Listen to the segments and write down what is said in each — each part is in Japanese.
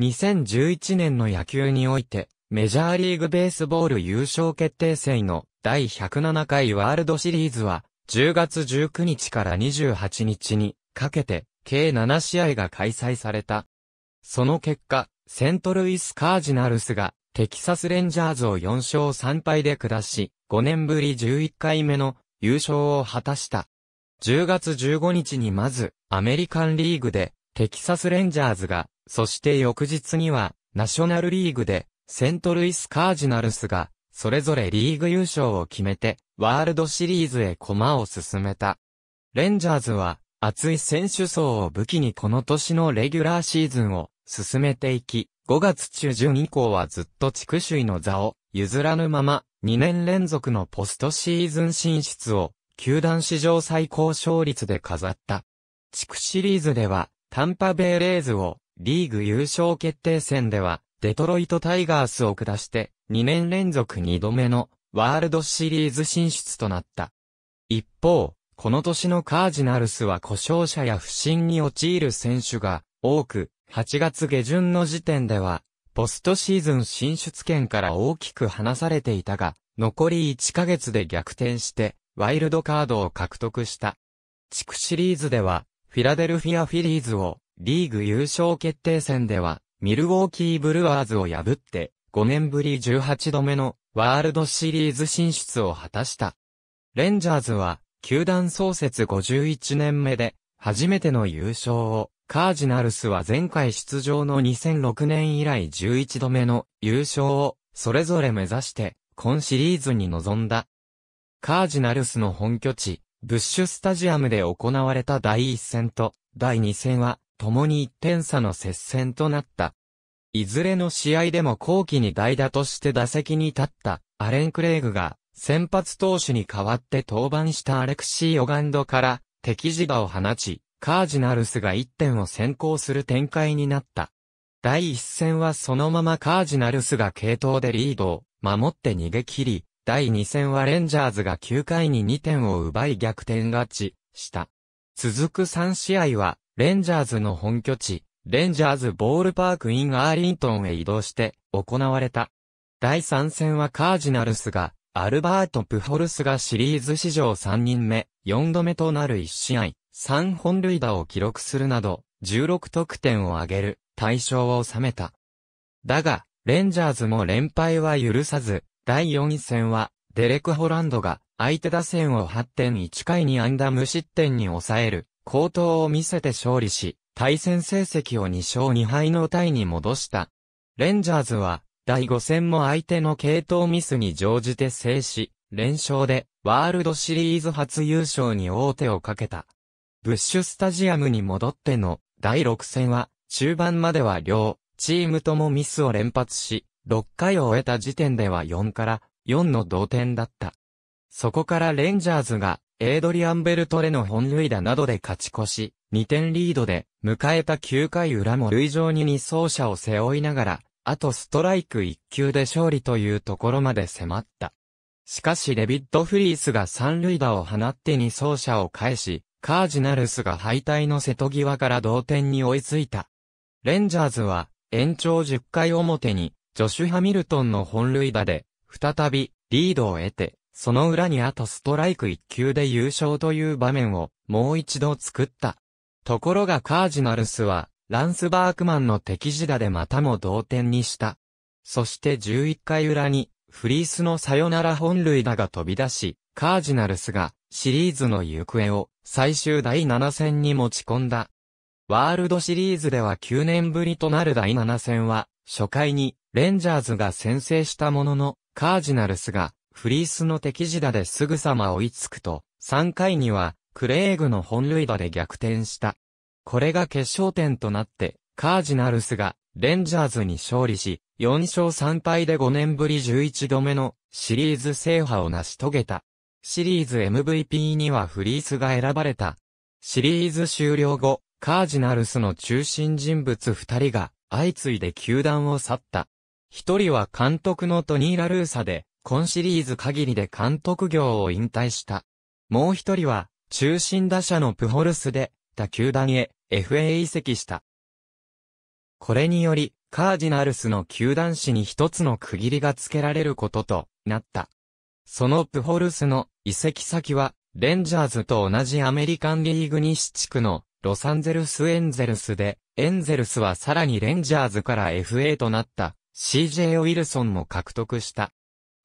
2011年の野球において、メジャーリーグベースボール優勝決定戦の第107回ワールドシリーズは、10月19日から28日にかけて、計7試合が開催された。その結果、セントルイスカージナルスが、テキサスレンジャーズを4勝3敗で下し、5年ぶり11回目の優勝を果たした。10月15日にまず、アメリカンリーグで、テキサスレンジャーズが、そして翌日には、ナショナルリーグで、セントルイス・カージナルスが、それぞれリーグ優勝を決めて、ワールドシリーズへ駒を進めた。レンジャーズは、熱い選手層を武器にこの年のレギュラーシーズンを進めていき、5月中旬以降はずっと地区首位の座を譲らぬまま、2年連続のポストシーズン進出を、球団史上最高勝率で飾った。地区シリーズでは、タンパベイレーズをリーグ優勝決定戦では、デトロイトタイガースを下して、2年連続2度目のワールドシリーズ進出となった。一方、この年のカージナルスは故障者や不振に陥る選手が多く、8月下旬の時点では、ポストシーズン進出権から大きく離されていたが、残り1ヶ月で逆転して、ワイルドカードを獲得した。地区シリーズでは、フィラデルフィアフィリーズをリーグ優勝決定戦では、ミルウォーキーブルワーズを破って、5年ぶり18度目のワールドシリーズ進出を果たした。レンジャーズは、球団創設51年目で、初めての優勝を、カージナルスは前回出場の2006年以来11度目の優勝を、それぞれ目指して、今シリーズに臨んだ。カージナルスの本拠地、ブッシュスタジアムで行われた第1戦と、第2戦は、共に1点差の接戦となった。いずれの試合でも後期に代打として打席に立ったアレン・クレイグが先発投手に代わって登板したアレクシー・オガンドから敵地打を放ち、カージナルスが1点を先行する展開になった。第1戦はそのままカージナルスが継投でリードを守って逃げ切り、第2戦はレンジャーズが9回に2点を奪い逆転勝ちした。続く3試合はレンジャーズの本拠地、レンジャーズボールパークインアーリントンへ移動して行われた。第3戦はカージナルスが、アルバート・プホルスがシリーズ史上3人目、4度目となる1試合、3本塁打を記録するなど、16得点を挙げる、対象を収めた。だが、レンジャーズも連敗は許さず、第4戦は、デレク・ホランドが、相手打線を8.1回に安打無失点に抑える、高投を見せて勝利し、対戦成績を2勝2敗のタイに戻した。レンジャーズは、第5戦も相手の系統ミスに乗じて制し、連勝で、ワールドシリーズ初優勝に王手をかけた。ブッシュスタジアムに戻っての第6戦は、中盤までは両チームともミスを連発し、6回を終えた時点では4から4の同点だった。そこからレンジャーズがエイドリアン・ベルトレの本塁打などで勝ち越し、2点リードで、迎えた9回裏も塁上に2走者を背負いながら、あとストライク1球で勝利というところまで迫った。しかしデビッド・フリースが3塁打を放って2走者を返し、カージナルスが敗退の瀬戸際から同点に追いついた。レンジャーズは延長10回表にジョシュ・ハミルトンの本塁打で再びリードを得てその裏にあとストライク1球で優勝という場面をもう一度作った。ところがカージナルスは、ランスバークマンの敵地打でまたも同点にした。そして11回裏に、フリースのサヨナラ本塁打が飛び出し、カージナルスがシリーズの行方を最終第7戦に持ち込んだ。ワールドシリーズでは9年ぶりとなる第7戦は、初回にレンジャーズが先制したものの、カージナルスがフリースの敵地打ですぐさま追いつくと、3回には、クレーグの本塁打で逆転した。これが決勝点となって、カージナルスが、レンジャーズに勝利し、4勝3敗で5年ぶり11度目のシリーズ制覇を成し遂げた。シリーズ MVP にはフリースが選ばれた。シリーズ終了後、カージナルスの中心人物2人が相次いで球団を去った。1人は監督のトニー・ラルーサで、今シリーズ限りで監督業を引退した。もう一人は、中心打者のプホルスで、他球団へ FA 移籍した。これにより、カージナルスの球団史に一つの区切りがつけられることとなった。そのプホルスの移籍先は、レンジャーズと同じアメリカンリーグ西地区のロサンゼルスエンゼルスで、エンゼルスはさらにレンジャーズから FA となった CJ ウィルソンも獲得した。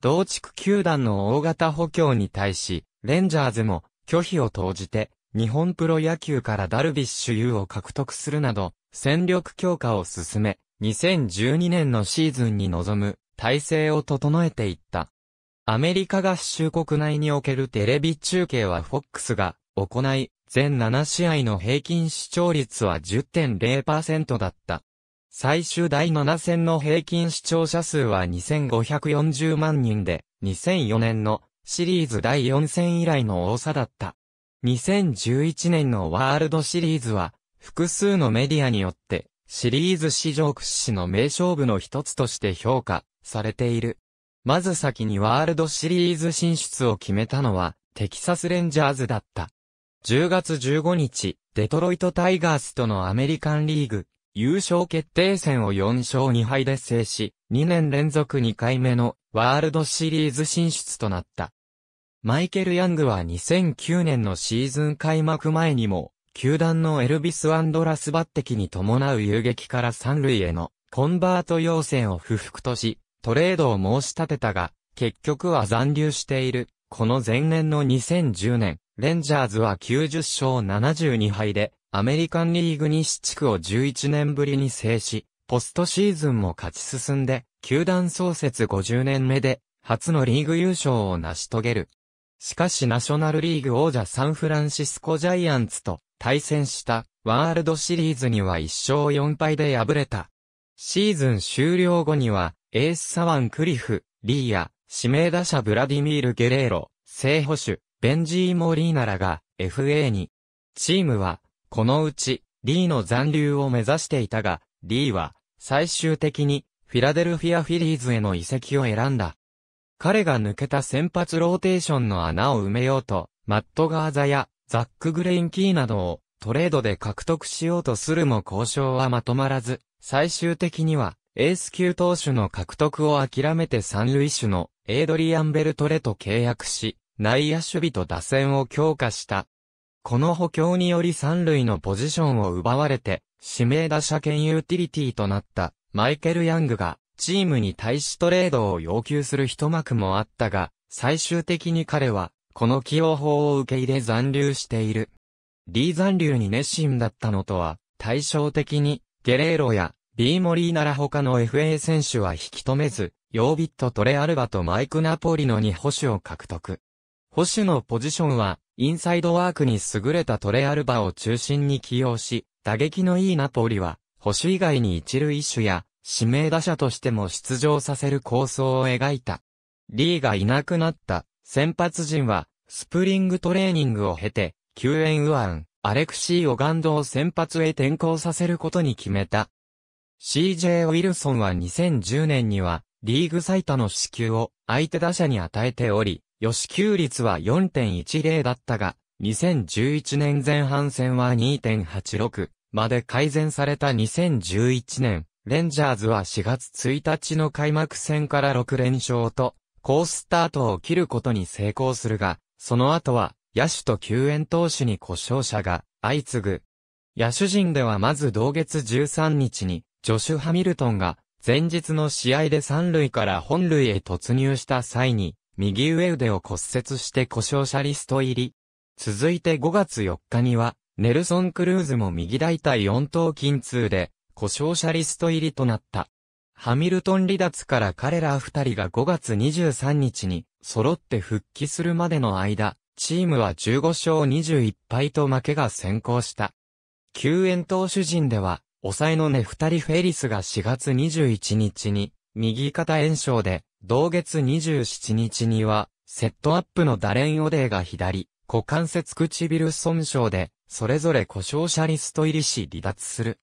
同地区球団の大型補強に対し、レンジャーズも拒否を投じて、日本プロ野球からダルビッシュ有を獲得するなど、戦力強化を進め、2012年のシーズンに臨む体制を整えていった。アメリカ合衆国内におけるテレビ中継は FOX が行い、全7試合の平均視聴率は10.0%だった。最終第7戦の平均視聴者数は2540万人で、2004年のシリーズ第4戦以来の多さだった。2011年のワールドシリーズは、複数のメディアによって、シリーズ史上屈指の名勝負の一つとして評価されている。まず先にワールドシリーズ進出を決めたのは、テキサスレンジャーズだった。10月15日、デトロイトタイガースとのアメリカンリーグ優勝決定戦を4勝2敗で制し、2年連続2回目のワールドシリーズ進出となった。マイケル・ヤングは2009年のシーズン開幕前にも、球団のエルビス・アンドラス抜擢に伴う遊撃から三塁へのコンバート要請を不服とし、トレードを申し立てたが、結局は残留している。この前年の2010年、レンジャーズは90勝72敗で、アメリカンリーグ西地区を11年ぶりに制し、ポストシーズンも勝ち進んで、球団創設50年目で、初のリーグ優勝を成し遂げる。しかしナショナルリーグ王者サンフランシスコジャイアンツと対戦したワールドシリーズには1勝4敗で敗れた。シーズン終了後には、エースサワンクリフ、リーや、指名打者ブラディミール・ゲレーロ、正捕手、ベンジー・モリーナらが FA に。チームは、このうち、リーの残留を目指していたが、リーは、最終的に、フィラデルフィア・フィリーズへの移籍を選んだ。彼が抜けた先発ローテーションの穴を埋めようと、マット・ガーザや、ザック・グレインキーなどを、トレードで獲得しようとするも交渉はまとまらず、最終的には、エース級投手の獲得を諦めて三塁手のエイドリアン・ベルトレと契約し、内野守備と打線を強化した。この補強により三塁のポジションを奪われて、指名打者兼ユーティリティとなったマイケル・ヤングが、チームに対しトレードを要求する一幕もあったが、最終的に彼は、この起用法を受け入れ残留している。D 残留に熱心だったのとは、対照的に、ゲレーロや、B モリーなら他の FA 選手は引き止めず、ヨービット・トレアルバとマイク・ナポリの2保守を獲得。保守のポジションは、インサイドワークに優れたトレアルバを中心に起用し、打撃のいいナポリは、保守以外に一塁手や、指名打者としても出場させる構想を描いた。リーがいなくなった先発陣は、スプリングトレーニングを経て、救援ウアン、アレクシー・オガンドを先発へ転向させることに決めた。CJ ウィルソンは2010年には、リーグ最多の支給を相手打者に与えており、吉給率は4.10だったが、2011年前半戦は2.86まで改善された2011年、レンジャーズは4月1日の開幕戦から6連勝と、高スタートを切ることに成功するが、その後は、野手と救援投手に故障者が相次ぐ。野手陣ではまず同月13日に、ジョシュ・ハミルトンが、前日の試合で三塁から本塁へ突入した際に、右上腕を骨折して故障者リスト入り。続いて5月4日には、ネルソン・クルーズも右大腿4頭筋痛で、故障者リスト入りとなった。ハミルトン離脱から彼ら二人が5月23日に揃って復帰するまでの間、チームは15勝21敗と負けが先行した。救援投手陣では、抑えのね二人フェリスが4月21日に右肩炎症で同月27日には、セットアップのダレン・オデーが左、股関節唇損傷で、それぞれ故障者リスト入りし離脱する。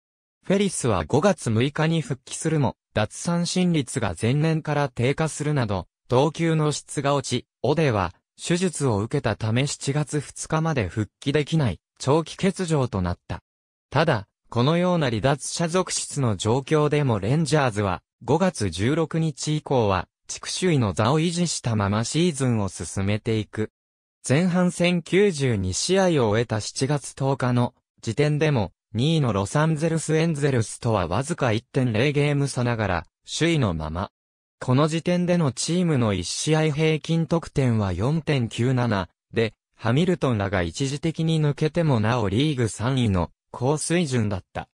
フェリスは5月6日に復帰するも、脱三振率が前年から低下するなど、投球の質が落ち、オデーは、手術を受けたため7月2日まで復帰できない、長期欠場となった。ただ、このような離脱者続出の状況でもレンジャーズは、5月16日以降は、地区首位の座を維持したままシーズンを進めていく。前半戦92試合を終えた7月10日の時点でも2位のロサンゼルスエンゼルスとはわずか1.0ゲーム差ながら首位のまま。この時点でのチームの1試合平均得点は4.97で、ハミルトンらが一時的に抜けてもなおリーグ3位の高水準だった。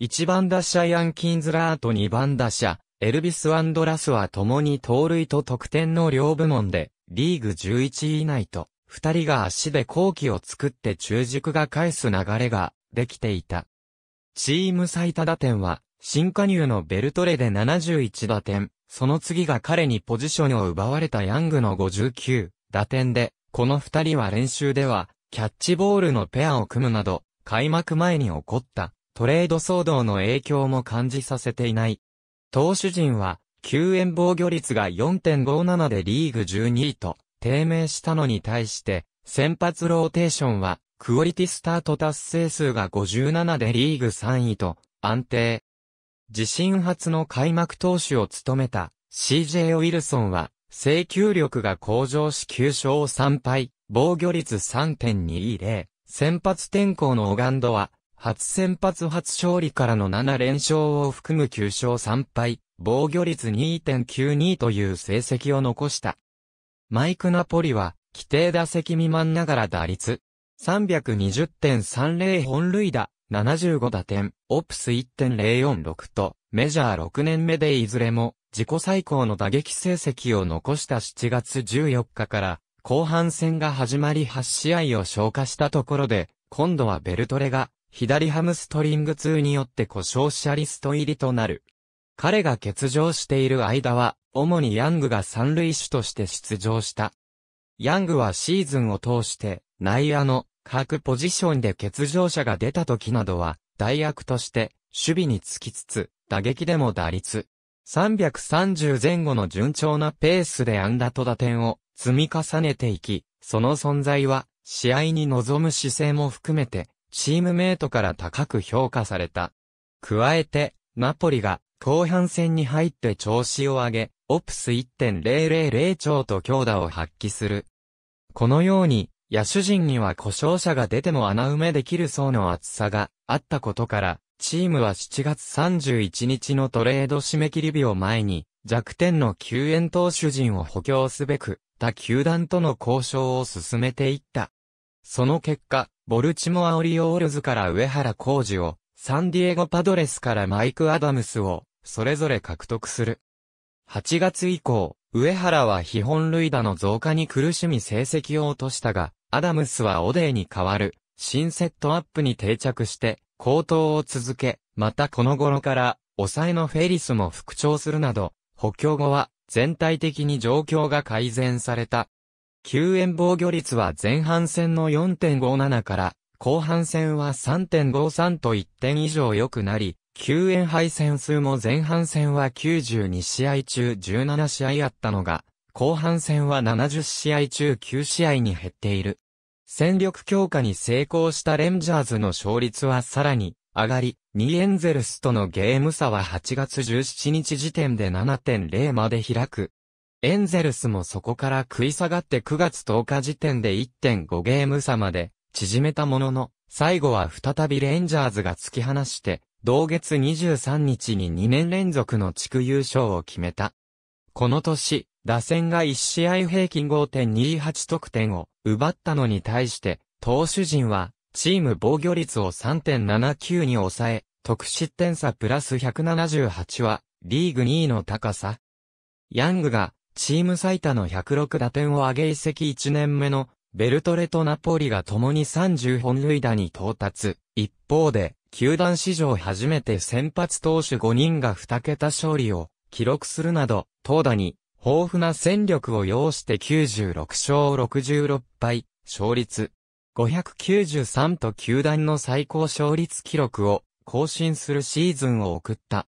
1番打者ヤンキンズラーと2番打者、エルビス・アンドラスは共に盗塁と得点の両部門で、リーグ11位以内と、二人が足で後期を作って中軸が返す流れが、できていた。チーム最多打点は、新加入のベルトレで71打点、その次が彼にポジションを奪われたヤングの59打点で、この二人は練習では、キャッチボールのペアを組むなど、開幕前に起こった、トレード騒動の影響も感じさせていない、投手陣は、救援防御率が4.57でリーグ12位と、低迷したのに対して、先発ローテーションは、クオリティスタート達成数が57でリーグ3位と、安定。自身初の開幕投手を務めた CJ ウィルソンは、制球力が向上し9勝3敗、防御率3.20、先発転向のオガンドは、初先発初勝利からの7連勝を含む9勝3敗、防御率2.92という成績を残した。マイク・ナポリは、規定打席未満ながら打率、320.30本塁打、75打点、オプス1.046と、メジャー6年目でいずれも、自己最高の打撃成績を残した7月14日から、後半戦が始まり8試合を消化したところで、今度はベルトレが、左ハムストリング2によって故障者リスト入りとなる。彼が欠場している間は、主にヤングが三塁手として出場した。ヤングはシーズンを通して、内野の各ポジションで欠場者が出た時などは、代役として、守備につきつつ、打撃でも打率。330前後の順調なペースで安打と打点を積み重ねていき、その存在は、試合に臨む姿勢も含めて、チームメイトから高く評価された。加えて、ナポリが後半戦に入って調子を上げ、オプス1.000超と強打を発揮する。このように、野手陣には故障者が出ても穴埋めできる層の厚さがあったことから、チームは7月31日のトレード締め切り日を前に、弱点の救援投手陣を補強すべく、他球団との交渉を進めていった。その結果、ボルチモア・オリオールズから上原浩二を、サンディエゴ・パドレスからマイク・アダムスを、それぞれ獲得する。8月以降、上原は基本類打の増加に苦しみ成績を落としたが、アダムスはオデーに代わる、新セットアップに定着して、高騰を続け、またこの頃から、抑えのフェリスも復調するなど、補強後は、全体的に状況が改善された。救援防御率は前半戦の4.57から後半戦は3.53と1点以上良くなり、救援敗戦数も前半戦は92試合中17試合あったのが、後半戦は70試合中9試合に減っている。戦力強化に成功したレンジャーズの勝率はさらに上がり、2エンゼルスとのゲーム差は8月17日時点で7.0まで開くエンゼルスもそこから食い下がって9月10日時点で1.5ゲーム差まで縮めたものの、最後は再びレンジャーズが突き放して、同月23日に2年連続の地区優勝を決めた。この年、打線が1試合平均5.28得点を奪ったのに対して、投手陣はチーム防御率を3.79に抑え、得失点差プラス178はリーグ2位の高さ。ヤングがチーム最多の106打点を上げ移籍1年目のベルトレとナポリが共に30本塁打に到達。一方で、球団史上初めて先発投手5人が2桁勝利を記録するなど、投打に豊富な戦力を要して96勝66敗、勝率593と球団の最高勝率記録を更新するシーズンを送った。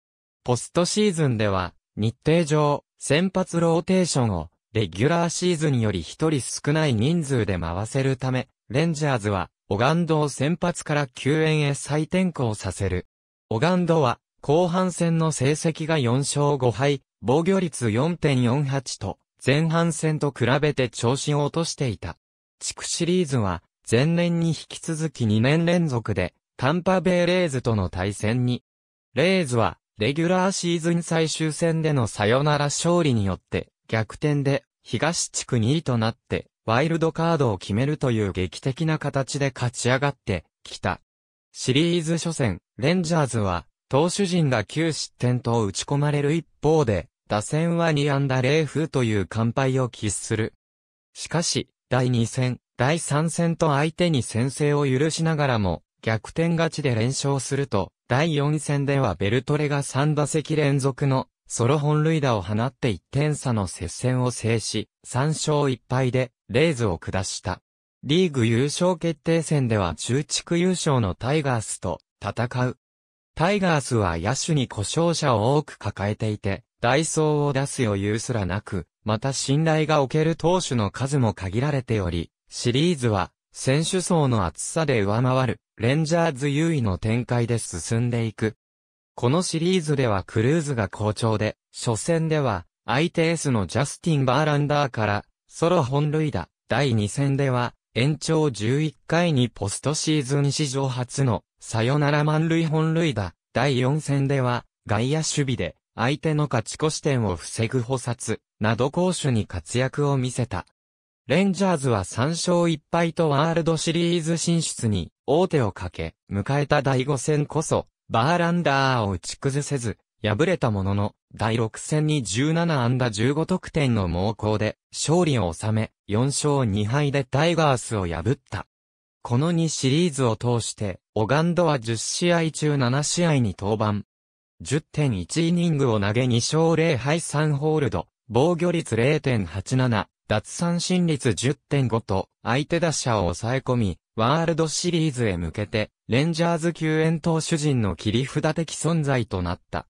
ポストシーズンでは、日程上、先発ローテーションを、レギュラーシーズンより一人少ない人数で回せるため、レンジャーズは、オガンドを先発から救援へ再転向させる。オガンドは、後半戦の成績が4勝5敗、防御率4.48と、前半戦と比べて調子を落としていた。地区シリーズは、前年に引き続き2年連続で、タンパベイレーズとの対戦に。レーズは、レギュラーシーズン最終戦でのサヨナラ勝利によって、逆転で、東地区2位となって、ワイルドカードを決めるという劇的な形で勝ち上がってきた。シリーズ初戦、レンジャーズは、投手陣が9失点と打ち込まれる一方で、打線は2安打0風という完敗を喫する。しかし、第2戦、第3戦と相手に先制を許しながらも、逆転勝ちで連勝すると、第4戦ではベルトレが3打席連続のソロ本塁打を放って1点差の接戦を制し、3勝1敗でレイズを下した。リーグ優勝決定戦では中地区優勝のタイガースと戦う。タイガースは野手に故障者を多く抱えていて、ダイソーを出す余裕すらなく、また信頼がおける投手の数も限られており、シリーズは選手層の厚さで上回る、レンジャーズ優位の展開で進んでいく。このシリーズではクルーズが好調で、初戦では、相手エースのジャスティン・バーランダーから、ソロ本塁打、第2戦では、延長11回にポストシーズン史上初の、サヨナラ満塁本塁打、第4戦では、外野守備で、相手の勝ち越し点を防ぐ補殺、など攻守に活躍を見せた。レンジャーズは3勝1敗とワールドシリーズ進出に王手をかけ、迎えた第5戦こそ、バーランダーを打ち崩せず、敗れたものの、第6戦に17安打15得点の猛攻で、勝利を収め、4勝2敗でタイガースを破った。この2シリーズを通して、オガンドは10試合中7試合に登板。10.1イニングを投げ2勝0敗3ホールド、防御率0.87、奪三振率10.5と相手打者を抑え込み、ワールドシリーズへ向けて、レンジャーズ救援投手陣の切り札的存在となった。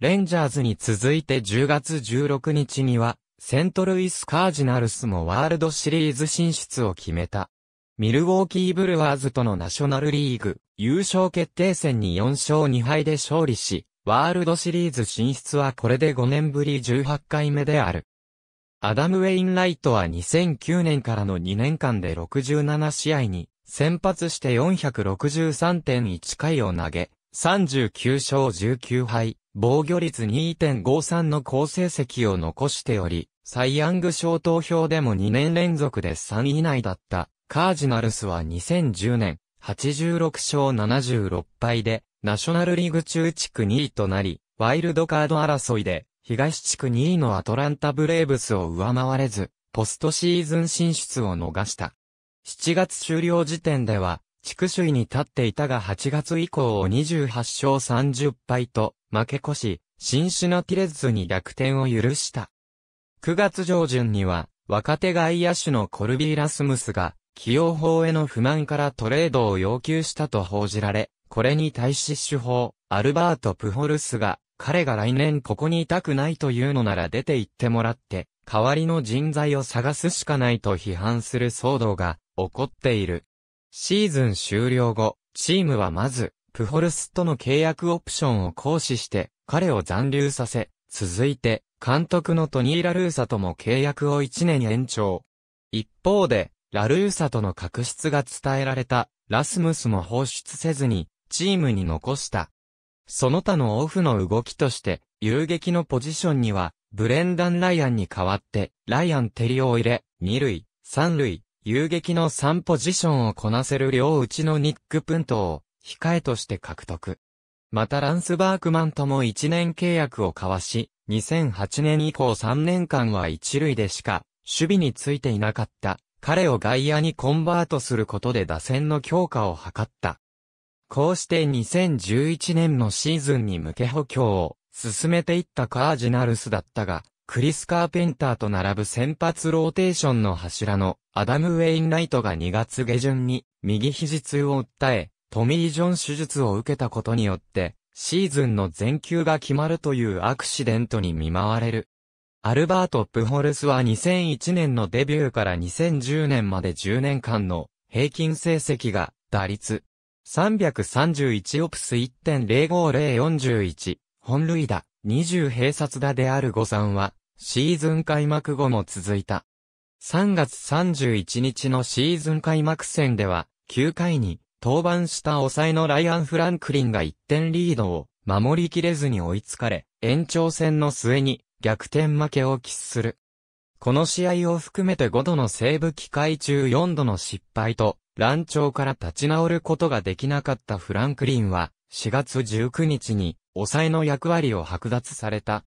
レンジャーズに続いて10月16日には、セントルイスカージナルスもワールドシリーズ進出を決めた。ミルウォーキーブルワーズとのナショナルリーグ優勝決定戦に4勝2敗で勝利し、ワールドシリーズ進出はこれで5年ぶり18回目である。アダム・ウェインライトは2009年からの2年間で67試合に、先発して463.1回を投げ、39勝19敗、防御率2.53の好成績を残しており、サイ・ヤング賞投票でも2年連続で3位以内だった。カージナルスは2010年、86勝76敗で、ナショナルリーグ中地区2位となり、ワイルドカード争いで、東地区2位のアトランタブレーブスを上回れず、ポストシーズン進出を逃した。7月終了時点では、地区首位に立っていたが8月以降を28勝30敗と、負け越し、新種のナティレッズに逆転を許した。9月上旬には、若手外野手のコルビー・ラスムスが、起用法への不満からトレードを要求したと報じられ、これに対し主砲、アルバート・プホルスが、彼が来年ここにいたくないというのなら出て行ってもらって、代わりの人材を探すしかないと批判する騒動が起こっている。シーズン終了後、チームはまず、プホルスとの契約オプションを行使して、彼を残留させ、続いて、監督のトニー・ラルーサとも契約を1年延長。一方で、ラルーサとの確執が伝えられた、ラスムスも放出せずに、チームに残した。その他のオフの動きとして、遊撃のポジションには、ブレンダン・ライアンに代わって、ライアン・テリを入れ、2塁、3塁、遊撃の3ポジションをこなせる両内ちのニック・プントを、控えとして獲得。またランス・バークマンとも1年契約を交わし、2008年以降3年間は1塁でしか、守備についていなかった、彼を外野にコンバートすることで打線の強化を図った。こうして2011年のシーズンに向け補強を進めていったカージナルスだったが、クリス・カーペンターと並ぶ先発ローテーションの柱のアダム・ウェインライトが2月下旬に右肘痛を訴え、トミー・ジョン手術を受けたことによって、シーズンの全球が決まるというアクシデントに見舞われる。アルバート・プホルスは2001年のデビューから2010年まで10年間の平均成績が打率331オプス1.05041、本塁打、20併殺打である誤算は、シーズン開幕後も続いた。3月31日のシーズン開幕戦では、9回に登板した抑えのライアン・フランクリンが1点リードを守りきれずに追いつかれ、延長戦の末に逆転負けを喫する。この試合を含めて5度の西ブ機会中4度の失敗と、乱調から立ち直ることができなかったフランクリンは、4月19日に、抑えの役割を剥奪された。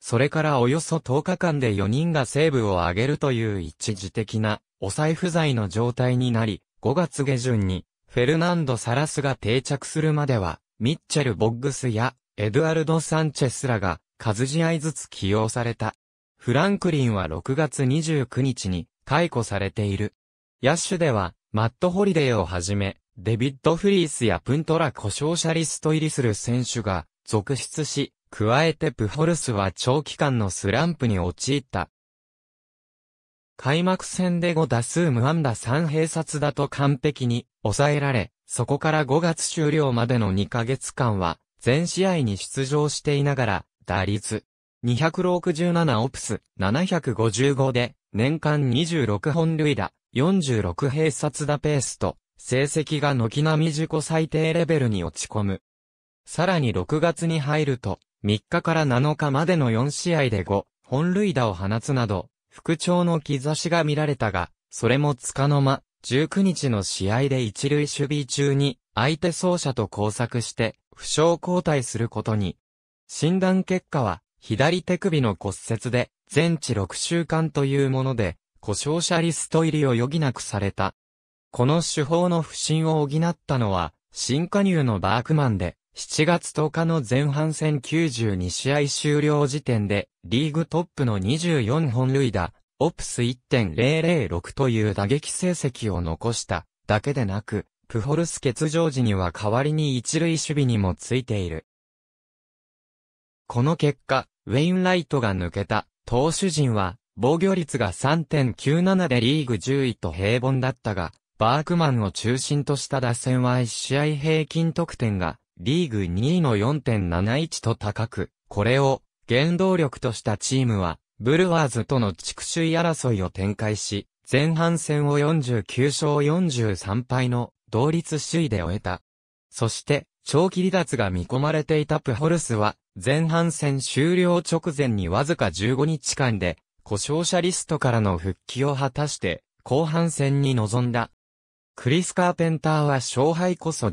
それからおよそ10日間で4人がセーブを上げるという一時的な、抑え不在の状態になり、5月下旬に、フェルナンド・サラスが定着するまでは、ミッチェル・ボッグスや、エドゥアルド・サンチェスらが、数試合ずつ起用された。フランクリンは6月29日に解雇されている。野手では、マット・ホリデーをはじめ、デビッド・フリースやプントラ故障者リスト入りする選手が続出し、加えてプホルスは長期間のスランプに陥った。開幕戦で5打数無安打3併殺だと完璧に抑えられ、そこから5月終了までの2ヶ月間は、全試合に出場していながら、打率267オプス755で、年間26本塁打、46閉殺打ペースと、成績が軒並み自己最低レベルに落ち込む。さらに6月に入ると、3日から7日までの4試合で5、本塁打を放つなど、復調の兆しが見られたが、それもつかの間、19日の試合で一塁守備中に、相手走者と交錯して、負傷交代することに。診断結果は、左手首の骨折で、全治6週間というもので、故障者リスト入りを余儀なくされた。この手法の不振を補ったのは、新加入のバークマンで、7月10日の前半戦92試合終了時点で、リーグトップの24本塁打、オプス1.006という打撃成績を残しただけでなく、プホルス欠場時には代わりに一塁守備にもついている。この結果、ウェインライトが抜けた投手陣は防御率が3.97でリーグ10位と平凡だったが、バークマンを中心とした打線は1試合平均得点がリーグ2位の4.71と高く、これを原動力としたチームは、ブルワーズとの地区首位争いを展開し、前半戦を49勝43敗の同率首位で終えた。そして、長期離脱が見込まれていたプホルスは、前半戦終了直前にわずか15日間で、故障者リストからの復帰を果たして、後半戦に臨んだ。クリス・カーペンターは勝敗こそ11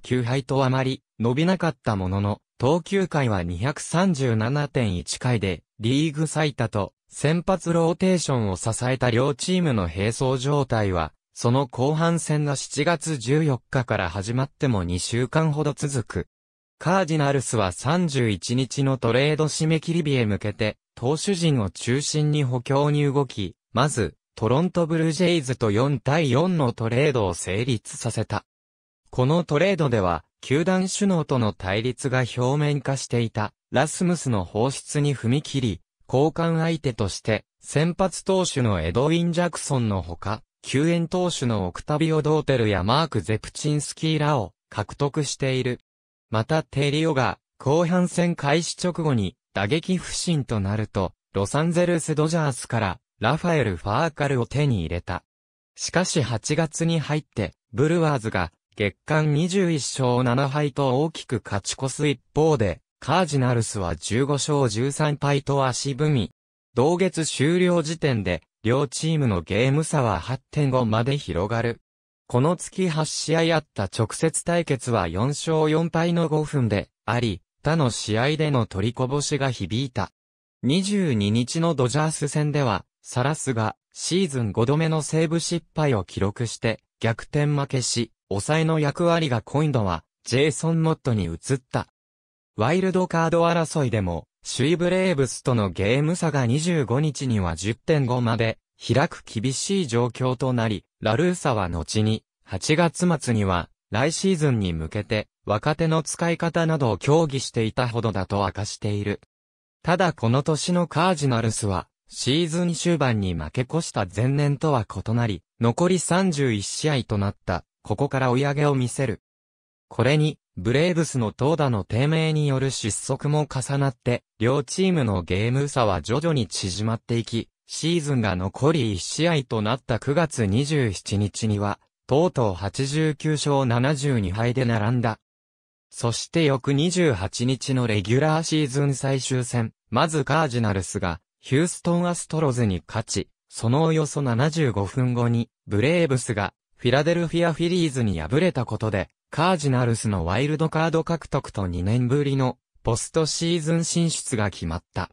勝9敗とあまり伸びなかったものの、投球回は237.1回で、リーグ最多と、先発ローテーションを支えた両チームの並走状態は、その後半戦の7月14日から始まっても2週間ほど続く。カージナルスは31日のトレード締め切り日へ向けて、投手陣を中心に補強に動き、まず、トロントブルージェイズと4対4のトレードを成立させた。このトレードでは、球団首脳との対立が表面化していた、ラスムスの放出に踏み切り、交換相手として、先発投手のエドウィン・ジャクソンのほか、救援投手のオクタビオ・ドーテルやマーク・ゼプチンスキーらを獲得している。またテリオが、後半戦開始直後に、打撃不振となると、ロサンゼルスドジャースから、ラファエル・ファーカルを手に入れた。しかし8月に入って、ブルワーズが、月間21勝7敗と大きく勝ち越す一方で、カージナルスは15勝13敗と足踏み。同月終了時点で、両チームのゲーム差は8.5まで広がる。この月8試合あった直接対決は4勝4敗の5分であり、他の試合での取りこぼしが響いた。22日のドジャース戦では、サラスがシーズン5度目のセーブ失敗を記録して逆転負けし、抑えの役割が今度はジェイソン・モットに移った。ワイルドカード争いでも、首位ブレーブスとのゲーム差が25日には10.5まで開く厳しい状況となり、ラルーサは後に、8月末には、来シーズンに向けて、若手の使い方などを協議していたほどだと明かしている。ただこの年のカージナルスは、シーズン終盤に負け越した前年とは異なり、残り31試合となった、ここから追い上げを見せる。これに、ブレーブスの投打の低迷による失速も重なって、両チームのゲーム差は徐々に縮まっていき、シーズンが残り1試合となった9月27日には、とうとう89勝72敗で並んだ。そして翌28日のレギュラーシーズン最終戦、まずカージナルスが、ヒューストンアストロズに勝ち、そのおよそ75分後に、ブレーブスが、フィラデルフィアフィリーズに敗れたことで、カージナルスのワイルドカード獲得と2年ぶりの、ポストシーズン進出が決まった。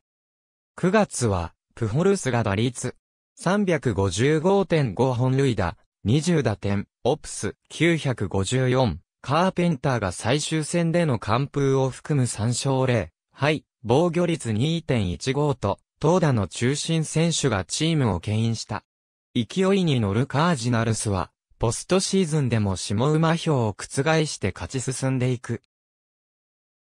9月は、プホルスが打率355.5本塁打、20打点、オプス954、カーペンターが最終戦での完封を含む3勝0、はい、防御率2.15と、投打の中心選手がチームを牽引した。勢いに乗るカージナルスは、ポストシーズンでも下馬票を覆して勝ち進んでいく。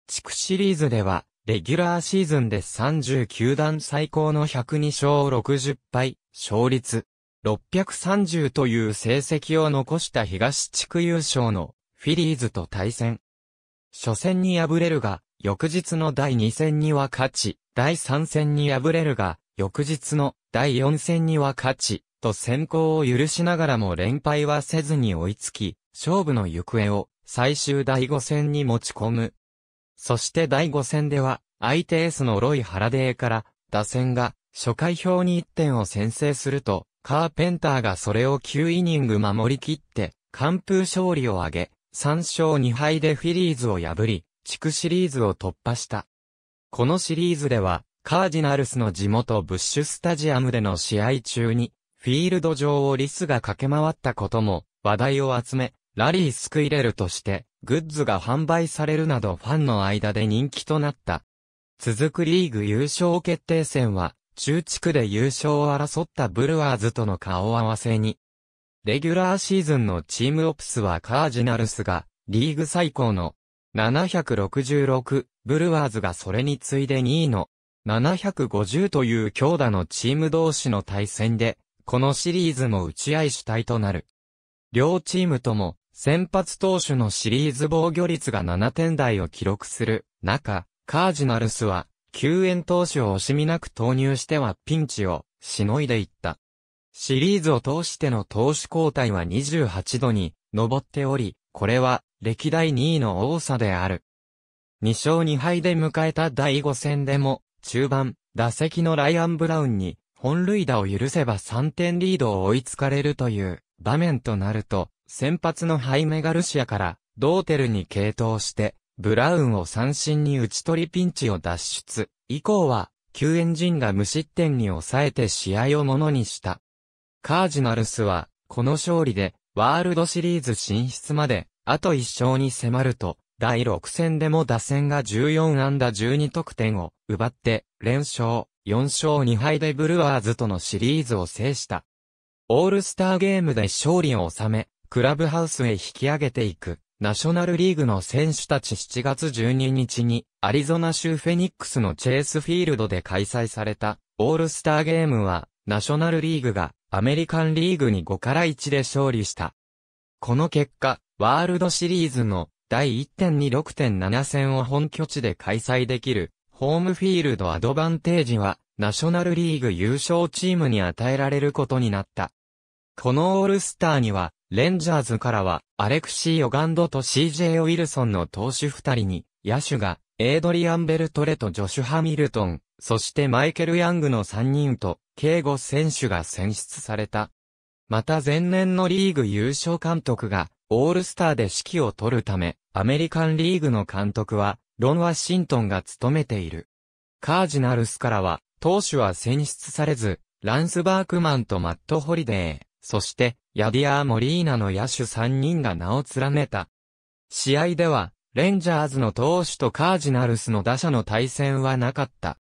地区シリーズでは、レギュラーシーズンで39段最高の102勝60敗、勝率630という成績を残した東地区優勝のフィリーズと対戦。初戦に敗れるが、翌日の第2戦には勝ち、第3戦に敗れるが、翌日の第4戦には勝ち、と先行を許しながらも連敗はせずに追いつき、勝負の行方を最終第5戦に持ち込む。そして第5戦では、相手エースのロイ・ハラデーから、打線が、初回表に1点を先制すると、カーペンターがそれを9イニング守り切って、完封勝利を挙げ、3勝2敗でフィリーズを破り、地区シリーズを突破した。このシリーズでは、カージナルスの地元ブッシュスタジアムでの試合中に、フィールド上をリスが駆け回ったことも話題を集め、ラリースクイレルとして、グッズが販売されるなどファンの間で人気となった。続くリーグ優勝決定戦は、中地区で優勝を争ったブルワーズとの顔合わせに。レギュラーシーズンのチームオプスはカージナルスが、リーグ最高の766、ブルワーズがそれに次いで2位の750という強打のチーム同士の対戦で、このシリーズも打ち合い主体となる。両チームとも先発投手のシリーズ防御率が7点台を記録する中、カージナルスは救援投手を惜しみなく投入してはピンチをしのいでいった。シリーズを通しての投手交代は28度に上っており、これは歴代2位の多さである。2勝2敗で迎えた第5戦でも、中盤、打席のライアン・ブラウンに本塁打を許せば3点リードを追いつかれるという場面となると、先発のハイメ・ガルシアから、ドーテルに継投して、ブラウンを三振に打ち取りピンチを脱出。以降は、救援陣が無失点に抑えて試合をものにした。カージナルスは、この勝利で、ワールドシリーズ進出まで、あと一勝に迫ると、第6戦でも打線が14安打12得点を奪って、連勝、4勝2敗でブルワーズとのシリーズを制した。オールスターゲームで勝利を収め、クラブハウスへ引き上げていく、ナショナルリーグの選手たち7月12日に、アリゾナ州フェニックスのチェイスフィールドで開催された、オールスターゲームは、ナショナルリーグが、アメリカンリーグに5から1で勝利した。この結果、ワールドシリーズの、第1.26.7戦を本拠地で開催できる、ホームフィールドアドバンテージは、ナショナルリーグ優勝チームに与えられることになった。このオールスターには、レンジャーズからは、アレクシー・オガンドと CJ・ ウィルソンの投手二人に、野手が、エイドリアン・ベルトレとジョシュ・ハミルトン、そしてマイケル・ヤングの三人と、敬語選手が選出された。また前年のリーグ優勝監督が、オールスターで指揮を取るため、アメリカンリーグの監督は、ロン・ワシントンが務めている。カージナルスからは、投手は選出されず、ランス・バークマンとマット・ホリデー。そして、ヤディアー・モリーナの野手3人が名を連ねた。試合では、レンジャーズの投手とカージナルスの打者の対戦はなかった。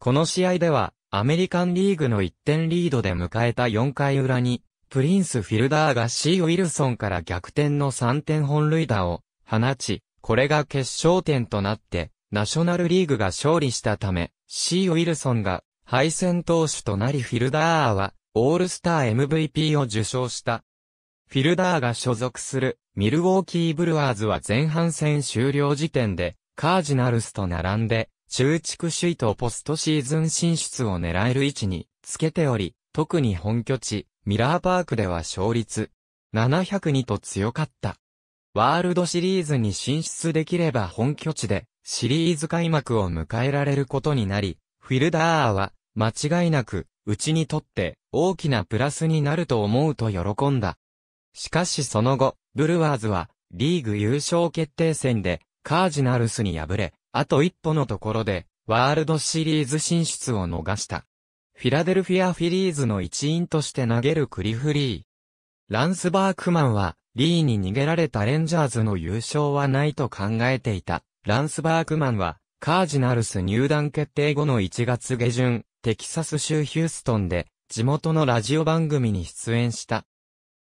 この試合では、アメリカンリーグの1点リードで迎えた4回裏に、プリンス・フィルダーが C・ ウィルソンから逆転の3点本塁打を放ち、これが決勝点となって、ナショナルリーグが勝利したため、C・ ウィルソンが敗戦投手となりフィルダーはオールスター MVP を受賞した。フィルダーが所属するミルウォーキーブルワーズは前半戦終了時点でカージナルスと並んで中地区首位とポストシーズン進出を狙える位置につけており、特に本拠地ミラーパークでは勝率702と強かった。ワールドシリーズに進出できれば本拠地でシリーズ開幕を迎えられることになり、フィルダーは間違いなくうちにとって大きなプラスになると思うと喜んだ。しかしその後、ブルワーズはリーグ優勝決定戦でカージナルスに敗れ、あと一歩のところでワールドシリーズ進出を逃した。フィラデルフィアフィリーズの一員として投げるクリフリー。ランスバークマンは、リーに逃げられたレンジャーズの優勝はないと考えていた。ランスバークマンは、カージナルス入団決定後の1月下旬、テキサス州ヒューストンで、地元のラジオ番組に出演した。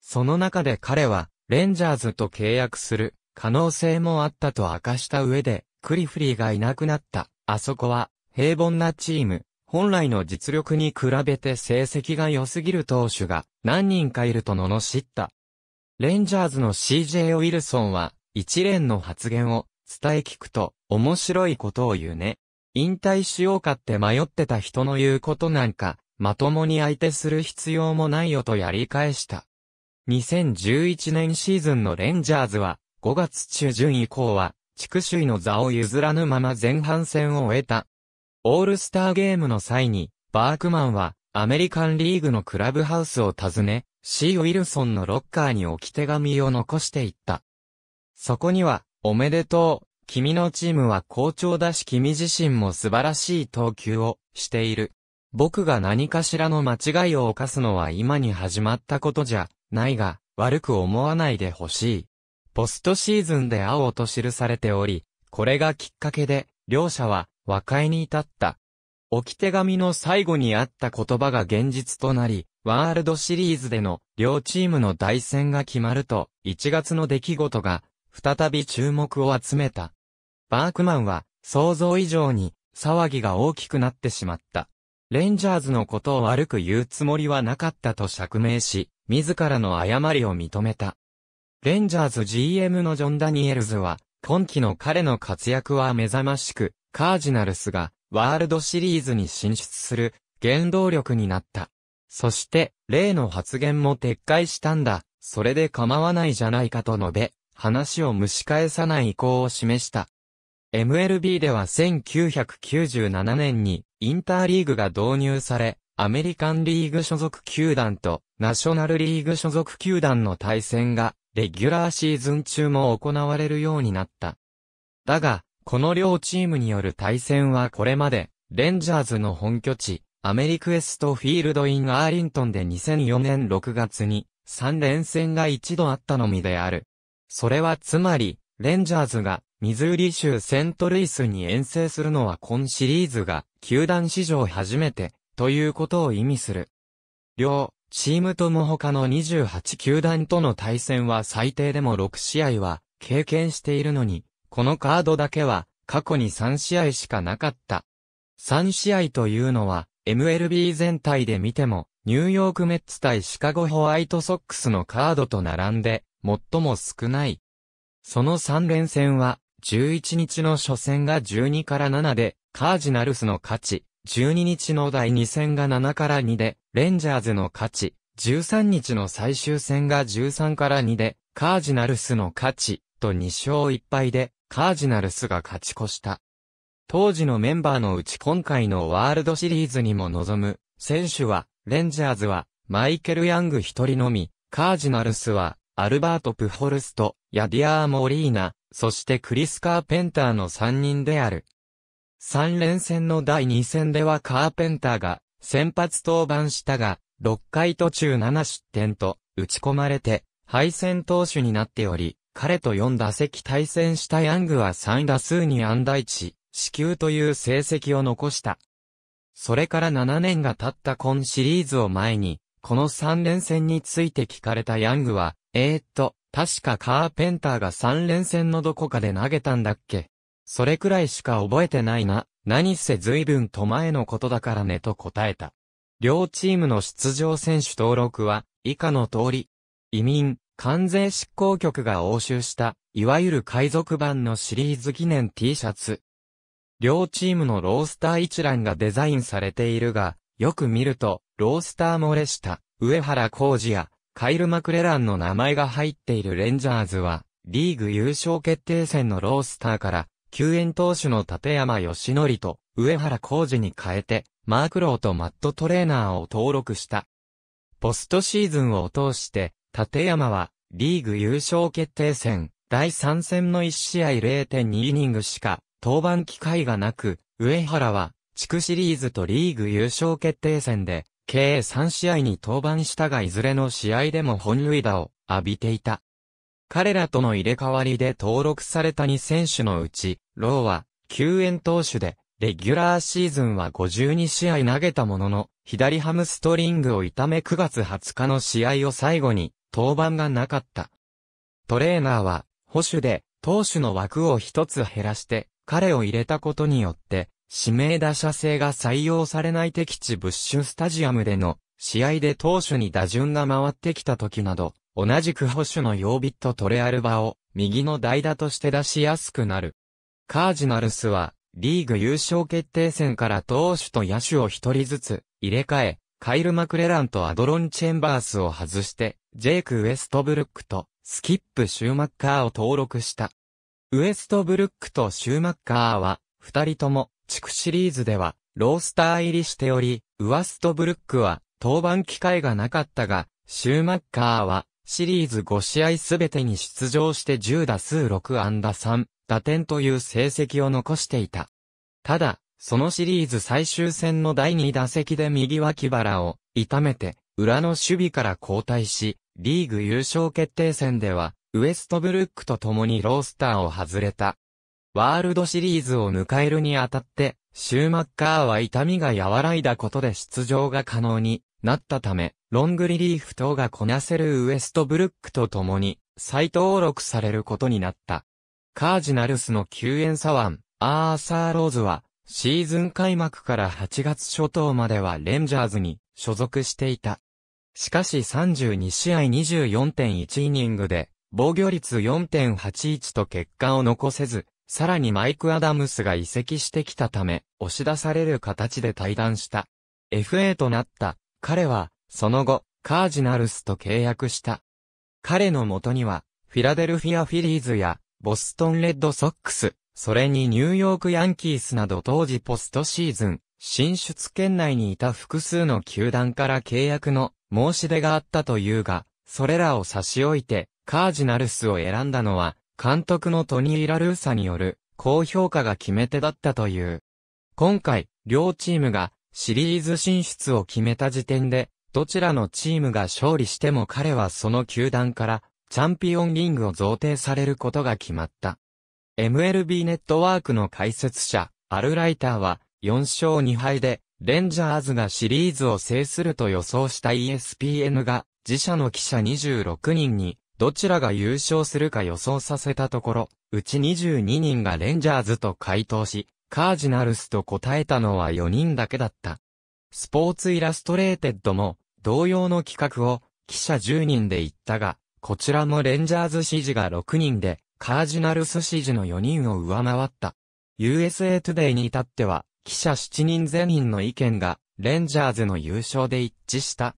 その中で彼は、レンジャーズと契約する可能性もあったと明かした上で、クリフリーがいなくなった。あそこは、平凡なチーム、本来の実力に比べて成績が良すぎる投手が何人かいると罵った。レンジャーズの CJ ウィルソンは一連の発言を伝え聞くと面白いことを言うね。引退しようかって迷ってた人の言うことなんか、まともに相手する必要もないよとやり返した。2011年シーズンのレンジャーズは、5月中旬以降は、地区首位の座を譲らぬまま前半戦を終えた。オールスターゲームの際に、バークマンは、アメリカンリーグのクラブハウスを訪ね、C. ウィルソンのロッカーに置き手紙を残していった。そこには、おめでとう、君のチームは好調だし君自身も素晴らしい投球をしている。僕が何かしらの間違いを犯すのは今に始まったことじゃないが、悪く思わないでほしい。ポストシーズンで青と記されており、これがきっかけで、両者は和解に至った。置き手紙の最後にあった言葉が現実となり、ワールドシリーズでの両チームの対戦が決まると、1月の出来事が再び注目を集めた。バークマンは想像以上に騒ぎが大きくなってしまった。レンジャーズのことを悪く言うつもりはなかったと釈明し、自らの誤りを認めた。レンジャーズ GM のジョン・ダニエルズは、今季の彼の活躍は目覚ましく、カージナルスがワールドシリーズに進出する原動力になった。そして、例の発言も撤回したんだ。それで構わないじゃないかと述べ、話を蒸し返さない意向を示した。MLB では1997年にインターリーグが導入され、アメリカンリーグ所属球団とナショナルリーグ所属球団の対戦がレギュラーシーズン中も行われるようになった。だが、この両チームによる対戦はこれまで、レンジャーズの本拠地、アメリクエストフィールドインアーリントンで2004年6月に3連戦が一度あったのみである。それはつまり、レンジャーズがミズーリ州セントルイスに遠征するのは今シリーズが、球団史上初めて、ということを意味する。両、チームとも他の28球団との対戦は最低でも6試合は、経験しているのに、このカードだけは、過去に3試合しかなかった。3試合というのは、MLB 全体で見ても、ニューヨークメッツ対シカゴホワイトソックスのカードと並んで、最も少ない。その3連戦は、11日の初戦が12から7で、カージナルスの勝ち、12日の第2戦が7から2で、レンジャーズの勝ち、13日の最終戦が13から2で、カージナルスの勝ち、と2勝1敗で、カージナルスが勝ち越した。当時のメンバーのうち今回のワールドシリーズにも臨む、選手は、レンジャーズは、マイケル・ヤング一人のみ、カージナルスは、アルバート・プホルスト、ヤディアー・モリーナ、そしてクリス・カーペンターの3人である。3連戦の第2戦ではカーペンターが先発登板したが、6回途中7失点と打ち込まれて敗戦投手になっており、彼と4打席対戦したヤングは3打数に安打1、死球という成績を残した。それから7年が経った今シリーズを前に、この3連戦について聞かれたヤングは、えー、っと、確かカーペンターが3連戦のどこかで投げたんだっけそれくらいしか覚えてないな。何せ随分と前のことだからねと答えた。両チームの出場選手登録は、以下の通り、移民、関税執行局が押収した、いわゆる海賊版のシリーズ記念 T シャツ。両チームのロースター一覧がデザインされているが、よく見ると、ロースター漏れした、上原浩二や、カイル・マクレランの名前が入っているレンジャーズは、リーグ優勝決定戦のロースターから、救援投手の立山義則と上原浩二に変えて、マークローとマットトレーナーを登録した。ポストシーズンを通して、立山は、リーグ優勝決定戦、第3戦の1試合0.2イニングしか、登板機会がなく、上原は、地区シリーズとリーグ優勝決定戦で、計3試合に登板したがいずれの試合でも本塁打を浴びていた。彼らとの入れ替わりで登録された2選手のうち、ローは救援投手で、レギュラーシーズンは52試合投げたものの、左ハムストリングを痛め9月20日の試合を最後に登板がなかった。トレーナーは、保守で、投手の枠を一つ減らして、彼を入れたことによって、指名打者制が採用されない敵地ブッシュスタジアムでの試合で投手に打順が回ってきた時など、同じく保守の曜日とトレアルバを右の代打として出しやすくなる。カージナルスはリーグ優勝決定戦から投手と野手を一人ずつ入れ替え、カイル・マクレランとアドロン・チェンバースを外して、ジェイク・ウエストブルックとスキップ・シューマッカーを登録した。ウエストブルックとシューマッカーは、二人とも地区シリーズでは、ロースター入りしており、ウワストブルックは登板機会がなかったが、シューマッカーはシリーズ5試合すべてに出場して10打数6安打3打点という成績を残していた。ただ、そのシリーズ最終戦の第2打席で右脇腹を痛めて、裏の守備から交代し、リーグ優勝決定戦では、ウエストブルックと共にロースターを外れた。ワールドシリーズを迎えるにあたって、シューマッカーは痛みが和らいだことで出場が可能になったため、ロングリリーフ等がこなせるウエストブルックと共に再登録されることになった。カージナルスの救援左腕、アーサー・ローズは、シーズン開幕から8月初頭まではレンジャーズに所属していた。しかし32試合24.1イニングで、防御率4.81と結果を残せず、さらにマイク・アダムスが移籍してきたため、押し出される形で退団した。FA となった彼は、その後、カージナルスと契約した。彼の元には、フィラデルフィア・フィリーズや、ボストン・レッドソックス、それにニューヨーク・ヤンキースなど当時ポストシーズン、進出圏内にいた複数の球団から契約の申し出があったというが、それらを差し置いて、カージナルスを選んだのは、監督のトニー・ラルーサによる高評価が決め手だったという。今回、両チームがシリーズ進出を決めた時点で、どちらのチームが勝利しても彼はその球団からチャンピオンリングを贈呈されることが決まった。MLB ネットワークの解説者、アルライターは4勝2敗でレンジャーズがシリーズを制すると予想した ESPN が自社の記者26人にどちらが優勝するか予想させたところ、うち22人がレンジャーズと回答し、カージナルスと答えたのは4人だけだった。スポーツイラストレーテッドも同様の企画を記者10人で言ったが、こちらもレンジャーズ支持が6人で、カージナルス支持の4人を上回った。USA Today に至っては、記者7人全員の意見が、レンジャーズの優勝で一致した。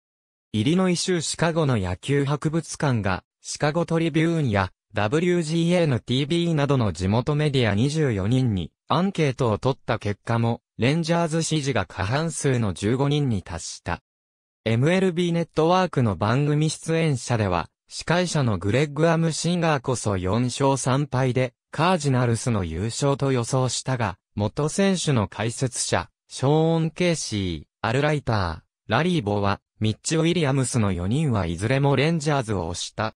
イリノイ州シカゴの野球博物館が、シカゴトリビューンや WGN-TV などの地元メディア24人にアンケートを取った結果も、レンジャーズ支持が過半数の15人に達した。MLB ネットワークの番組出演者では、司会者のグレッグ・アムシンガーこそ4勝3敗で、カージナルスの優勝と予想したが、元選手の解説者、ショーン・ケイシー、アルライター、ラリーボは、ミッチ・ウィリアムスの4人はいずれもレンジャーズを推した。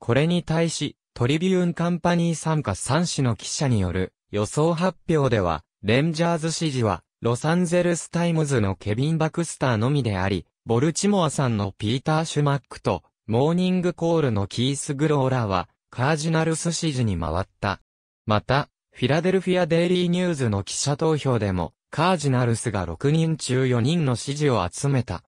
これに対し、トリビューンカンパニー参加3紙の記者による予想発表では、レンジャーズ支持は、ロサンゼルスタイムズのケビン・バクスターのみであり、ボルチモアさんのピーター・シュマックと、モーニングコールのキース・グローラは、カージナルス支持に回った。また、フィラデルフィア・デイリーニューズの記者投票でも、カージナルスが6人中4人の支持を集めた。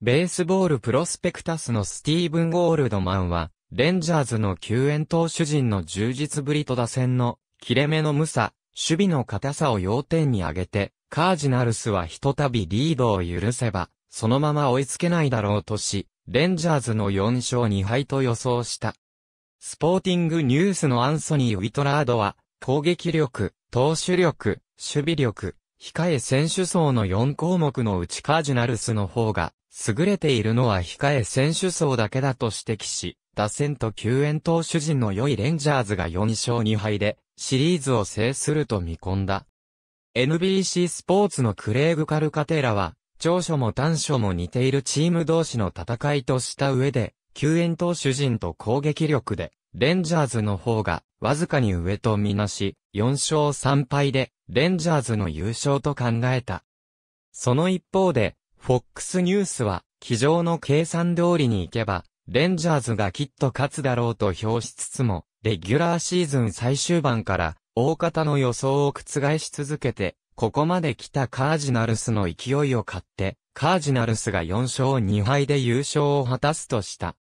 ベースボールプロスペクタスのスティーブン・ゴールドマンは、レンジャーズの救援投手陣の充実ぶりと打線の切れ目の無さ、守備の硬さを要点に挙げて、カージナルスはひとたびリードを許せば、そのまま追いつけないだろうとし、レンジャーズの4勝2敗と予想した。スポーティングニュースのアンソニー・ウィトラードは、攻撃力、投手力、守備力、控え選手層の4項目のうちカージナルスの方が、優れているのは控え選手層だけだと指摘し、打線と救援投手陣の良いレンジャーズが4勝2敗で、シリーズを制すると見込んだ。NBC スポーツのクレーグ・カルカテーラは、長所も短所も似ているチーム同士の戦いとした上で、救援投手陣と攻撃力で、レンジャーズの方が、わずかに上とみなし、4勝3敗で、レンジャーズの優勝と考えた。その一方で、FOX ニュースは、机上の計算通りに行けば、レンジャーズがきっと勝つだろうと評しつつも、レギュラーシーズン最終盤から、大方の予想を覆し続けて、ここまで来たカージナルスの勢いを買って、カージナルスが4勝2敗で優勝を果たすとした。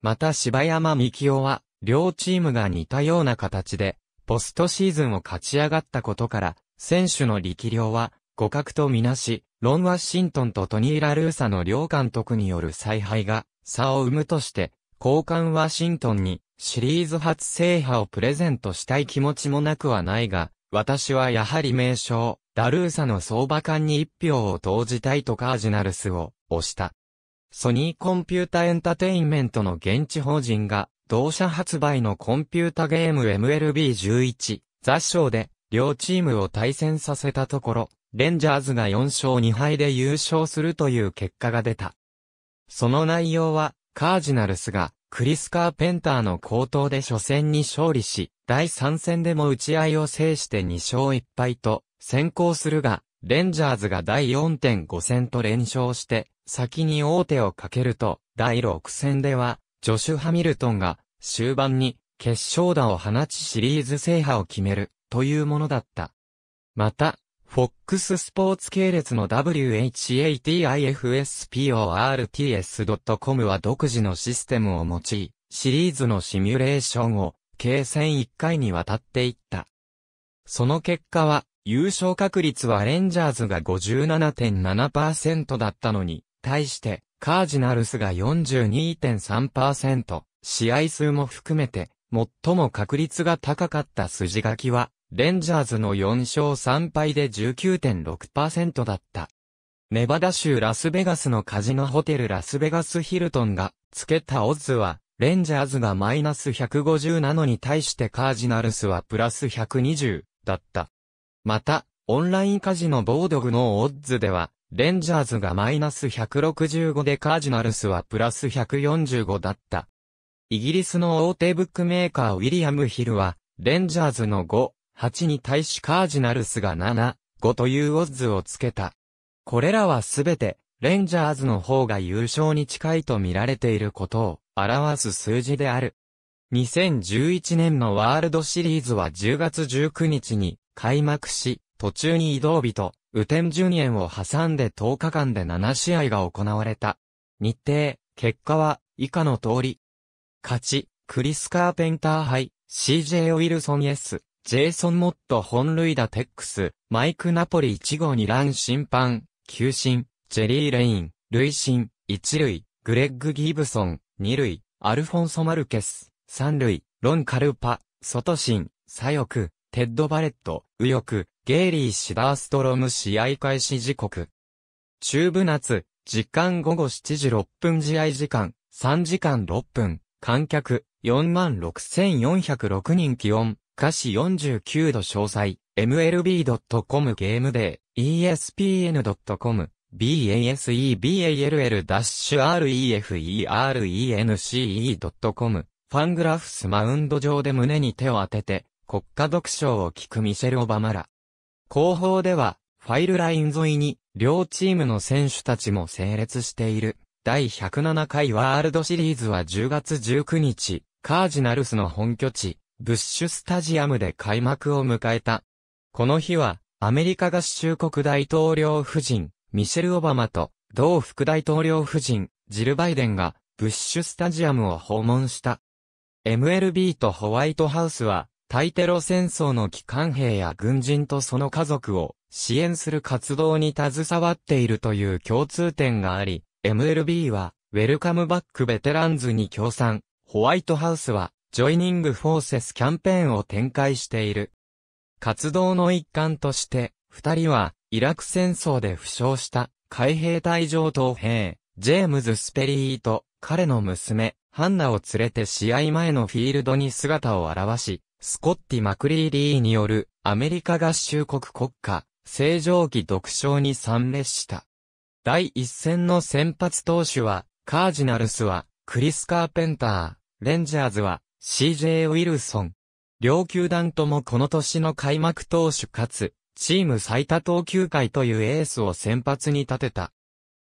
また柴山幹夫は、両チームが似たような形で、ポストシーズンを勝ち上がったことから、選手の力量は、互角とみなし、ロン・ワシントンとトニー・ラルーサの両監督による采配が、差を生むとして、交換ワシントンにシリーズ初制覇をプレゼントしたい気持ちもなくはないが、私はやはり名称、ダルーサの相場間に一票を投じたいとカージナルスを押した。ソニーコンピュータエンタテインメントの現地法人が、同社発売のコンピュータゲーム MLB11 雑賞で両チームを対戦させたところ、レンジャーズが4勝2敗で優勝するという結果が出た。その内容は、カージナルスが、クリス・カーペンターの高頭で初戦に勝利し、第3戦でも打ち合いを制して2勝1敗と、先行するが、レンジャーズが第4.5戦と連勝して、先に王手をかけると、第6戦では、ジョシュ・ハミルトンが、終盤に、決勝打を放ちシリーズ制覇を決める、というものだった。また、FOX スポーツ系列の WHATIFSPORTS.com は独自のシステムを用い、シリーズのシミュレーションを、計戦1回にわたっていった。その結果は、優勝確率はレンジャーズが57.7%だったのに、対して、カージナルスが42.3%、試合数も含めて最も確率が高かった筋書きは、レンジャーズの4勝3敗で19.6%だった。ネバダ州ラスベガスのカジノホテルラスベガスヒルトンが付けたオッズは、レンジャーズがマイナス150なのに対してカージナルスはプラス120だった。また、オンラインカジノボードグのオッズでは、レンジャーズがマイナス165でカージナルスはプラス145だった。イギリスの大手ブックメーカーウィリアム・ヒルは、レンジャーズの5、8に対しカージナルスが7、5というオッズをつけた。これらはすべて、レンジャーズの方が優勝に近いと見られていることを表す数字である。2011年のワールドシリーズは10月19日に開幕し、途中に移動日と、雨天順延を挟んで10日間で7試合が行われた。日程、結果は以下の通り、勝ち、クリス・カーペンター杯、CJ・ ウィルソン S、ジェイソン・モット本塁打テックス、マイク・ナポリ1号ラン審判、球審、ジェリー・レイン、累審、1塁、グレッグ・ギブソン、2塁、アルフォンソ・マルケス、3塁、ロン・カルパ、外審、左翼、テッド・バレット、右翼、ゲイリー・シダーストロム試合開始時刻。中部夏、時間午後7時6分試合時間、3時間6分、観客、46,406人気温、歌詞49度詳細、mlb.com ゲームデー、espn.com、baseball-referen.com、ファングラフスマウンド上で胸に手を当てて、国家読書を聞くミシェル・オバマラ。後方では、ファイルライン沿いに、両チームの選手たちも整列している。第107回ワールドシリーズは10月19日、カージナルスの本拠地、ブッシュスタジアムで開幕を迎えた。この日は、アメリカ合衆国大統領夫人、ミシェル・オバマと、同副大統領夫人、ジル・バイデンが、ブッシュスタジアムを訪問した。MLB とホワイトハウスは、対テロ戦争の機関兵や軍人とその家族を支援する活動に携わっているという共通点があり、MLB は、ウェルカムバックベテランズに協賛、ホワイトハウスは、ジョイニングフォーセスキャンペーンを展開している。活動の一環として、二人は、イラク戦争で負傷した、海兵隊上等兵、ジェームズ・スペリーと、彼の娘、ハンナを連れて試合前のフィールドに姿を現し、スコッティ・マクリーリーによるアメリカ合衆国国家、正常期独唱に参列した。第一戦の先発投手は、カージナルスは、クリス・カーペンター、レンジャーズは、CJ ウィルソン。両球団ともこの年の開幕投手かつ、チーム最多投球回というエースを先発に立てた。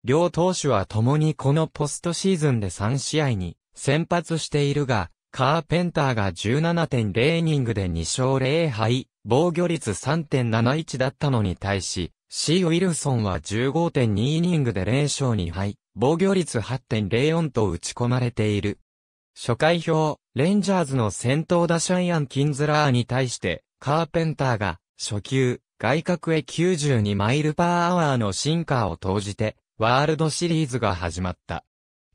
両投手は共にこのポストシーズンで3試合に先発しているが、カーペンターが17.0イニングで2勝0敗、防御率3.71だったのに対し、C・ ウィルソンは15.2イニングで0勝2敗、防御率8.04と打ち込まれている。初回表、レンジャーズの先頭打者イアン・キンズラーに対して、カーペンターが、初球、外角へ92マイルパーアワーのシンカーを投じて、ワールドシリーズが始まった。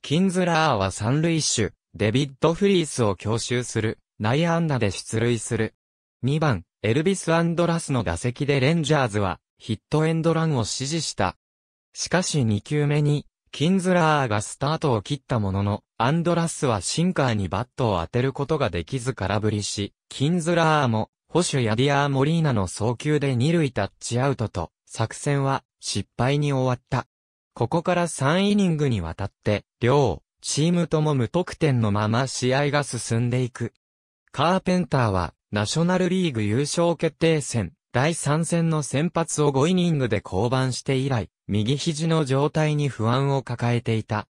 キンズラーは三塁手、デビッド・フリースを強襲する、内野安打で出塁する。2番、エルビス・アンドラスの打席でレンジャーズはヒットエンドランを指示した。しかし2球目に、キンズラーがスタートを切ったものの、アンドラスはシンカーにバットを当てることができず空振りし、キンズラーも、保守ヤディアー・モリーナの送球で2塁タッチアウトと、作戦は失敗に終わった。ここから3イニングにわたって、両、チームとも無得点のまま試合が進んでいく。カーペンターは、ナショナルリーグ優勝決定戦、第3戦の先発を5イニングで降板して以来、右肘の状態に不安を抱えていた。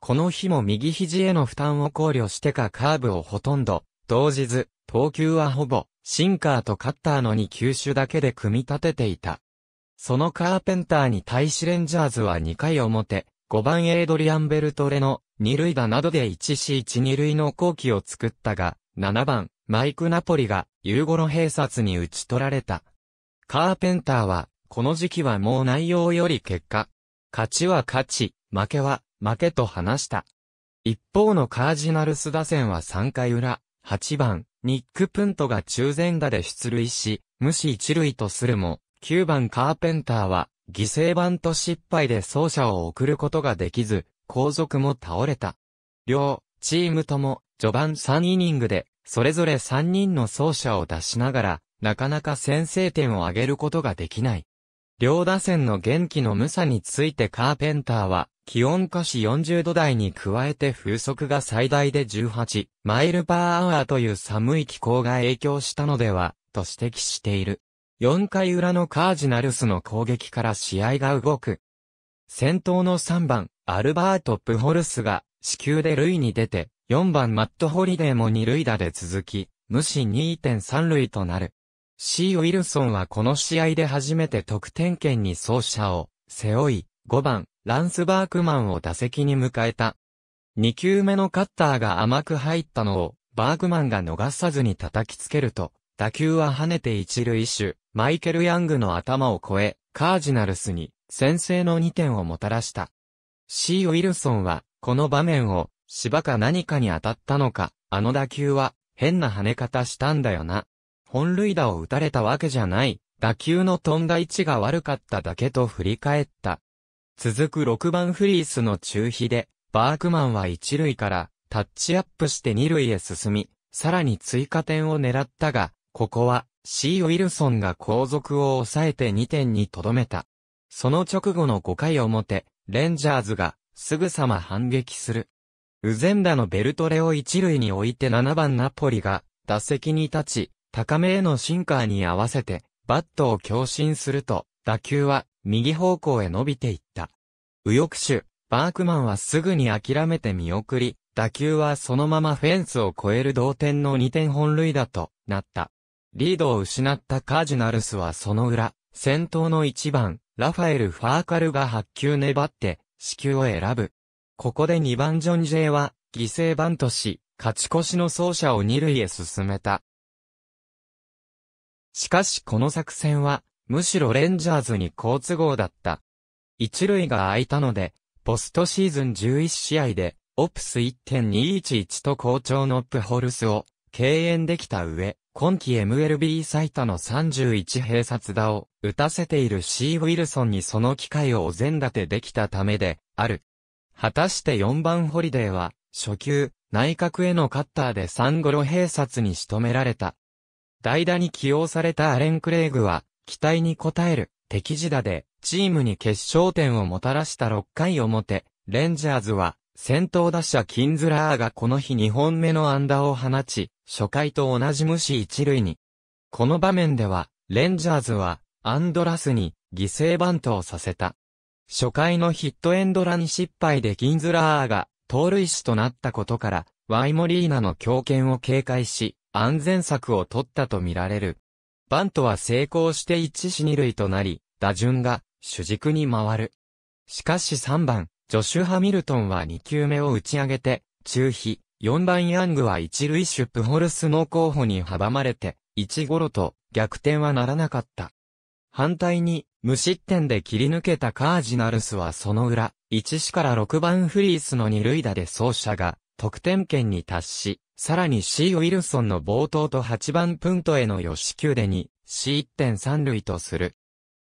この日も右肘への負担を考慮してかカーブをほとんど、同時ず、投球はほぼ、シンカーとカッターの2球種だけで組み立てていた。そのカーペンターに対しレンジャーズは2回表、5番エイドリアン・ベルトレの2塁打などで 1C1 2塁の後期を作ったが、7番、マイク・ナポリがゴロ閉殺に打ち取られた。カーペンターは、この時期はもう内容より結果。勝ちは勝ち、負けは負けと話した。一方のカージナルス打線は3回裏、8番、ニック・プントが中前打で出塁し、無視一塁とするも、9番カーペンターは、犠牲版と失敗で走者を送ることができず、後続も倒れた。両、チームとも、序盤3イニングでそれぞれ3人の走者を出しながら、なかなか先制点を上げることができない。両打線の元気の無さについてカーペンターは、気温下し40度台に加えて風速が最大で18マイルパーアワーという寒い気候が影響したのでは、と指摘している。4回裏のカージナルスの攻撃から試合が動く。先頭の3番、アルバート・プホルスが、死球で塁に出て、4番マット・ホリデーも2塁打で続き、無視2.3塁となる。C・ ウィルソンはこの試合で初めて得点圏に走者を背負い、5番、ランスバークマンを打席に迎えた。2球目のカッターが甘く入ったのを、バークマンが逃さずに叩きつけると、打球は跳ねて一塁手、マイケル・ヤングの頭を越え、カージナルスに先制の2点をもたらした。C・ ウィルソンは、この場面を芝か何かに当たったのか、あの打球は、変な跳ね方したんだよな。本塁打を打たれたわけじゃない、打球の飛んだ位置が悪かっただけと振り返った。続く6番フリースの中飛で、バークマンは1塁からタッチアップして2塁へ進み、さらに追加点を狙ったが、ここは C・ ウィルソンが後続を抑えて2点にとどめた。その直後の5回表、レンジャーズがすぐさま反撃する。ウゼンダのベルトレを一塁に置いて7番ナポリが、打席に立ち、高めへのシンカーに合わせて、バットを強振すると、打球は、右方向へ伸びていった。右翼手、バークマンはすぐに諦めて見送り、打球はそのままフェンスを越える同点の2点本塁打となった。リードを失ったカージナルスはその裏、先頭の1番、ラファエル・ファーカルが8球粘って、死球を選ぶ。ここで2番ジョン・ジェイは、犠牲版とし、勝ち越しの走者を二塁へ進めた。しかしこの作戦は、むしろレンジャーズに好都合だった。一塁が空いたので、ポストシーズン11試合で、オプス1.211と好調のプホルスを敬遠できた上、今季 MLB 最多の31併殺打を打たせているシー・ウィルソンにその機会をお膳立てできたためで、ある。果たして4番ホリデーは、初級、内角へのカッターでンゴロ併殺に仕留められた。代打に起用されたアレン・クレイグは、期待に応える、敵地打で、チームに決勝点をもたらした6回表、レンジャーズは、先頭打者キンズラーがこの日2本目の安打を放ち、初回と同じ無視一塁に。この場面では、レンジャーズは、アンドラスに、犠牲バントをさせた。初回のヒットエンドラン失敗でギンズラーが盗塁手となったことから、ワイモリーナの強権を警戒し、安全策を取ったとみられる。バントは成功して一死二塁となり、打順が主軸に回る。しかし3番、ジョシュ・ハミルトンは2球目を打ち上げて、中飛、4番ヤングは1塁手プホルスの候補に阻まれて、1ゴロと逆転はならなかった。反対に、無失点で切り抜けたカージナルスはその裏、1から6番フリースの二塁打で走者が得点圏に達し、さらに C ウィルソンの冒頭と8番プントへの吉球でに C1.3 塁とする。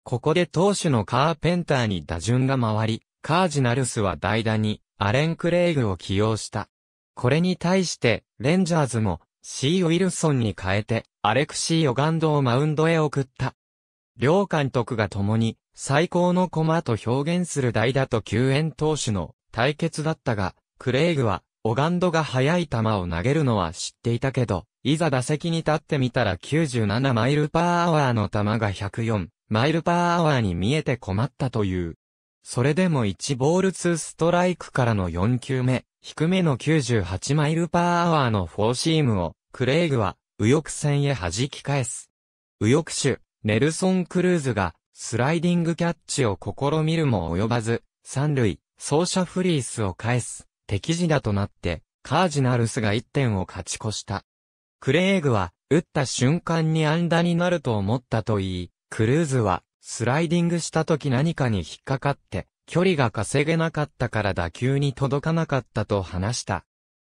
ここで投手のカーペンターに打順が回り、カージナルスは代打にアレン・クレイグを起用した。これに対して、レンジャーズも C ウィルソンに変えて、アレクシー・オガンドをマウンドへ送った。両監督が共に最高の駒と表現する代打と救援投手の対決だったが、クレイグはオガンドが速い球を投げるのは知っていたけど、いざ打席に立ってみたら97マイルパーアワーの球が104マイルパーアワーに見えて困ったという。それでも1ボール2ストライクからの4球目、低めの98マイルパーアワーのフォーシームを、クレイグは右翼線へ弾き返す。右翼手、ネルソン・クルーズがスライディングキャッチを試みるも及ばず、三塁、走者フリースを返す、敵地打となって、カージナルスが1点を勝ち越した。クレイグは、打った瞬間に安打になると思ったと言い、クルーズは、スライディングした時何かに引っかかって、距離が稼げなかったから打球に届かなかったと話した。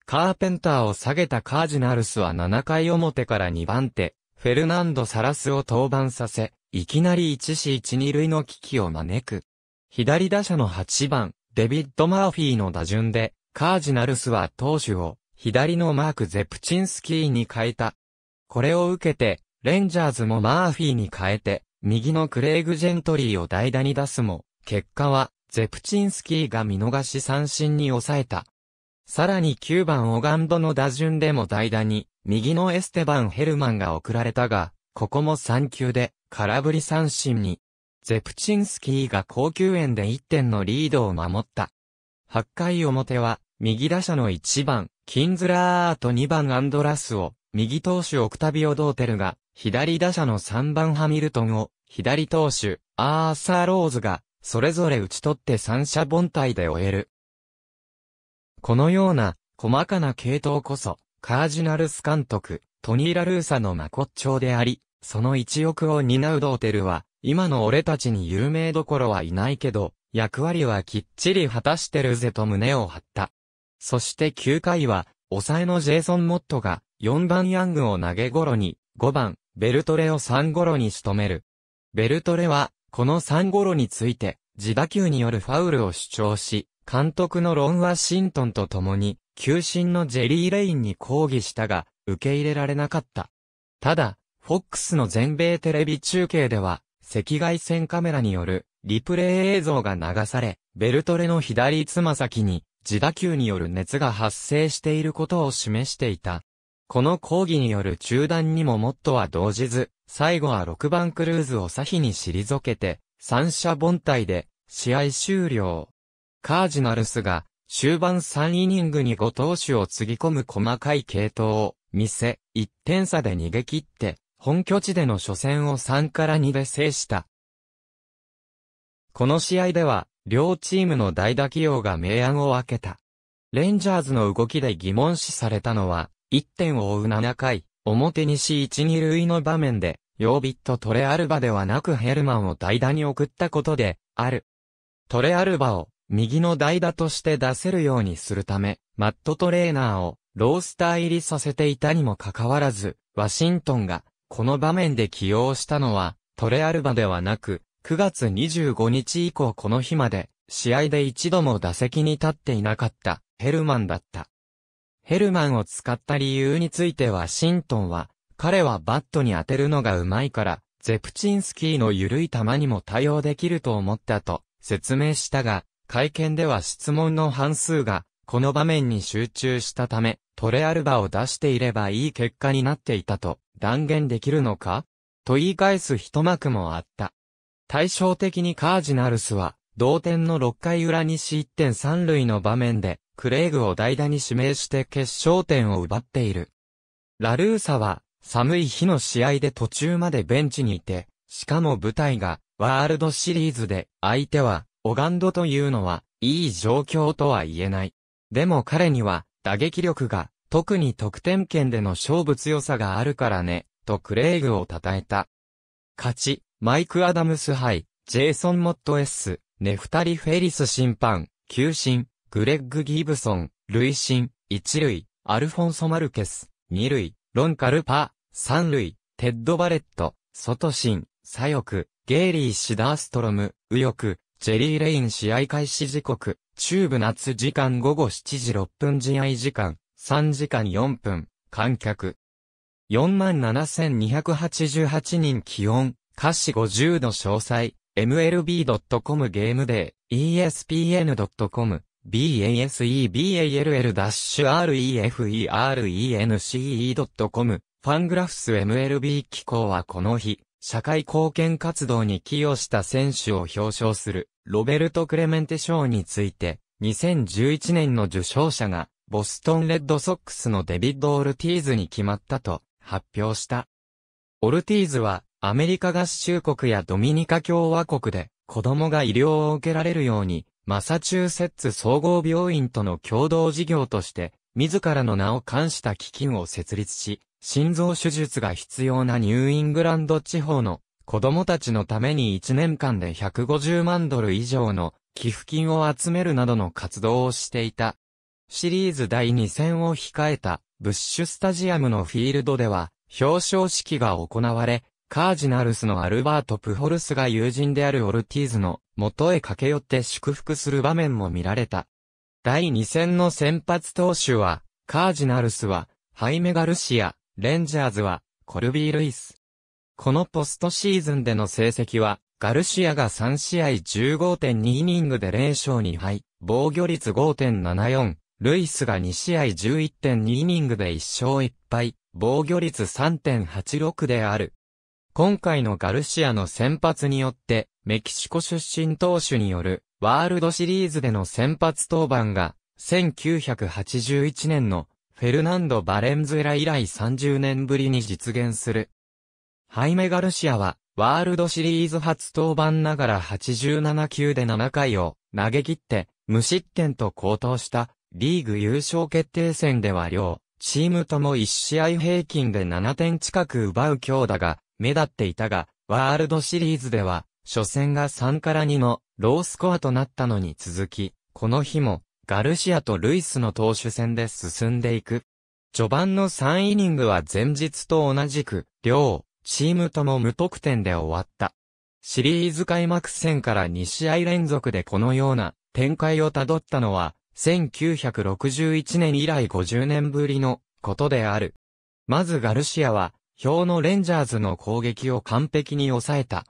カーペンターを下げたカージナルスは7回表から2番手、フェルナンド・サラスを登板させ、いきなり1死1、2塁の危機を招く。左打者の8番、デビッド・マーフィーの打順で、カージナルスは投手を、左のマーク・ゼプチンスキーに変えた。これを受けて、レンジャーズもマーフィーに変えて、右のクレイグ・ジェントリーを代打に出すも、結果は、ゼプチンスキーが見逃し三振に抑えた。さらに9番オガンドの打順でも代打に、右のエステバン・ヘルマンが送られたが、ここも3球で空振り三振に。ゼプチンスキーが高級円で1点のリードを守った。8回表は、右打者の1番、キンズラーと2番アンドラスを、右投手オクタビオ・ドーテルが、左打者の3番ハミルトンを、左投手、アーサー・ローズが、それぞれ打ち取って三者凡退で終える。このような、細かな系統こそ、カージナルス監督、トニー・ラルーサの真骨頂であり、その一翼を担うドーテルは、今の俺たちに有名どころはいないけど、役割はきっちり果たしてるぜと胸を張った。そして9回は、抑えのジェイソン・モットが、4番ヤングを投げ頃に、5番、ベルトレを3頃に仕留める。ベルトレは、この3頃について、自打球によるファウルを主張し、監督のロン・ワシントンと共に、急進のジェリー・レインに抗議したが、受け入れられなかった。ただ、フォックスの全米テレビ中継では、赤外線カメラによるリプレイ映像が流され、ベルトレの左つま先に自打球による熱が発生していることを示していた。この抗議による中断にももっとは動じず、最後は6番クルーズを左に退けて、三者凡退で試合終了。カージナルスが終盤3イニングに5投手をつぎ込む細かい系統を見せ、1点差で逃げ切って、本拠地での初戦を3から2で制した。この試合では、両チームの代打起用が明暗を分けた。レンジャーズの動きで疑問視されたのは、1点を追う7回、表西1、2塁の場面で、ヨービット・トレアルバではなくヘルマンを代打に送ったことで、ある。トレアルバを右の代打として出せるようにするため、マットトレーナーをロースター入りさせていたにもかかわらず、ワシントンがこの場面で起用したのはトレアルバではなく、9月25日以降この日まで試合で一度も打席に立っていなかったヘルマンだった。ヘルマンを使った理由についてワシントンは、彼はバットに当てるのがうまいから、ゼプチンスキーの緩い球にも対応できると思ったと説明したが、会見では質問の半数が、この場面に集中したため、トレアルバを出していればいい結果になっていたと断言できるのかと言い返す一幕もあった。対照的にカージナルスは、同点の6回裏に1点3塁の場面で、クレイグを代打に指名して決勝点を奪っている。ラルーサは、寒い日の試合で途中までベンチにいて、しかも舞台が、ワールドシリーズで、相手は、オガンドというのは、いい状況とは言えない。でも彼には、打撃力が、特に得点圏での勝負強さがあるからね、とクレイグを称えた。勝ち、マイク・アダムス杯、ジェイソン・モット・エッス、ネフタリ・フェリス審判、球審、グレッグ・ギブソン、累審、一塁、アルフォンソ・マルケス、二塁、ロン・カルパ、三塁、テッド・バレット、ソト・シン、左翼、ゲーリー・シダーストロム、右翼、チェリーレイン試合開始時刻、中部夏時間午後7時6分試合時間、3時間4分、観客。47,288人気温、歌詞50度詳細、mlb.com ゲームデー、espn.com、baseball-reference.com、ファングラフス MLB 機構はこの日、社会貢献活動に寄与した選手を表彰する、ロベルト・クレメンテ賞について、2011年の受賞者が、ボストン・レッドソックスのデビッド・オルティーズに決まったと発表した。オルティーズは、アメリカ合衆国やドミニカ共和国で、子供が医療を受けられるように、マサチューセッツ総合病院との共同事業として、自らの名を冠した基金を設立し、心臓手術が必要なニューイングランド地方の子供たちのために1年間で150万ドル以上の寄付金を集めるなどの活動をしていた。シリーズ第2戦を控えたブッシュスタジアムのフィールドでは表彰式が行われ、カージナルスのアルバート・プホルスが友人であるオルティーズの元へ駆け寄って祝福する場面も見られた。第2戦の先発投手は、カージナルスは、ハイメ・ガルシア、レンジャーズは、コルビー・ルイス。このポストシーズンでの成績は、ガルシアが3試合15.2イニングで0勝2敗、防御率5.74、ルイスが2試合11.2イニングで1勝1敗、防御率3.86である。今回のガルシアの先発によって、メキシコ出身投手による、ワールドシリーズでの先発登板が、1981年のフェルナンド・バレンズエラ以来30年ぶりに実現する。ハイメ・ガルシアは、ワールドシリーズ初登板ながら87球で7回を投げ切って、無失点と高騰したリーグ優勝決定戦では両、チームとも1試合平均で7点近く奪う強打が目立っていたが、ワールドシリーズでは、初戦が3から2のロースコアとなったのに続き、この日もガルシアとルイスの投手戦で進んでいく。序盤の3イニングは前日と同じく、両、チームとも無得点で終わった。シリーズ開幕戦から2試合連続でこのような展開をたどったのは、1961年以来50年ぶりのことである。まずガルシアは、表のレンジャーズの攻撃を完璧に抑えた。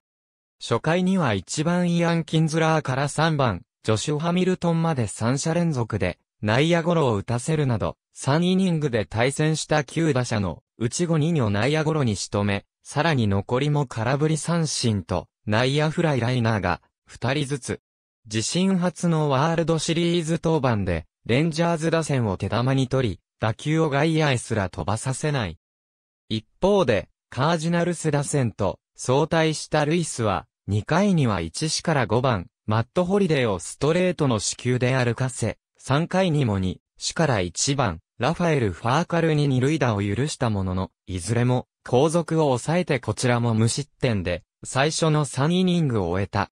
初回には1番イアン・キンズラーから3番、ジョシュ・ハミルトンまで3者連続で内野ゴロを打たせるなど、3イニングで対戦した9打者のうち5人を内野ゴロに仕留め、さらに残りも空振り三振と内野フライライナーが2人ずつ。自身初のワールドシリーズ登板で、レンジャーズ打線を手玉に取り、打球を外野へすら飛ばさせない。一方で、カージナルス打線と相対したルイスは、2回には1死から5番、マットホリデーをストレートの死球で歩かせ、3回にも2、死から1番、ラファエル・ファーカルに二塁打を許したものの、いずれも、後続を抑えてこちらも無失点で、最初の3イニングを終えた。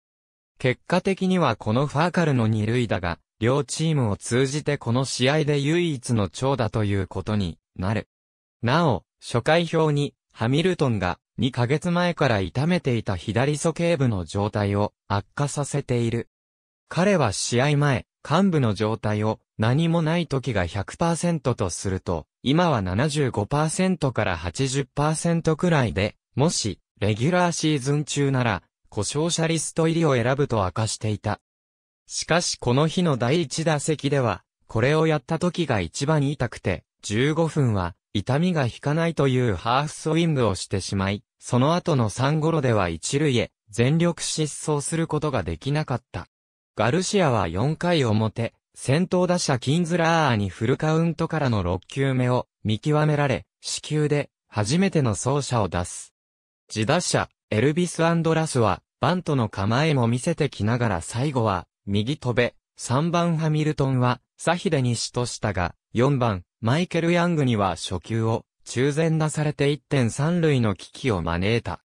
結果的にはこのファーカルの二塁打が、両チームを通じてこの試合で唯一の長打ということになる。なお、初回表に、ハミルトンが2ヶ月前から痛めていた左素形部の状態を悪化させている。彼は試合前、幹部の状態を何もない時が100%とすると、今は75%から80%くらいで、もし、レギュラーシーズン中なら、故障者リスト入りを選ぶと明かしていた。しかしこの日の第一打席では、これをやった時が一番痛くて、15分は痛みが引かないというハーフスイングをしてしまい、その後の3ゴロでは一塁へ全力疾走することができなかった。ガルシアは4回表、先頭打者キンズラーにフルカウントからの6球目を見極められ、死球で初めての走者を出す。自打者、エルビス・アンドラスは、バントの構えも見せてきながら最後は、右飛べ、3番ハミルトンは、サヒデに死としたが、4番、マイケル・ヤングには初球を中前出されて1.3塁の危機を招いた。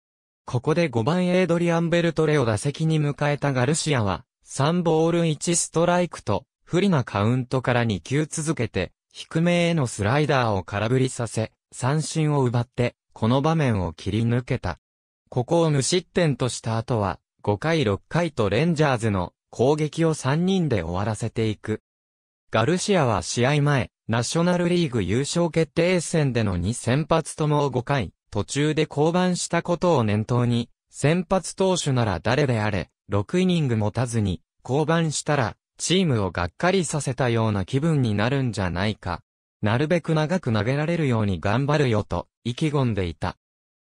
ここで5番エイドリアン・ベルトレを打席に迎えたガルシアは、3ボール1ストライクと、不利なカウントから2球続けて、低めへのスライダーを空振りさせ、三振を奪って、この場面を切り抜けた。ここを無失点とした後は、5回6回とレンジャーズの攻撃を3人で終わらせていく。ガルシアは試合前、ナショナルリーグ優勝決定戦での2先発とも5回、途中で降板したことを念頭に、先発投手なら誰であれ、6イニング持たずに、降板したら、チームをがっかりさせたような気分になるんじゃないか。なるべく長く投げられるように頑張るよと、意気込んでいた。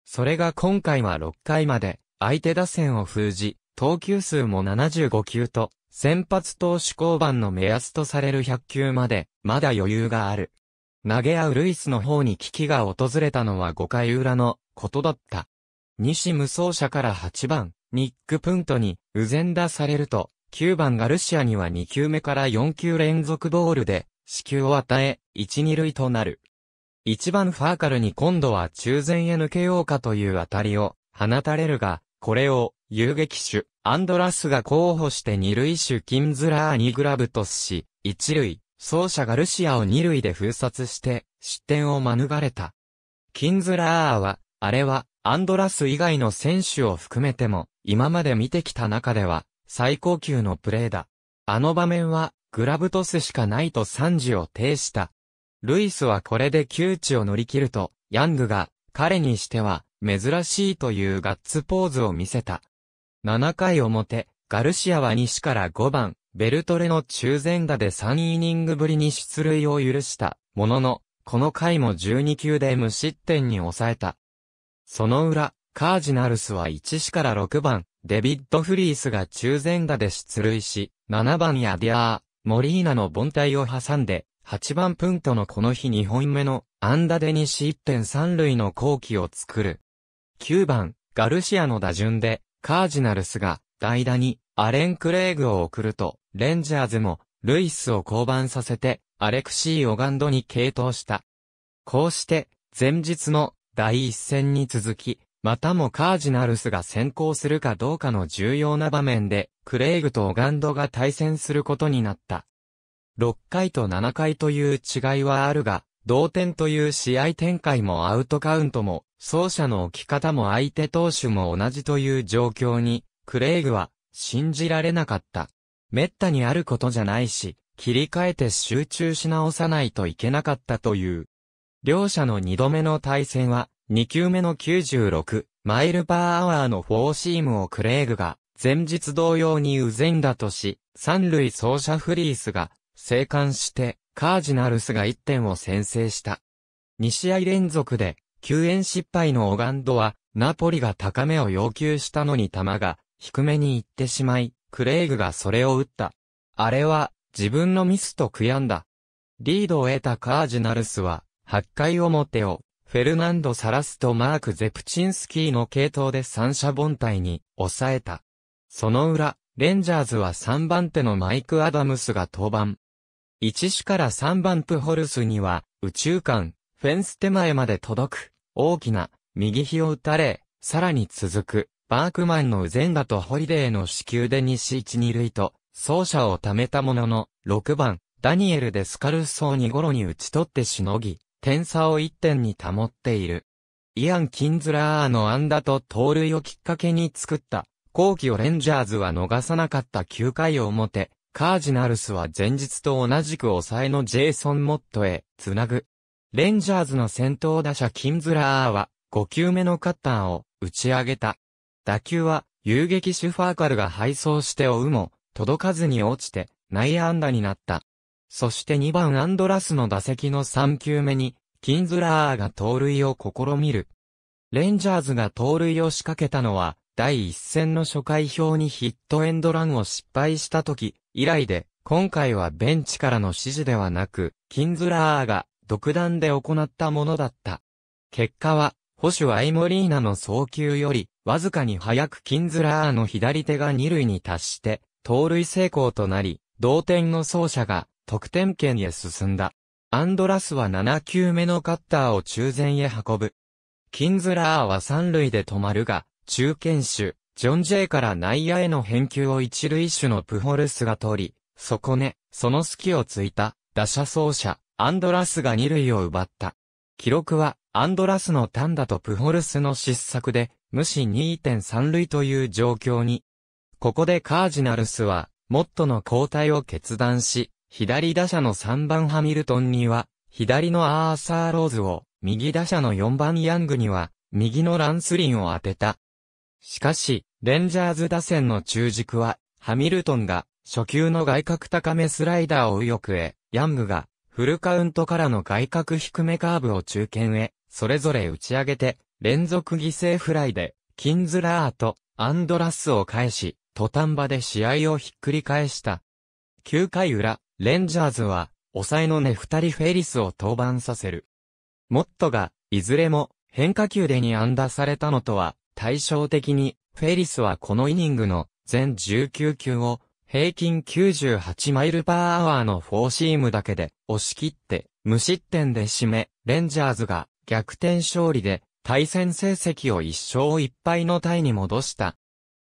それが今回は6回まで、相手打線を封じ、投球数も75球と、先発投手交番の目安とされる100球まで、まだ余裕がある。投げ合うルイスの方に危機が訪れたのは5回裏のことだった。西無双者から8番、ニック・プントに、うぜんだされると、9番ガルシアには2球目から4球連続ボールで、死球を与え、1、2塁となる。1番ファーカルに今度は中前へ抜けようかという当たりを、放たれるが、これを、遊撃手、アンドラスが候補して二塁手キンズラーにグラブトスし、一塁、走者ガルシアを二塁で封殺して、失点を免れた。キンズラーは、あれは、アンドラス以外の選手を含めても、今まで見てきた中では、最高級のプレーだ。あの場面は、グラブトスしかないと惨事を呈した。ルイスはこれで窮地を乗り切ると、ヤングが、彼にしては、珍しいというガッツポーズを見せた。7回表、ガルシアは西から5番、ベルトレの中前打で3イニングぶりに出塁を許したものの、この回も12球で無失点に抑えた。その裏、カージナルスは1死から6番、デビッド・フリースが中前打で出塁し、7番やディアー、モリーナの凡退を挟んで、8番プントのこの日2本目のアンダで2失点3塁の後期を作る。9番、ガルシアの打順で、カージナルスが代打にアレン・クレイグを送ると、レンジャーズもルイスを降板させて、アレクシー・オガンドに傾倒した。こうして、前日の第一戦に続き、またもカージナルスが先行するかどうかの重要な場面で、クレイグとオガンドが対戦することになった。6回と7回という違いはあるが、同点という試合展開もアウトカウントも走者の置き方も相手投手も同じという状況に、クレイグは信じられなかった。滅多にあることじゃないし、切り替えて集中し直さないといけなかったという。両者の二度目の対戦は、2球目の96マイルパーアワーのフォーシームをクレイグが、前日同様にうぜんだとし、三塁走者フリースが、生還して、カージナルスが1点を先制した。2試合連続で、救援失敗のオガンドは、ナポリが高めを要求したのに球が低めに行ってしまい、クレイグがそれを打った。あれは自分のミスと悔やんだ。リードを得たカージナルスは、8回表を、フェルナンド・サラスとマーク・ゼプチンスキーの系統で三者凡退に抑えた。その裏、レンジャーズは3番手のマイク・アダムスが登板。1種から3番プホルスには、宇宙間、フェンス手前まで届く、大きな、右火を打たれ、さらに続く、バークマンのウゼンダとホリデーの支給で西一二塁と、走者を貯めたものの、6番、ダニエルでスカルソーにゴロに打ち取ってしのぎ、点差を1点に保っている。イアン・キンズラーのアンダと盗塁をきっかけに作った、後期をレンジャーズは逃さなかった9回表、カージナルスは前日と同じく抑えのジェイソン・モットへ、つなぐ。レンジャーズの先頭打者キンズラーは5球目のカッターを打ち上げた。打球は遊撃手ファーカルが配送して追うも届かずに落ちて内野安打になった。そして2番アンドラスの打席の3球目にキンズラーが盗塁を試みる。レンジャーズが盗塁を仕掛けたのは第1戦の初回表にヒットエンドランを失敗した時以来で今回はベンチからの指示ではなく、キンズラーが独断で行ったものだった。結果は、保守アイモリーナの送球より、わずかに早くキンズラーの左手が二塁に達して、盗塁成功となり、同点の走者が、得点圏へ進んだ。アンドラスは7球目のカッターを中前へ運ぶ。キンズラーは三塁で止まるが、中堅手、ジョン・ジェイから内野への返球を一塁手のプホルスが取り、そこね、その隙をついた、打者走者、アンドラスが二塁を奪った。記録は、アンドラスの単打とプホルスの失策で、無視2.3塁という状況に。ここでカージナルスは、モットの交代を決断し、左打者の3番ハミルトンには、左のアーサーローズを、右打者の4番ヤングには、右のランスリンを当てた。しかし、レンジャーズ打線の中軸は、ハミルトンが、初球の外角高めスライダーを右翼へ、ヤングが、フルカウントからの外角低めカーブを中堅へ、それぞれ打ち上げて、連続犠牲フライで、キンズラーとアンドラスを返し、土壇場で試合をひっくり返した。9回裏、レンジャーズは、抑えのね二人フェリスを登板させる。モットが、いずれも、変化球でに安打されたのとは、対照的に、フェリスはこのイニングの、全19球を、平均98マイルパーアワーのフォーシームだけで押し切って無失点で締め、レンジャーズが逆転勝利で対戦成績を1勝1敗のタイに戻した。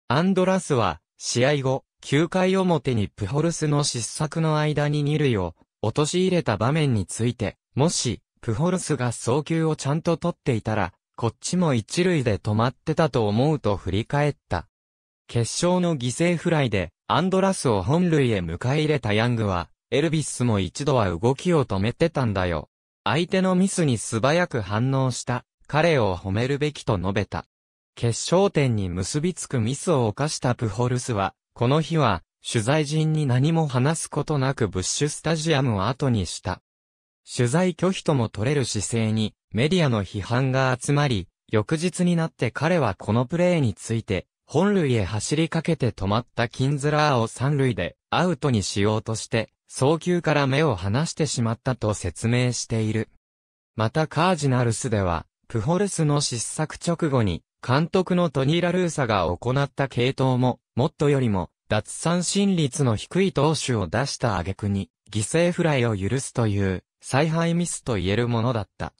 アンドラスは試合後、9回表にプホルスの失策の間に2塁を落とし入れた場面について、もし、プホルスが送球をちゃんと取っていたら、こっちも一塁で止まってたと思うと振り返った。決勝の犠牲フライで、アンドラスを本塁へ迎え入れたヤングは、エルビスも一度は動きを止めてたんだよ。相手のミスに素早く反応した、彼を褒めるべきと述べた。決勝点に結びつくミスを犯したプホルスは、この日は、取材陣に何も話すことなくブッシュスタジアムを後にした。取材拒否とも取れる姿勢に、メディアの批判が集まり、翌日になって彼はこのプレーについて、本塁へ走りかけて止まったキンズラーを三塁でアウトにしようとして、早球から目を離してしまったと説明している。またカージナルスでは、プホルスの失策直後に、監督のトニー・ラルーサが行った系統も、もっとよりも、脱三振率の低い投手を出した挙句に、犠牲フライを許すという、采配ミスと言えるものだった。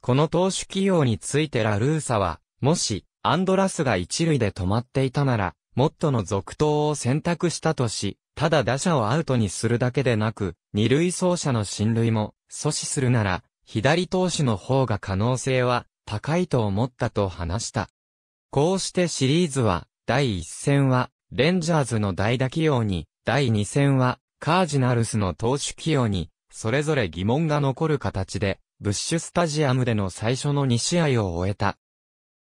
この投手起用についてラルーサは、もし、アンドラスが一塁で止まっていたなら、モットの続投を選択したとし、ただ打者をアウトにするだけでなく、二塁走者の進塁も阻止するなら、左投手の方が可能性は高いと思ったと話した。こうしてシリーズは、第1戦は、レンジャーズの代打起用に、第2戦は、カージナルスの投手起用に、それぞれ疑問が残る形で、ブッシュスタジアムでの最初の2試合を終えた。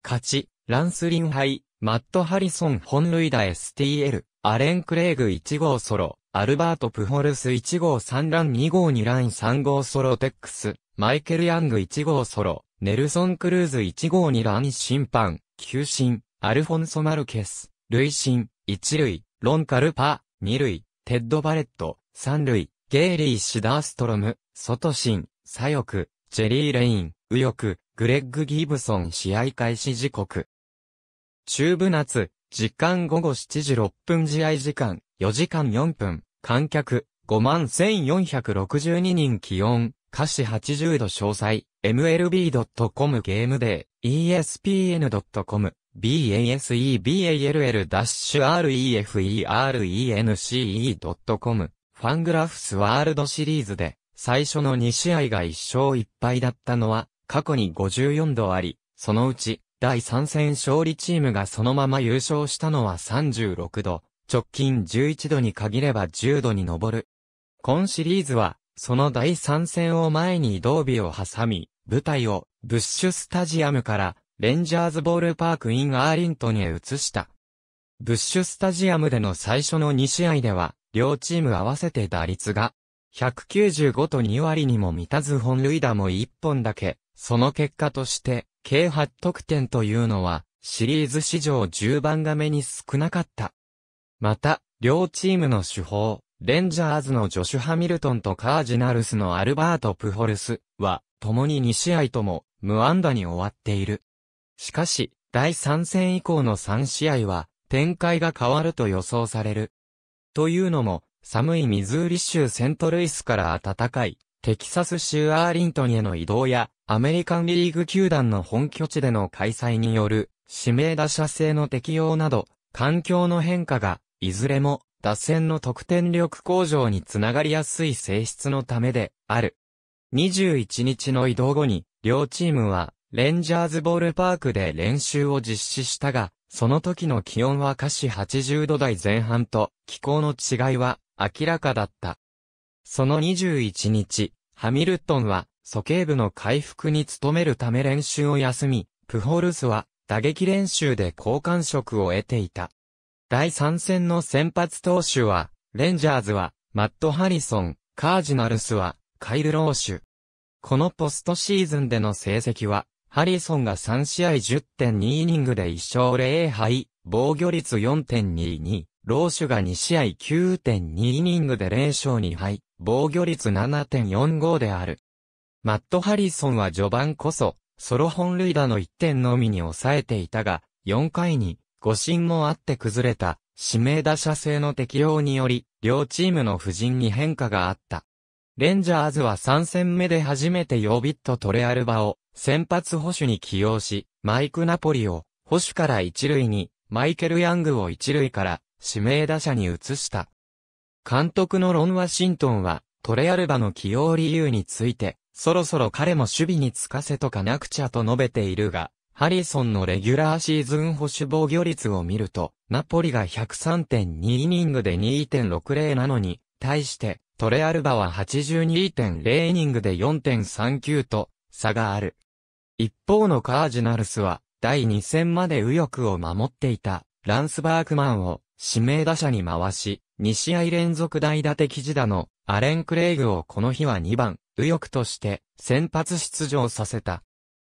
勝ち、ランスリンハイ、マット・ハリソン本類打 STL、アレン・クレイグ1号ソロ、アルバート・プホルス1号3ラン2号2ラン3号ソロテックス、マイケル・ヤング1号ソロ、ネルソン・クルーズ1号2ラン審判、球審、アルフォンソ・マルケス、累審、1塁、ロン・カルパ、2塁、テッド・バレット、3塁、ゲイリー・シダーストロム、外審、左翼、ジェリー・レイン、右翼、グレッグ・ギブソン試合開始時刻。中部夏、時間午後7時6分試合時間、4時間4分、観客、51,462人気温、歌詞80度詳細、mlb.com ゲームデー、espn.com、baseball-referen.com、ファングラフスワールドシリーズで、最初の2試合が1勝1敗だったのは、過去に54度あり、そのうち、第3戦勝利チームがそのまま優勝したのは36度、直近11度に限れば10度に上る。今シリーズは、その第3戦を前に移動日を挟み、舞台をブッシュスタジアムからレンジャーズボールパークインアーリントンへ移した。ブッシュスタジアムでの最初の2試合では、両チーム合わせて打率が、195と2割にも満たず本塁打も1本だけ、その結果として、計8得点というのは、シリーズ史上10番が目に少なかった。また、両チームの主砲、レンジャーズのジョシュ・ハミルトンとカージナルスのアルバート・プホルスは、共に2試合とも無安打に終わっている。しかし、第3戦以降の3試合は、展開が変わると予想される。というのも、寒いミズーリ州セントルイスから暖かい、テキサス州アーリントンへの移動や、アメリカンリーグ球団の本拠地での開催による、指名打者制の適用など、環境の変化が、いずれも、打線の得点力向上につながりやすい性質のためで、ある。21日の移動後に、両チームは、レンジャーズボールパークで練習を実施したが、その時の気温は下肢80度台前半と、気候の違いは明らかだった。その21日、ハミルトンは、素形部の回復に努めるため練習を休み、プホルスは、打撃練習で交換職を得ていた。第3戦の先発投手は、レンジャーズは、マット・ハリソン、カージナルスは、カイル・ローシュ。このポストシーズンでの成績は、ハリソンが3試合10.2イニングで1勝0敗、防御率4.22、ローシュが2試合9.2イニングで0勝2敗、防御率7.45である。マット・ハリソンは序盤こそ、ソロ本塁打の1点のみに抑えていたが、4回に、誤信もあって崩れた、指名打者制の適用により、両チームの布陣に変化があった。レンジャーズは3戦目で初めてヨービット・トレアルバを先発保守に起用し、マイク・ナポリを保守から一塁に、マイケル・ヤングを一塁から指名打者に移した。監督のロン・ワシントンは、トレアルバの起用理由について、そろそろ彼も守備につかせとかなくちゃと述べているが、ハリソンのレギュラーシーズン保守防御率を見ると、ナポリが103.2イニングで2.60なのに、対して、トレアルバは82.0イニングで4.39と、差がある。一方のカージナルスは、第2戦まで右翼を守っていた、ランスバークマンを、指名打者に回し、2試合連続代打的時打のアレン・クレイグをこの日は2番、右翼として先発出場させた。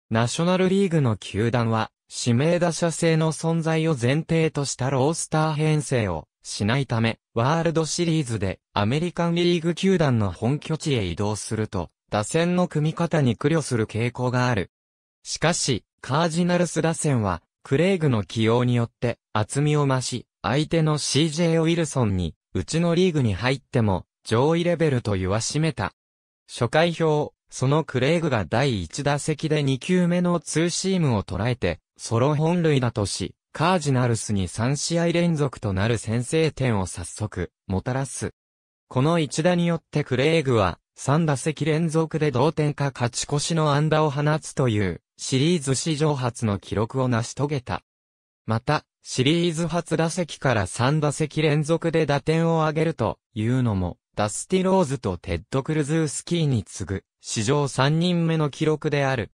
ナショナルリーグの球団は、指名打者制の存在を前提としたロースター編成をしないため、ワールドシリーズでアメリカンリーグ球団の本拠地へ移動すると、打線の組み方に苦慮する傾向がある。しかし、カージナルス打線は、クレイグの起用によって厚みを増し、相手の CJ ウィルソンに、うちのリーグに入っても、上位レベルと言わしめた。初回表、そのクレイグが第1打席で2球目のツーシームを捉えて、ソロ本塁だとし、カージナルスに3試合連続となる先制点を早速、もたらす。この一打によってクレイグは、3打席連続で同点か勝ち越しの安打を放つという、シリーズ史上初の記録を成し遂げた。また、シリーズ初打席から3打席連続で打点を挙げるというのも、ダスティローズとテッド・クルズースキーに次ぐ、史上3人目の記録である。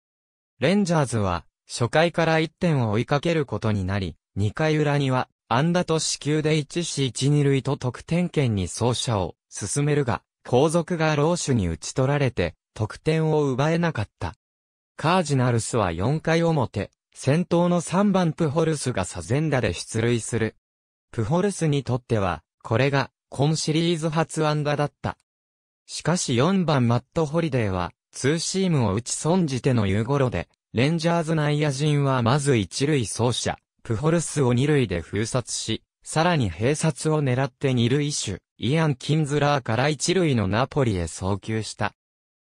レンジャーズは、初回から1点を追いかけることになり、2回裏には、安打と死球で1死1、2塁と得点圏に走者を進めるが、後続が老手に打ち取られて、得点を奪えなかった。カージナルスは4回表、先頭の3番プホルスがサゼンダで出塁する。プホルスにとっては、これが今シリーズ初安打だった。しかし4番マット・ホリデーは、ツーシームを打ち損じての夕頃で、レンジャーズ内野陣はまず一塁走者、プホルスを二塁で封殺し、さらに併殺を狙って二塁手、イアン・キンズラーから一塁のナポリへ送球した。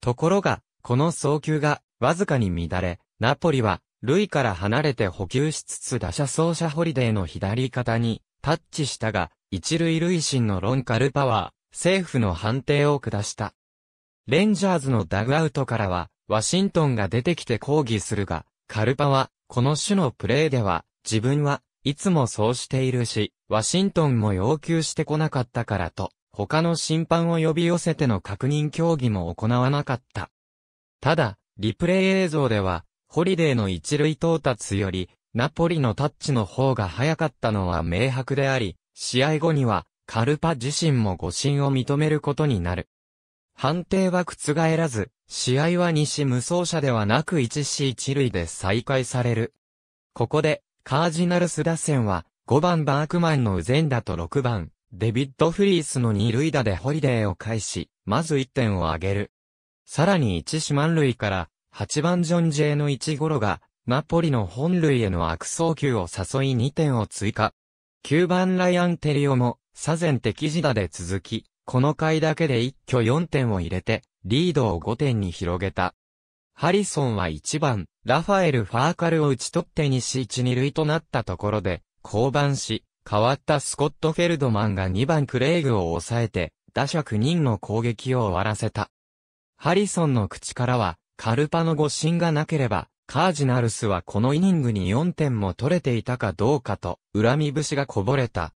ところが、この送球が、わずかに乱れ、ナポリは、ルイから離れて補給しつつ打者走者ホリデーの左肩にタッチしたが、一塁塁審のロンカルパワー、政府の判定を下した。レンジャーズのダグアウトからは、ワシントンが出てきて抗議するが、カルパは、この種のプレーでは、自分はいつもそうしているし、ワシントンも要求してこなかったからと、他の審判を呼び寄せての確認競技も行わなかった。ただ、リプレイ映像では、ホリデーの一塁到達より、ナポリのタッチの方が早かったのは明白であり、試合後には、カルパ自身も誤審を認めることになる。判定は覆らず、試合は西無走者ではなく1 c 一塁で再開される。ここで、カージナルス打線は、5番バークマンのウゼンダと6番、デビッド・フリースの2塁打でホリデーを返し、まず1点を挙げる。さらに1四満塁から、8番ジョン・ジェイの1ゴロが、ナポリの本塁への悪送球を誘い2点を追加。9番ライアン・テリオも、左前敵地打で続き、この回だけで一挙4点を入れて、リードを5点に広げた。ハリソンは1番、ラファエル・ファーカルを打ち取って西1、2塁となったところで、降板し、変わったスコット・フェルドマンが2番クレイグを抑えて、打者9人の攻撃を終わらせた。ハリソンの口からは、カルパの誤信がなければ、カージナルスはこのイニングに4点も取れていたかどうかと、恨み節がこぼれた。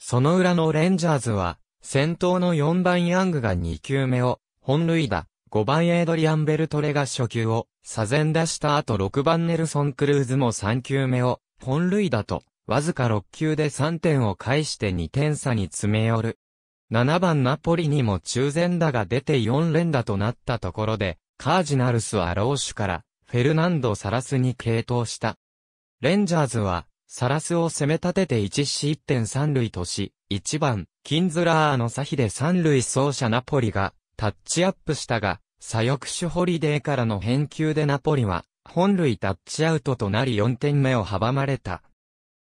その裏のレンジャーズは、先頭の4番ヤングが2球目を、本塁打、5番エイドリアン・ベルトレが初球を、左前出した後6番ネルソン・クルーズも3球目を、本塁打と、わずか6球で3点を返して2点差に詰め寄る。7番ナポリにも中前打が出て4連打となったところで、カージナルスはローシュからフェルナンド・サラスに傾倒した。レンジャーズはサラスを攻め立てて1失点3塁とし、1番、キンズラーの差比で3塁走者ナポリがタッチアップしたが、左翼手ホリデーからの返球でナポリは本塁タッチアウトとなり4点目を阻まれた。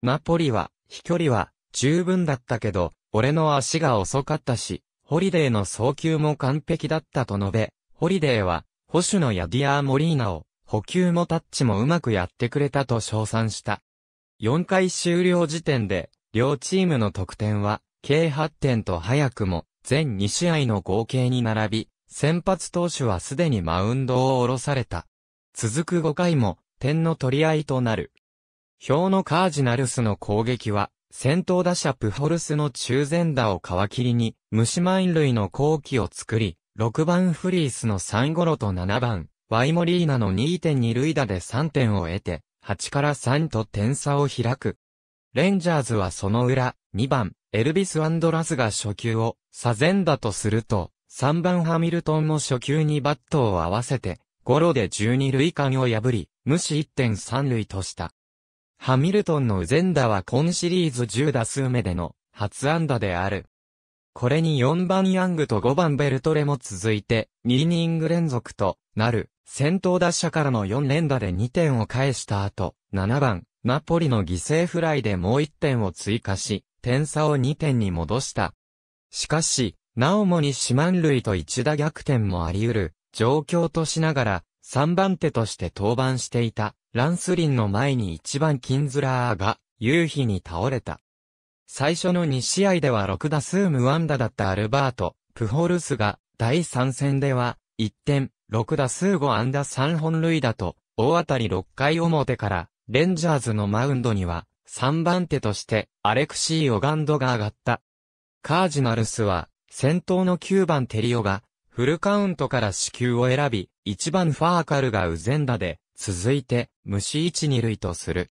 ナポリは飛距離は十分だったけど、俺の足が遅かったし、ホリデーの送球も完璧だったと述べ、ホリデーは保守のヤディアー・モリーナを、補給もタッチもうまくやってくれたと称賛した。4回終了時点で、両チームの得点は、計8点と早くも、全2試合の合計に並び、先発投手はすでにマウンドを下ろされた。続く5回も、点の取り合いとなる。表のカージナルスの攻撃は、先頭打者プホルスの中前打を皮切りに、マイ満塁の後期を作り、6番フリースの3ゴロと7番、ワイモリーナの2.2塁打で3点を得て、8から3と点差を開く。レンジャーズはその裏、2番、エルビス・アンドラスが初球を、サゼンダとすると、3番ハミルトンも初球にバットを合わせて、ゴロで12塁間を破り、無視1.3塁とした。ハミルトンのゼンダは今シリーズ10打数目での、初安打である。これに4番ヤングと5番ベルトレも続いて、2イニング連続となる、先頭打者からの4連打で2点を返した後、7番、ナポリの犠牲フライでもう1点を追加し、点差を2点に戻した。しかし、なおもに四万類と一打逆転もあり得る、状況としながら、3番手として登板していた、ランスリンの前に1番キンズラーが、夕日に倒れた。最初の2試合では6打数無安打だったアルバート、プホルスが、第3戦では、1点、6打数5安打3本塁打と、大当たり6回表から、レンジャーズのマウンドには、3番手として、アレクシー・オガンドが上がった。カージナルスは、先頭の9番テリオが、フルカウントから死球を選び、1番ファーカルがウゼンダで、続いて、虫1、2塁とする。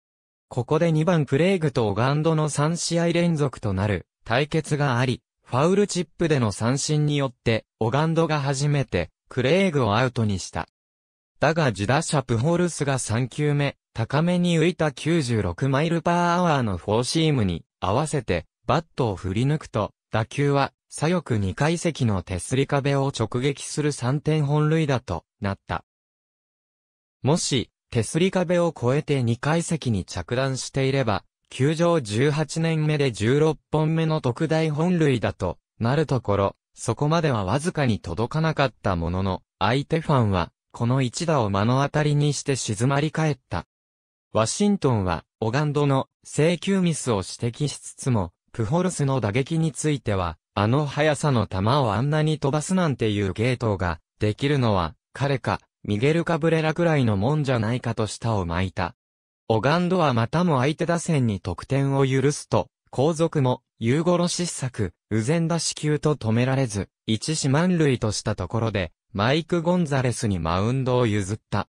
ここで2番クレイグとオガンドの3試合連続となる対決があり、ファウルチップでの三振によって、オガンドが初めて、クレイグをアウトにした。だが自打者プホルスが3球目、高めに浮いた96マイルパーアワーのフォーシームに合わせてバットを振り抜くと、打球は左翼2階席の手すり壁を直撃する3点本塁打となった。もし、手すり壁を越えて2階席に着弾していれば、球場18年目で16本目の特大本塁だとなるところ、そこまではわずかに届かなかったものの、相手ファンは、この一打を目の当たりにして静まり返った。ワシントンは、オガンドの制球ミスを指摘しつつも、プホルスの打撃については、あの速さの球をあんなに飛ばすなんていうゲートが、できるのは、彼か、ミゲル・カブレラくらいのもんじゃないかと舌を巻いた。オガンドはまたも相手打線に得点を許すと、後続も、夕殺失策、ぜんだ死球と止められず、一死満塁としたところで、マイク・ゴンザレスにマウンドを譲った。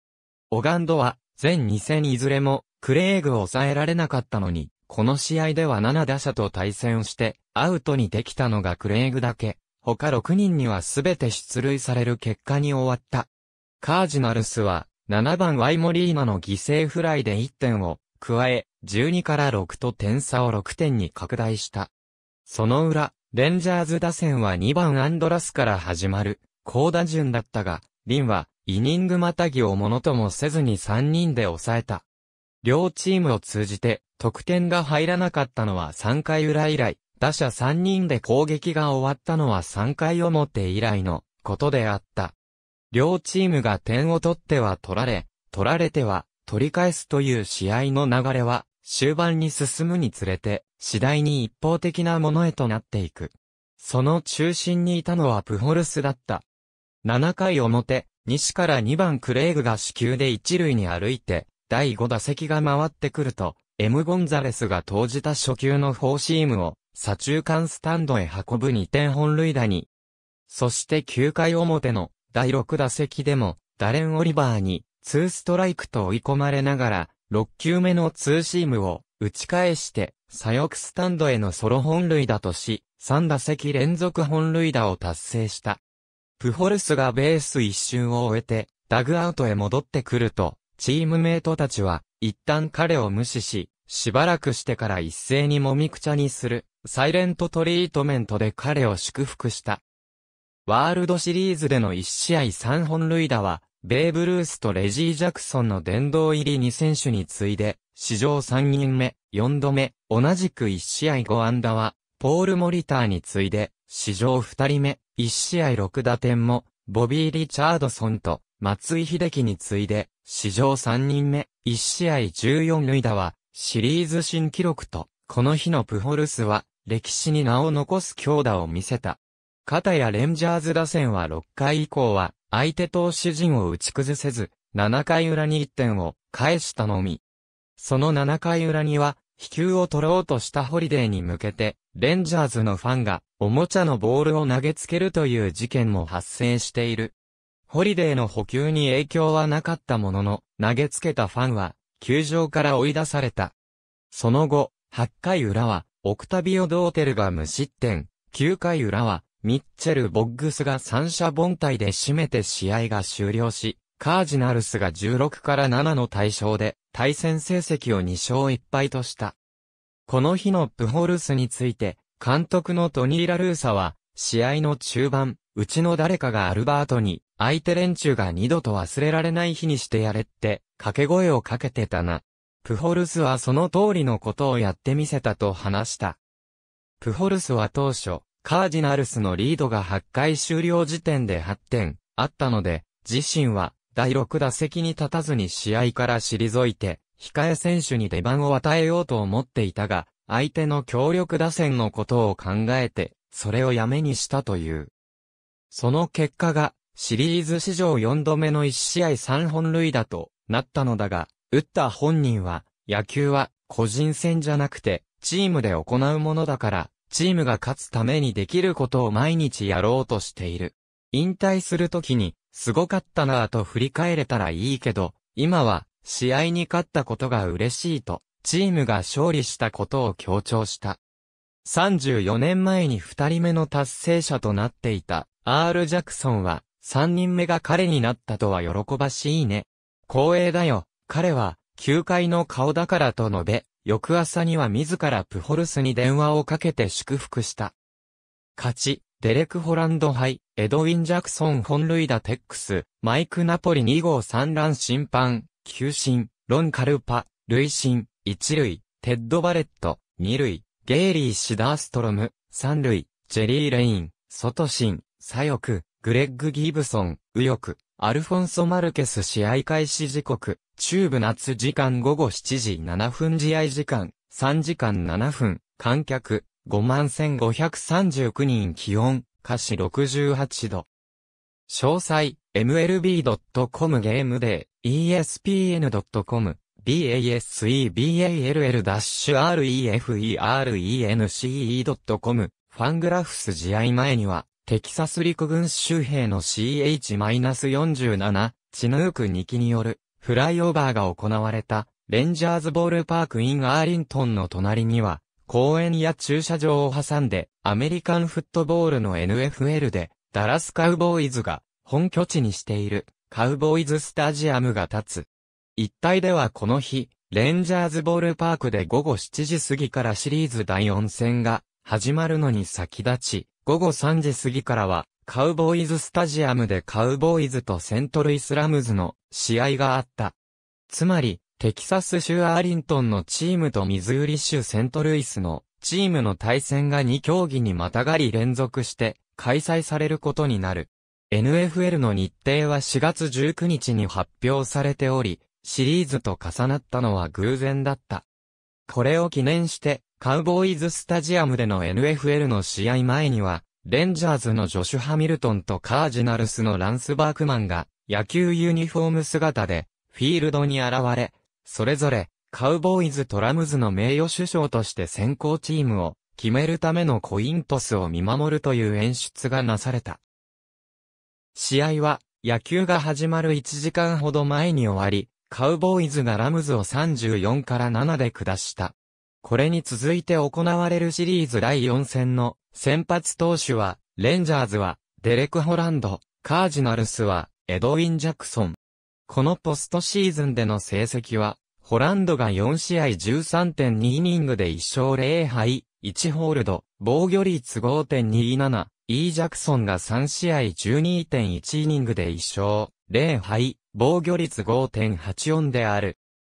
オガンドは、全2戦いずれも、クレーグを抑えられなかったのに、この試合では7打者と対戦して、アウトにできたのがクレーグだけ、他6人には全て出塁される結果に終わった。カージナルスは、7番ワイモリーナの犠牲フライで1点を加え、12から6と点差を6点に拡大した。その裏、レンジャーズ打線は2番アンドラスから始まる、高打順だったが、リンは、イニングまたぎをものともせずに3人で抑えた。両チームを通じて、得点が入らなかったのは3回裏以来、打者3人で攻撃が終わったのは3回表以来のことであった。両チームが点を取っては取られ、取られては取り返すという試合の流れは終盤に進むにつれて次第に一方的なものへとなっていく。その中心にいたのはプホルスだった。7回表、西から2番クレイグが死球で一塁に歩いて、第5打席が回ってくると、エム・ゴンザレスが投じた初球のフォーシームを、左中間スタンドへ運ぶ2点本塁打に。そして9回表の第6打席でも、ダレン・オリバーに、ツーストライクと追い込まれながら、6球目のツーシームを、打ち返して、左翼スタンドへのソロ本塁打とし、3打席連続本塁打を達成した。プホルスがベース一瞬を終えて、ダグアウトへ戻ってくると、チームメイトたちは、一旦彼を無視し、しばらくしてから一斉にもみくちゃにする、サイレントトリートメントで彼を祝福した。ワールドシリーズでの1試合3本塁打は、ベーブ・ルースとレジー・ジャクソンの殿堂入り2選手に次いで、史上3人目、4度目、同じく1試合5安打は、ポール・モリターに次いで、史上2人目、1試合6打点も、ボビー・リチャードソンと、松井秀喜に次いで、史上3人目、1試合14塁打は、シリーズ新記録と、この日のプホルスは、歴史に名を残す強打を見せた。片やレンジャーズ打線は6回以降は、相手投手陣を打ち崩せず、7回裏に1点を返したのみ。その7回裏には、飛球を取ろうとしたホリデーに向けて、レンジャーズのファンが、おもちゃのボールを投げつけるという事件も発生している。ホリデーの補給に影響はなかったものの、投げつけたファンは、球場から追い出された。その後、8回裏は、オクタビオ・ドーテルが無失点、9回裏は、ミッチェル・ボッグスが三者凡退で締めて試合が終了し、カージナルスが16から7の対象で、対戦成績を2勝1敗とした。この日のプホルスについて、監督のトニー・ラルーサは、試合の中盤、うちの誰かがアルバートに、相手連中が二度と忘れられない日にしてやれって、掛け声をかけてたな。プホルスはその通りのことをやってみせたと話した。プホルスは当初、カージナルスのリードが8回終了時点で8点あったので、自身は第6打席に立たずに試合から退いて、控え選手に出番を与えようと思っていたが、相手の強力打線のことを考えて、それをやめにしたという。その結果が、シリーズ史上4度目の1試合3本塁打となったのだが、打った本人は、野球は個人戦じゃなくて、チームで行うものだから、チームが勝つためにできることを毎日やろうとしている。引退するときに、すごかったなぁと振り返れたらいいけど、今は、試合に勝ったことが嬉しいと、チームが勝利したことを強調した。34年前に2人目の達成者となっていた、R・ ジャクソンは、3人目が彼になったとは喜ばしいね。光栄だよ、彼は、球界の顔だからと述べ、翌朝には自らプホルスに電話をかけて祝福した。勝ち、デレク・ホランド杯、エドウィン・ジャクソン本塁打テックス、マイク・ナポリ2号3乱審判、球審、ロン・カルパ、累審、1塁、テッド・バレット、2塁、ゲイリー・シダーストロム、3塁、ジェリー・レイン、ソトシン、左翼、グレッグ・ギブソン、右翼、アルフォンソ・マルケス試合開始時刻、中部夏時間午後7時7分試合時間、3時間7分、観客、51,539人気温、下市68度。詳細、mlb.com ゲームで espn.com、baseball-reference.com、ファングラフス試合前には、テキサス陸軍州兵の CH-47、チヌーク2機による、フライオーバーが行われた、レンジャーズボールパークインアーリントンの隣には、公園や駐車場を挟んで、アメリカンフットボールの NFL で、ダラスカウボーイズが、本拠地にしている、カウボーイズスタジアムが立つ。一帯ではこの日、レンジャーズボールパークで午後7時過ぎからシリーズ第4戦が始まるのに先立ち、午後3時過ぎからはカウボーイズスタジアムでカウボーイズとセントルイスラムズの試合があった。つまり、テキサス州アーリントンのチームとミズーリ州セントルイスのチームの対戦が2競技にまたがり連続して開催されることになる。NFL の日程は4月19日に発表されており、シリーズと重なったのは偶然だった。これを記念して、カウボーイズスタジアムでの NFL の試合前には、レンジャーズのジョシュ・ハミルトンとカージナルスのランス・バークマンが野球ユニフォーム姿でフィールドに現れ、それぞれカウボーイズ・トラムズの名誉首相として先行チームを決めるためのコイントスを見守るという演出がなされた。試合は野球が始まる1時間ほど前に終わり、カウボーイズがラムズを34から7で下した。これに続いて行われるシリーズ第4戦の先発投手は、レンジャーズは、デレク・ホランド、カージナルスは、エドウィン・ジャクソン。このポストシーズンでの成績は、ホランドが4試合13.2イニングで1勝0敗、1ホールド、防御率5.27、E ジャクソンが3試合12.1イニングで1勝、0敗、防御率5.84である。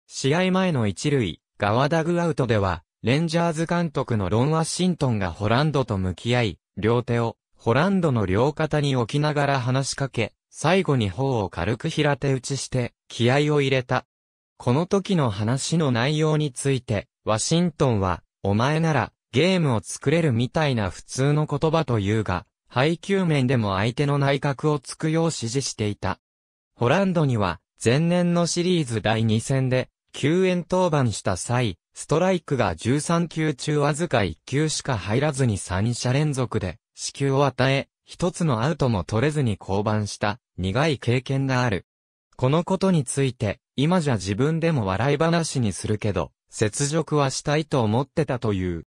試合前の一塁、ワダグアウトでは、レンジャーズ監督のロン・ワシントンがホランドと向き合い、両手をホランドの両肩に置きながら話しかけ、最後に頬を軽く平手打ちして、気合を入れた。この時の話の内容について、ワシントンは、お前なら、ゲームを作れるみたいな普通の言葉というが、配球面でも相手の内角をつくよう指示していた。ホランドには、前年のシリーズ第2戦で、救援登板した際、ストライクが13球中わずか1球しか入らずに3者連続で死球を与え、一つのアウトも取れずに降板した苦い経験がある。このことについて、今じゃ自分でも笑い話にするけど、雪辱はしたいと思ってたという。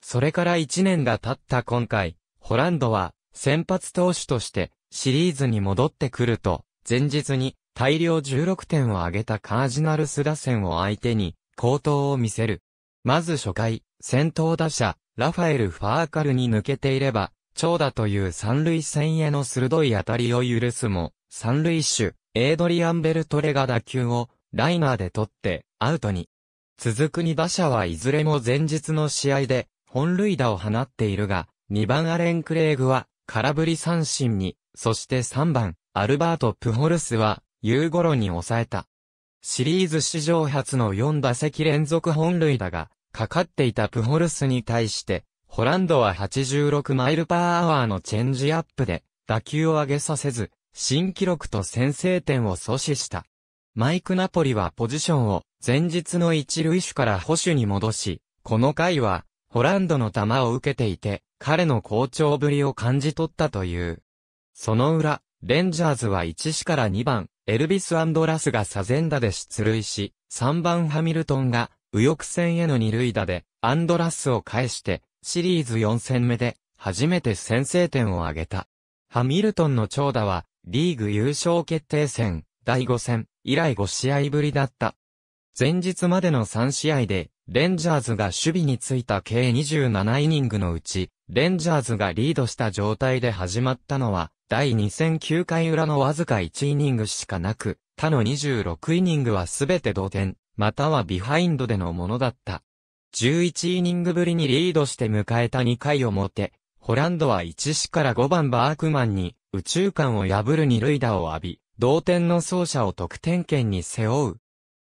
それから1年が経った今回、ホランドは先発投手としてシリーズに戻ってくると、前日に大量16点を挙げたカージナルス打線を相手に高投を見せる。まず初回、先頭打者、ラファエル・ファーカルに抜けていれば、長打という三塁線への鋭い当たりを許すも、三塁手、エイドリアン・ベルトレが打球を、ライナーで取って、アウトに。続く二打者はいずれも前日の試合で、本塁打を放っているが、2番アレン・クレイグは、空振り三振に、そして3番、アルバート・プホルスは、夕頃に抑えた。シリーズ史上初の4打席連続本塁打が、かかっていたプホルスに対して、ホランドは86マイルパーアワーのチェンジアップで、打球を上げさせず、新記録と先制点を阻止した。マイク・ナポリはポジションを前日の一塁手から保守に戻し、この回は、ホランドの球を受けていて、彼の好調ぶりを感じ取ったという。その裏、レンジャーズは1死から2番、エルビス・アンドラスがサゼンダで出塁し、3番ハミルトンが右翼戦への二塁打でアンドラスを返してシリーズ4戦目で初めて先制点を挙げた。ハミルトンの長打はリーグ優勝決定戦第5戦以来5試合ぶりだった。前日までの3試合でレンジャーズが守備についた計27イニングのうち、レンジャーズがリードした状態で始まったのは、第2 0 9回裏のわずか1イニングしかなく、他の26イニングはすべて同点、またはビハインドでのものだった。11イニングぶりにリードして迎えた2回表、ホランドは1死から5番バークマンに宇宙間を破る二塁打を浴び、同点の走者を得点圏に背負う。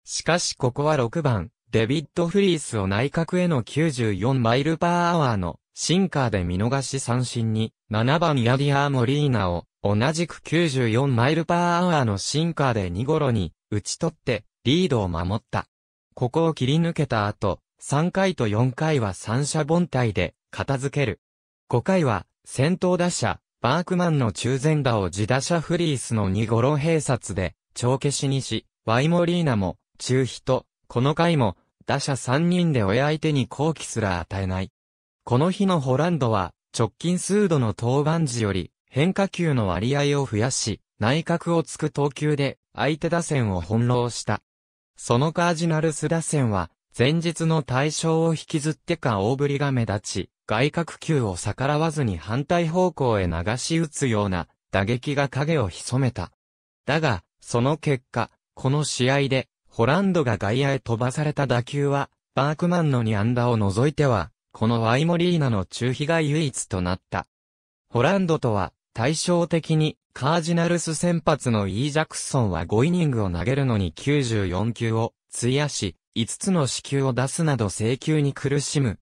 しかしここは6番、デビッド・フリースを内角への94マイルパーアワーのシンカーで見逃し三振に、7番ヤディアー・モリーナを同じく94マイルパーアワーのシンカーで2ゴロに打ち取ってリードを守った。ここを切り抜けた後、3回と4回は三者凡退で片付ける。5回は先頭打者、バークマンの中前打を自打者フリースの2ゴロ併殺で帳消しにし、ワイモリーナも中飛と、この回も打者3人で親相手に好機すら与えない。この日のホランドは、直近数度の登板時より、変化球の割合を増やし、内角をつく投球で、相手打線を翻弄した。そのカージナルス打線は、前日の対象を引きずってか大振りが目立ち、外角球を逆らわずに反対方向へ流し打つような打撃が影を潜めた。だが、その結果、この試合でホランドが外野へ飛ばされた打球は、バークマンの2安打を除いては、このワイモリーナの中飛が唯一となった。ホランドとは、対照的に、カージナルス先発の E・ ジャクソンは5イニングを投げるのに94球を費やし、5つの支給を出すなど請求に苦しむ。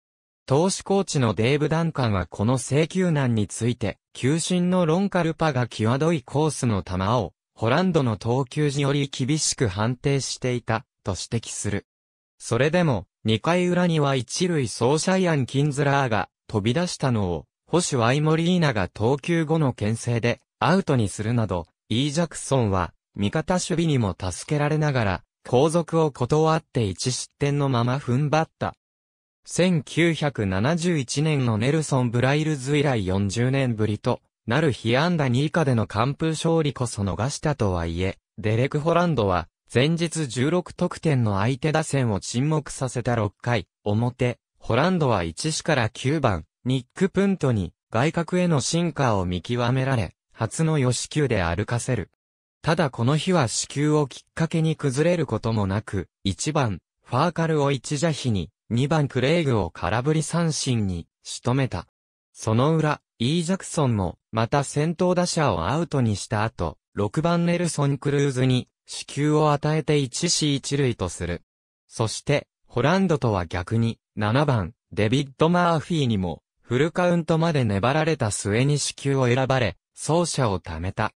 投手コーチのデーブ・ダンカンはこの請求難について、球審のロンカルパが際どいコースの球をホランドの投球時より厳しく判定していた、と指摘する。それでも、2回裏には一塁走者イアン・キンズラーが飛び出したのを、保守アイモリーナが投球後の牽制でアウトにするなど、イー・ジャクソンは味方守備にも助けられながら、後続を断って1失点のまま踏ん張った。1971年のネルソン・ブライルズ以来40年ぶりとなる被安打2以下での完封勝利こそ逃したとはいえ、デレク・ホランドは、前日16得点の相手打線を沈黙させた6回、表、ホランドは1死から9番、ニック・プントに、外角への進化を見極められ、初の予死球で歩かせる。ただこの日は死球をきっかけに崩れることもなく、1番、ファーカルを一邪比に、2番クレイグを空振り三振に、仕留めた。その裏、イージャクソンも、また先頭打者をアウトにした後、6番ネルソン・クルーズに、死球を与えて1死1塁とする。そして、ホランドとは逆に、7番、デビッド・マーフィーにも、フルカウントまで粘られた末に死球を選ばれ、走者を貯めた。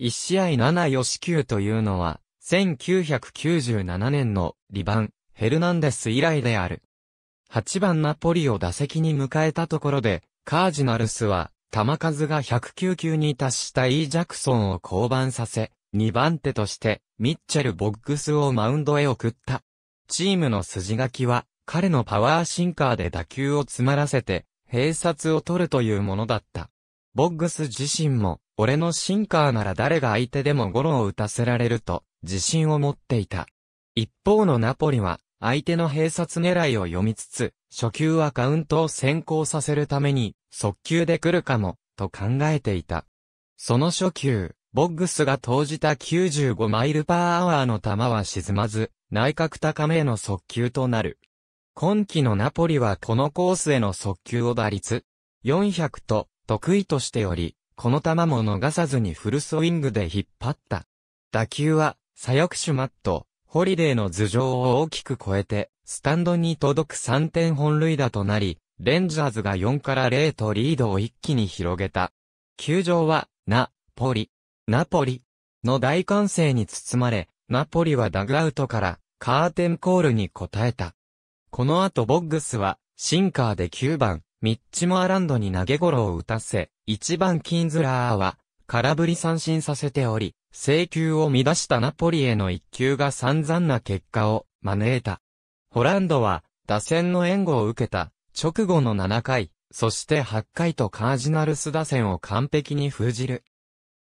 1試合7よ死球というのは、1997年のリバン、ヘルナンデス以来である。8番ナポリを打席に迎えたところで、カージナルスは、球数が109球に達した E・ ジャクソンを降板させ、2番手として、ミッチェル・ボックスをマウンドへ送った。チームの筋書きは、彼のパワーシンカーで打球を詰まらせて、併殺を取るというものだった。ボックス自身も、俺のシンカーなら誰が相手でもゴロを打たせられると、自信を持っていた。一方のナポリは、相手の併殺狙いを読みつつ、初球はカウントを先行させるために、速球で来るかも、と考えていた。その初球、ボッグスが投じた95マイルパーアワーの球は沈まず、内角高めへの速球となる。今季のナポリはこのコースへの速球を打率400と得意としており、この球も逃さずにフルスイングで引っ張った。打球は左翼手マット、ホリデーの頭上を大きく超えて、スタンドに届く3点本塁打となり、レンジャーズが4から0とリードを一気に広げた。球場は、ナ、ポリ、ナポリの大歓声に包まれ、ナポリはダグアウトからカーテンコールに応えた。この後ボッグスは、シンカーで9番、ミッチモアランドに投げ頃を打たせ、1番キンズラーは、空振り三振させており、請求を乱したナポリへの一球が散々な結果を招いた。ホランドは打線の援護を受けた直後の7回、そして8回とカージナルス打線を完璧に封じる。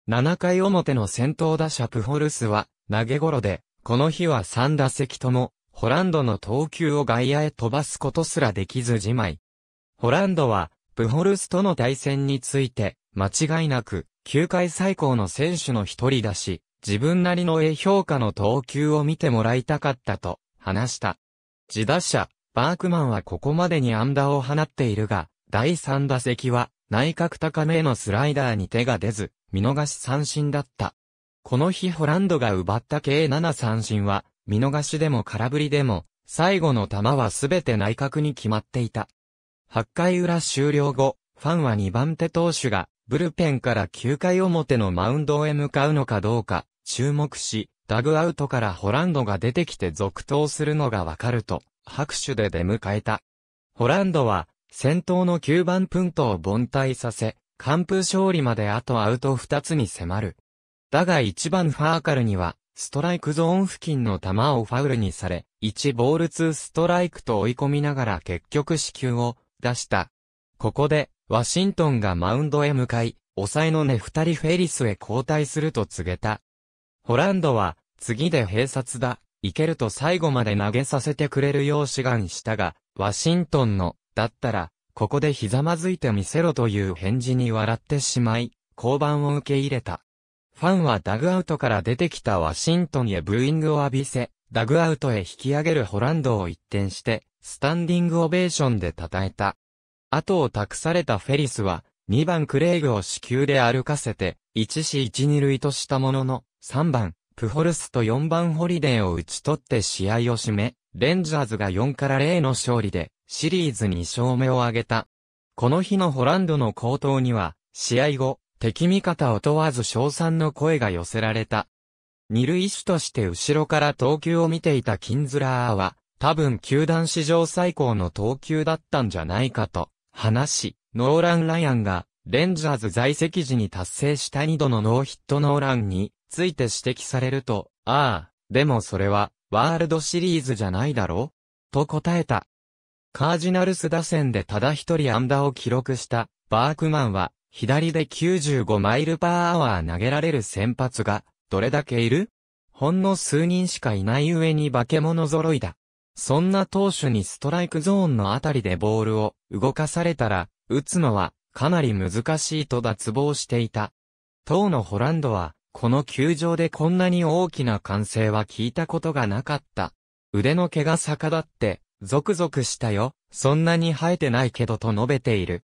7回表の先頭打者プホルスは投げ頃で、この日は3打席ともホランドの投球を外野へ飛ばすことすらできずじまい。ホランドは、プホルスとの対戦について、間違いなく、球界最高の選手の一人だし、自分なりの A 評価の投球を見てもらいたかったと話した。自打者、バークマンはここまでに安打を放っているが、第3打席は内角高めへのスライダーに手が出ず、見逃し三振だった。この日ホランドが奪った計7三振は、見逃しでも空振りでも、最後の球はすべて内角に決まっていた。8回裏終了後、ファンは2番手投手がブルペンから9回表のマウンドへ向かうのかどうか、注目し、ダグアウトからホランドが出てきて続投するのがわかると、拍手で出迎えた。ホランドは、先頭の9番プントを凡退させ、完封勝利まであとアウト2つに迫る。だが1番ファーカルには、ストライクゾーン付近の球をファウルにされ、1ボール2ストライクと追い込みながら結局死球を出した。ここで、ワシントンがマウンドへ向かい、抑えのネ二人フェリスへ交代すると告げた。ホランドは、次で閉殺だ、行けると最後まで投げさせてくれるよう志願したが、ワシントンの、だったら、ここでひざまずいてみせろという返事に笑ってしまい、交番を受け入れた。ファンはダグアウトから出てきたワシントンへブーイングを浴びせ、ダグアウトへ引き上げるホランドを一転して、スタンディングオベーションで称えた。後を託されたフェリスは、2番クレイグを死球で歩かせて、1死1二塁としたものの、3番、プホルスと4番ホリデーを打ち取って試合を締め、レンジャーズが4から0の勝利で、シリーズ2勝目を挙げた。この日のホランドの高頭には、試合後、敵味方を問わず称賛の声が寄せられた。二塁手として後ろから投球を見ていたキンズラーは、多分球団史上最高の投球だったんじゃないかと、話し、ノーラン・ライアンが、レンジャーズ在籍時に達成した2度のノーヒットノーランについて指摘されると、ああ、でもそれは、ワールドシリーズじゃないだろうと答えた。カージナルス打線でただ一人アダーを記録した、バークマンは、左で95マイルパーアワー投げられる先発が、どれだけいるほんの数人しかいない上に化け物揃いだ。そんな投手にストライクゾーンのあたりでボールを動かされたら、打つのはかなり難しいと脱帽していた。当のホランドは、この球場でこんなに大きな歓声は聞いたことがなかった。腕の毛が逆立って、ゾクゾクしたよ、そんなに生えてないけどと述べている。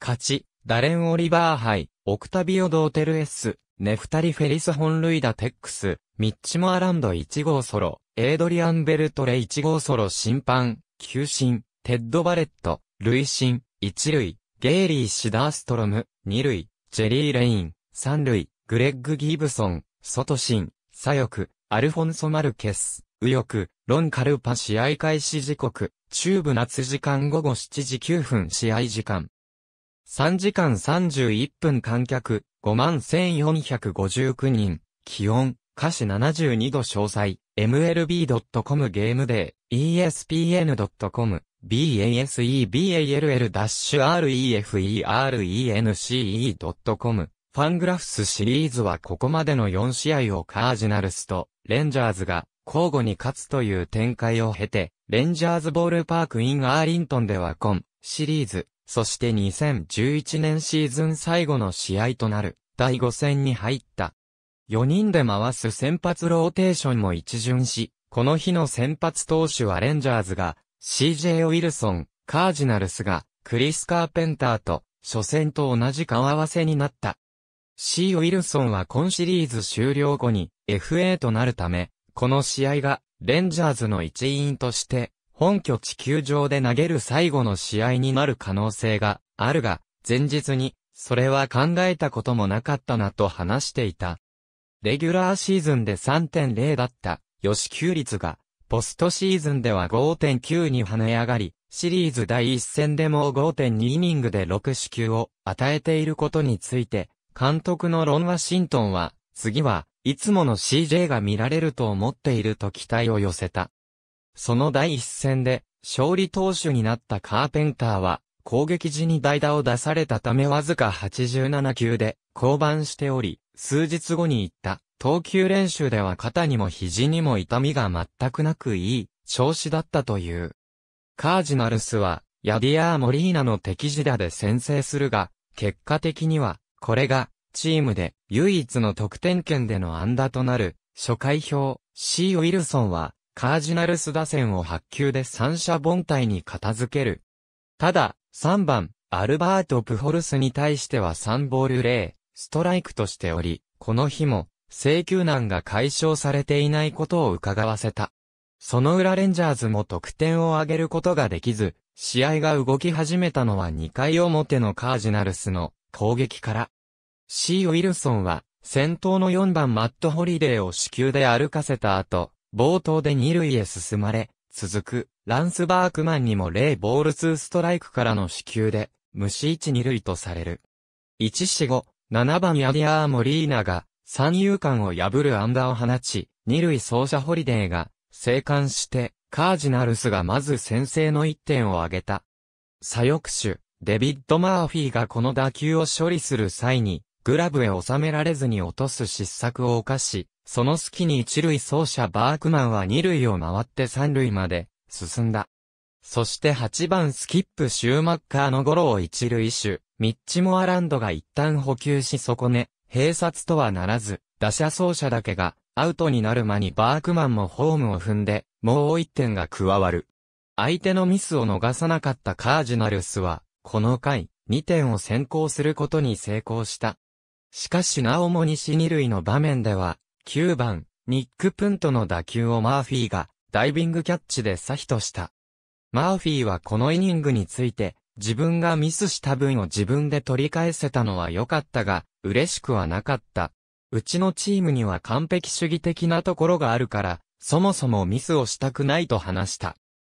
勝ち、ダレン・オリバー杯、オクタビオ・ドーテルエス、ネフタリ・フェリス・ホン・ルイ・ダ・テックス、ミッチモアランド1号ソロ、エイドリアン・ベルトレ1号ソロ審判、球審、テッド・バレット、累審、1塁、ゲイリー・シダーストロム、2塁、ジェリー・レイン、3塁、グレッグ・ギブソン、ソトシン、左翼、アルフォンソ・マルケス、右翼、ロン・カルパ試合開始時刻、中部夏時間午後7時9分試合時間、3時間31分観客、51,459人、気温、歌詞72度詳細、mlb.com ゲームデー、espn.com、baseball-referen.ce.com、ファングラフスシリーズはここまでの4試合をカージナルスとレンジャーズが交互に勝つという展開を経て、レンジャーズボールパークインアーリントンでは今シリーズそして2011年シーズン最後の試合となる第5戦に入った。4人で回す先発ローテーションも一巡し、この日の先発投手はレンジャーズが CJ ウィルソン、カージナルスがクリス・カーペンターと初戦と同じ顔合わせになった。C. ウィルソンは今シリーズ終了後に FA となるため、この試合がレンジャーズの一員として本拠地球上で投げる最後の試合になる可能性があるが、前日に、それは考えたこともなかったなと話していた。レギュラーシーズンで3.0だった吉球率が、ポストシーズンでは5.9に跳ね上がり、シリーズ第1戦でも5.2イニングで6支球を与えていることについて、監督のロン・ワシントンは、次はいつもの CJ が見られると思っていると期待を寄せた。その第一戦で、勝利投手になったカーペンターは、攻撃時に代打を出されたためわずか87球で降板しており、数日後に行った投球練習では肩にも肘にも痛みが全くなくいい調子だったという。カージナルスはヤディアー・モリーナの敵地打で先制するが、結果的にはこれがチームで唯一の得点圏での安打となる初回表 C ウィルソンはカージナルス打線を8球で三者凡退に片付ける。ただ、3番、アルバート・プホルスに対しては3ボール0、ストライクとしており、この日も、請求難が解消されていないことを伺わせた。その裏レンジャーズも得点を挙げることができず、試合が動き始めたのは2回表のカージナルスの攻撃から。C・ ウィルソンは、先頭の4番マット・ホリデーを死球で歩かせた後、冒頭で二塁へ進まれ、続く、ランスバークマンにも0ボール2ストライクからの死球で、無視1、2塁とされる。1死後、7番ヤディアー・モリーナが、三遊間を破る安打を放ち、二塁走者ホリデーが、生還して、カージナルスがまず先制の1点を挙げた。左翼手、デビッド・マーフィーがこの打球を処理する際に、グラブへ収められずに落とす失策を犯し、その隙に一塁走者バークマンは二塁を回って三塁まで進んだ。そして8番スキップシューマッカーのゴロを一塁手、ミッチモアランドが一旦補給し損ね、併殺とはならず、打者走者だけがアウトになる間にバークマンもホームを踏んで、もう一点が加わる。相手のミスを逃さなかったカージナルスは、この回、2点を先行することに成功した。しかしなおも西二塁の場面では、9番、ニック・プントの打球をマーフィーがダイビングキャッチで左ヒとした。マーフィーはこのイニングについて、自分がミスした分を自分で取り返せたのは良かったが、嬉しくはなかった。うちのチームには完璧主義的なところがあるから、そもそもミスをしたくないと話した。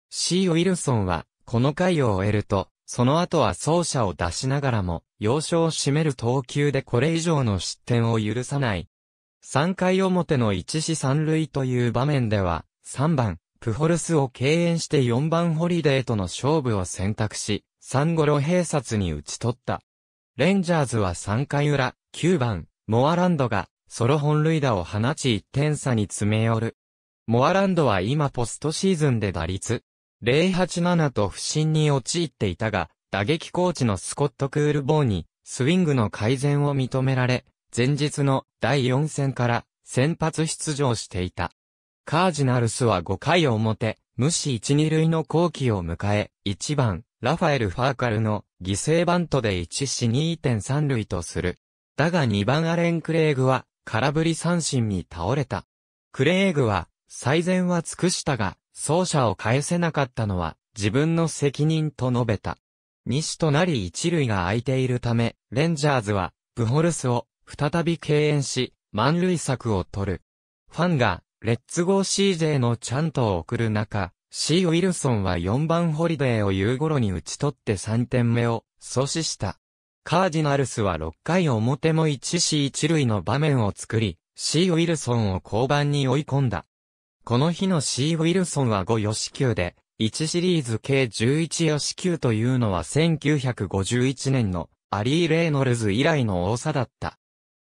C. ウィルソンは、この回を終えると、その後は走者を出しながらも、要所を占める投球でこれ以上の失点を許さない、3回表の1死3塁という場面では、3番、プホルスを敬遠して4番ホリデーとの勝負を選択し、3ゴロ併殺に打ち取った。レンジャーズは3回裏、9番、モアランドが、ソロ本塁打を放ち1点差に詰め寄る。モアランドは今ポストシーズンで打率、087と不振に陥っていたが、打撃コーチのスコット・クールボーに、スイングの改善を認められ、前日の第4戦から先発出場していた。カージナルスは5回表、無視1、2塁の後期を迎え、1番、ラファエル・ファーカルの犠牲バントで1死2.3塁とする。だが2番アレン・クレーグは空振り三振に倒れた。クレーグは最善は尽くしたが、走者を返せなかったのは自分の責任と述べた。西となり1塁が空いているため、レンジャーズは、ブホルスを再び敬遠し、満塁策を取る。ファンが、レッツゴー CJ のチャントを送る中、C・ ウィルソンは4番ホリデーを夕頃に打ち取って3点目を阻止した。カージナルスは6回表も1死1塁の場面を作り、C・ ウィルソンを降板に追い込んだ。この日の C・ ウィルソンは5ヨシ球で、1シリーズ計11ヨシ球というのは1951年のアリー・レイノルズ以来の多さだった。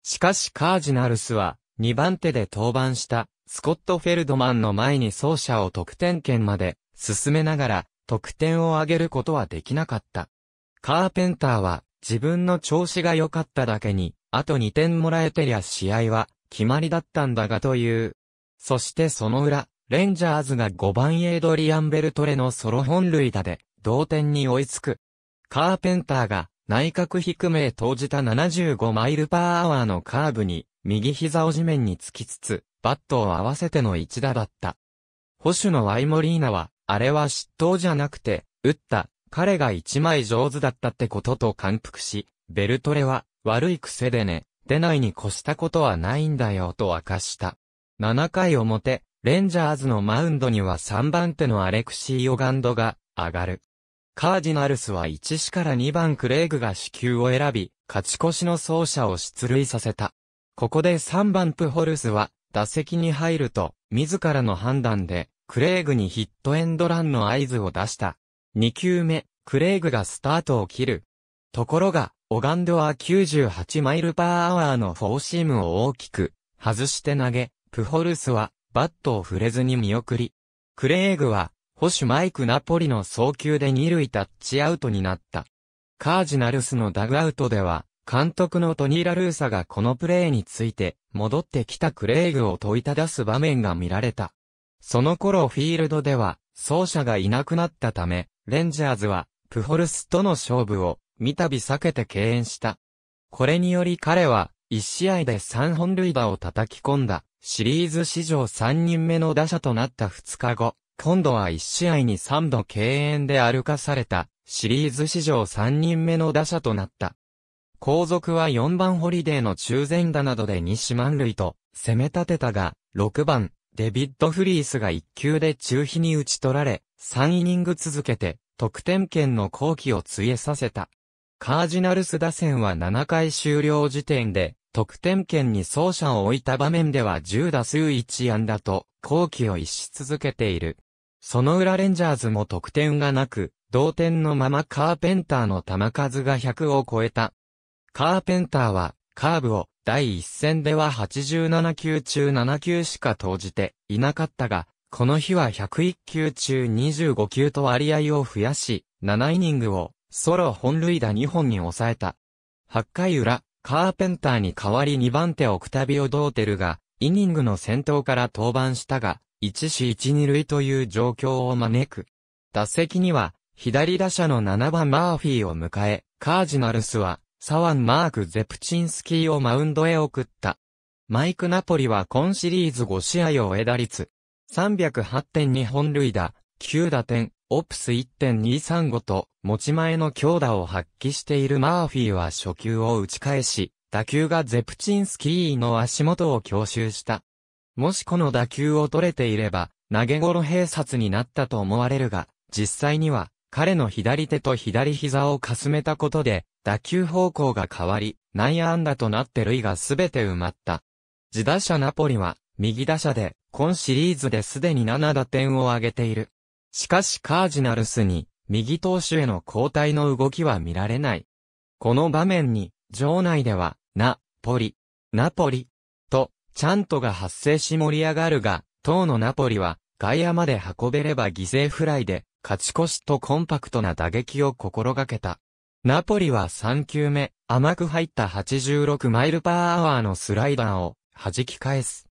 しかしカージナルスは、2番手で登板した、スコット・フェルドマンの前に走者を得点圏まで進めながら、得点を上げることはできなかった。カーペンターは、自分の調子が良かっただけに、あと2点もらえてりゃ試合は、決まりだったんだがという。そしてその裏、レンジャーズが5番エイドリアン・ベルトレのソロ本塁打で、同点に追いつく。カーペンターが、内角低めへ投じた75マイルパーアワーのカーブに、右膝を地面につきつつ、バットを合わせての一打だった。保守のワイモリーナは、あれは失投じゃなくて、打った、彼が一枚上手だったってことと感服し、ベルトレは、悪い癖でね、出ないに越したことはないんだよと明かした。7回表、レンジャーズのマウンドには3番手のアレクシー・ヨガンドが上がる。カージナルスは1死から2番クレイグが死球を選び、勝ち越しの走者を出塁させた。ここで3番プホルスは、打席に入ると、自らの判断で、クレイグにヒットエンドランの合図を出した。2球目、クレイグがスタートを切る。ところが、オガンドは98マイルパーアワーのフォーシームを大きく、外して投げ、プホルスは、バットを触れずに見送り。クレイグは、保守マイク・ナポリの送球で二塁タッチアウトになった。カージナルスのダグアウトでは、監督のトニー・ラルーサがこのプレーについて、戻ってきたクレイグを問いただす場面が見られた。その頃フィールドでは、走者がいなくなったため、レンジャーズは、プホルスとの勝負を、三度避けて敬遠した。これにより彼は、1試合で3本塁打を叩き込んだ、シリーズ史上3人目の打者となった2日後、今度は1試合に3度敬遠で歩かされた、シリーズ史上3人目の打者となった。後続は4番ホリデーの中前打などで西満塁と攻め立てたが、6番、デビッド・フリースが1球で中飛に打ち取られ、3イニング続けて、得点圏の後期をつえさせた。カージナルス打線は7回終了時点で、得点圏に走者を置いた場面では10打数1安打と、後期を逸し続けている。その裏レンジャーズも得点がなく、同点のままカーペンターの球数が100を超えた。カーペンターは、カーブを、第一戦では87球中7球しか投じていなかったが、この日は101球中25球と割合を増やし、7イニングをソロ本塁打2本に抑えた。8回裏、カーペンターに代わり2番手オクタビオ・ドーテルが、イニングの先頭から登板したが、1死1、2塁という状況を招く。打席には、左打者の7番マーフィーを迎え、カージナルスは、サワン・マーク・ゼプチンスキーをマウンドへ送った。マイク・ナポリは今シリーズ5試合を得打率、308.2本塁打、9打点、オプス1.235と持ち前の強打を発揮しているマーフィーは初球を打ち返し、打球がゼプチンスキーの足元を強襲した。もしこの打球を取れていれば、投げ頃閉殺になったと思われるが、実際には、彼の左手と左膝をかすめたことで、打球方向が変わり、内野安打となって塁がすべて埋まった。自打者ナポリは、右打者で、今シリーズですでに7打点を挙げている。しかしカージナルスに右投手への交代の動きは見られない。この場面に、場内では、ナ、ポリ、ナポリ、と、チャントが発生し盛り上がるが、当のナポリは、外野まで運べれば犠牲フライで、勝ち越しとコンパクトな打撃を心がけた。ナポリは3球目、甘く入った86マイルパーアワーのスライダーを弾き返す。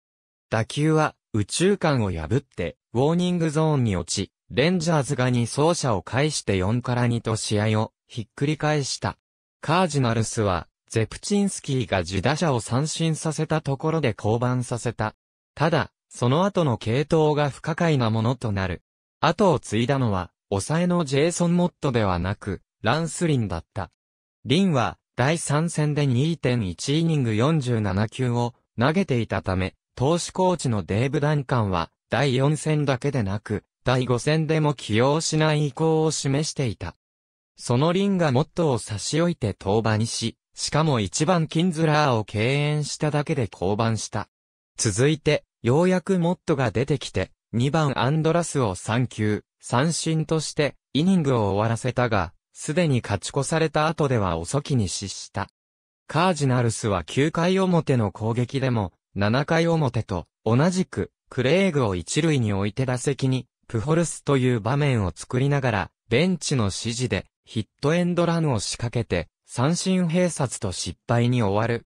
打球は宇宙間を破ってウォーニングゾーンに落ち、レンジャーズが2走者を返して4から2と試合をひっくり返した。カージナルスは、ゼプチンスキーが自打者を三振させたところで降板させた。ただ、その後の系統が不可解なものとなる。後を継いだのは、抑えのジェイソン・モットではなく、ランスリンだった。リンは、第3戦で2.1イニング47球を投げていたため、投手コーチのデーブ・ダンカンは、第4戦だけでなく、第5戦でも起用しない意向を示していた。そのリンがモットを差し置いて登板し、しかも一番キンズラーを敬遠しただけで降板した。続いて、ようやくモットが出てきて、2番アンドラスを3球、三振として、イニングを終わらせたが、すでに勝ち越された後では遅きに失した。カージナルスは9回表の攻撃でも、7回表と、同じく、クレイグを1塁に置いて打席にプホルスという場面を作りながら、ベンチの指示でヒットエンドランを仕掛けて、三振併殺と失敗に終わる。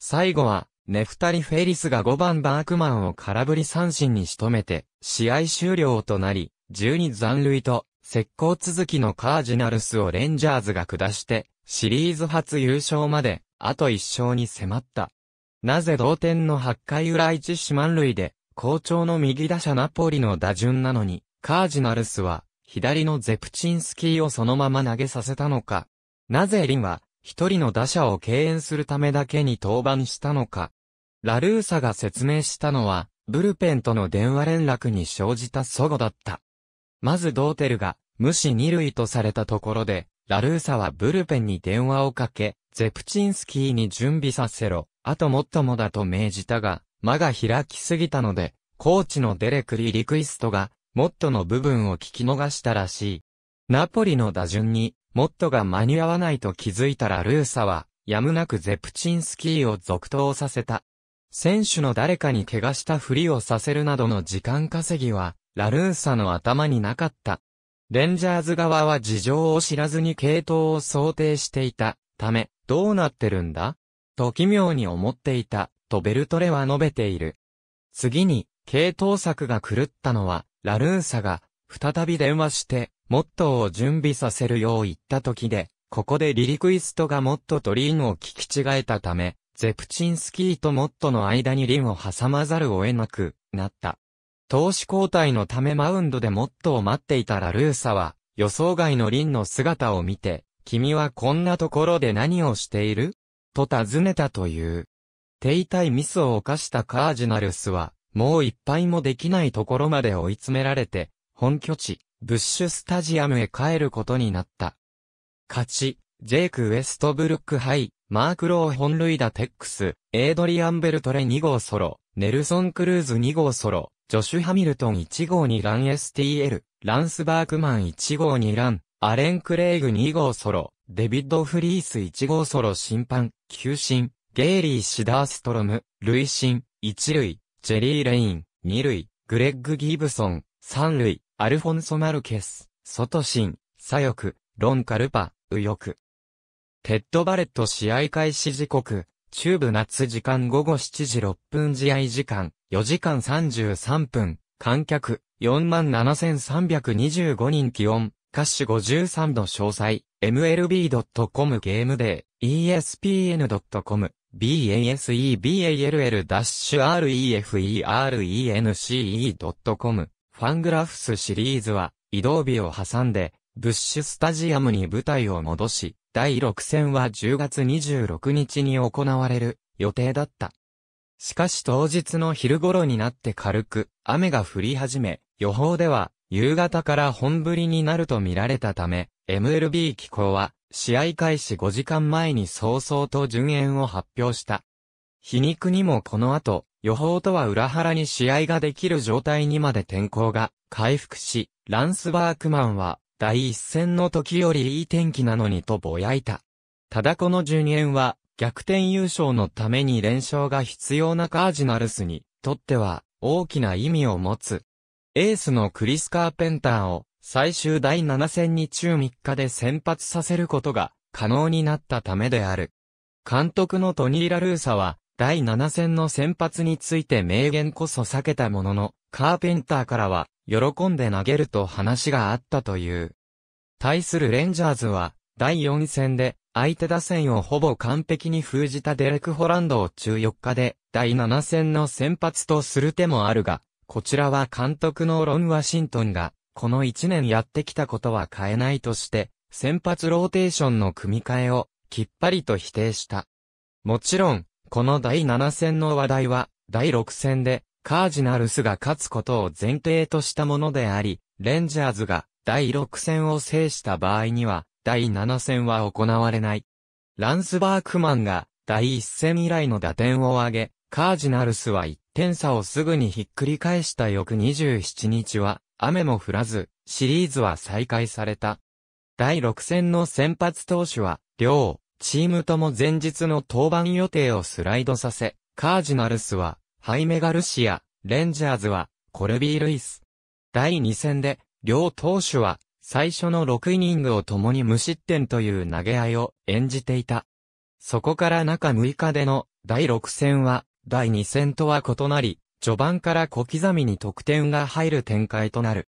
最後は、ネフタリ・フェリスが5番バークマンを空振り三振に仕留めて、試合終了となり、12残塁と、石膏続きのカージナルスをレンジャーズが下して、シリーズ初優勝まで、あと1勝に迫った。なぜ同点の8回裏1四満塁で、好調の右打者ナポリの打順なのに、カージナルスは、左のゼプチンスキーをそのまま投げさせたのか。なぜリンは、一人の打者を敬遠するためだけに登板したのか。ラルーサが説明したのは、ブルペンとの電話連絡に生じた祖語だった。まずドーテルが、無視二塁とされたところで、ラルーサはブルペンに電話をかけ、ゼプチンスキーに準備させろ、あともっともだと命じたが、間が開きすぎたので、コーチのデレクリ・リクイストが、モットの部分を聞き逃したらしい。ナポリの打順に、モットが間に合わないと気づいたらルーサは、やむなくゼプチンスキーを続投させた。選手の誰かに怪我したふりをさせるなどの時間稼ぎは、ラルーサの頭になかった。レンジャーズ側は事情を知らずに系統を想定していたため、どうなってるんだと奇妙に思っていたとベルトレは述べている。次に、系統策が狂ったのは、ラルーサが、再び電話して、モットーを準備させるよう言った時で、ここでリリクイストがモットとリンを聞き違えたため、ゼプチンスキーとモットの間にリンを挟まざるを得なくなった。投手交代のためマウンドでモットを待っていたラルーサは、予想外のリンの姿を見て、君はこんなところで何をしていると尋ねたという。停滞ミスを犯したカージナルスは、もう一敗もできないところまで追い詰められて、本拠地、ブッシュスタジアムへ帰ることになった。勝ち、ジェイク・ウェストブルック・ハイ、マーク・ロー本塁打テックス、エイドリアン・ベルトレ2号ソロ、ネルソン・クルーズ2号ソロ、ジョシュ・ハミルトン1号にラン STL、ランス・バークマン1号にラン、アレン・クレイグ2号ソロ、デビッド・フリース1号ソロ審判、球審、ゲイリー・シダーストロム、類心、一塁、ジェリー・レイン、二塁、グレッグ・ギブソン、三塁、アルフォンソ・マルケス、ソトシン、左翼、ロン・カルパ、右翼。テッド・バレット試合開始時刻、中部夏時間午後7時6分試合時間、4時間33分、観客、47,325人気温、歌手53度詳細、mlb.com ゲームデー、espn.com baseball-reference.com ファングラフスシリーズは移動日を挟んでブッシュスタジアムに舞台を戻し、第6戦は10月26日に行われる予定だった。しかし当日の昼頃になって軽く雨が降り始め、予報では夕方から本降りになると見られたため、MLB 機構は試合開始5時間前に早々と順延を発表した。皮肉にもこの後、予報とは裏腹に試合ができる状態にまで天候が回復し、ランスバークマンは第一戦の時よりいい天気なのにとぼやいた。ただこの順延は逆転優勝のために連勝が必要なカージナルスにとっては大きな意味を持つ。エースのクリス・カーペンターを最終第7戦に中3日で先発させることが可能になったためである。監督のトニー・ラルーサは、第7戦の先発について名言こそ避けたものの、カーペンターからは、喜んで投げると話があったという。対するレンジャーズは、第4戦で、相手打線をほぼ完璧に封じたデレク・ホランドを中4日で、第7戦の先発とする手もあるが、こちらは監督のロン・ワシントンが、この1年やってきたことは変えないとして、先発ローテーションの組み替えを、きっぱりと否定した。もちろん、この第7戦の話題は、第6戦で、カージナルスが勝つことを前提としたものであり、レンジャーズが第6戦を制した場合には、第7戦は行われない。ランスバークマンが第1戦以来の打点を挙げ、カージナルスは1点差をすぐにひっくり返した翌27日は、雨も降らず、シリーズは再開された。第6戦の先発投手は、両、チームとも前日の登板予定をスライドさせ、カージナルスは、ハイメガルシア、レンジャーズは、コルビー・ルイス。第2戦で、両投手は、最初の6イニングを共に無失点という投げ合いを演じていた。そこから中6日での第6戦は、第2戦とは異なり、序盤から小刻みに得点が入る展開となる。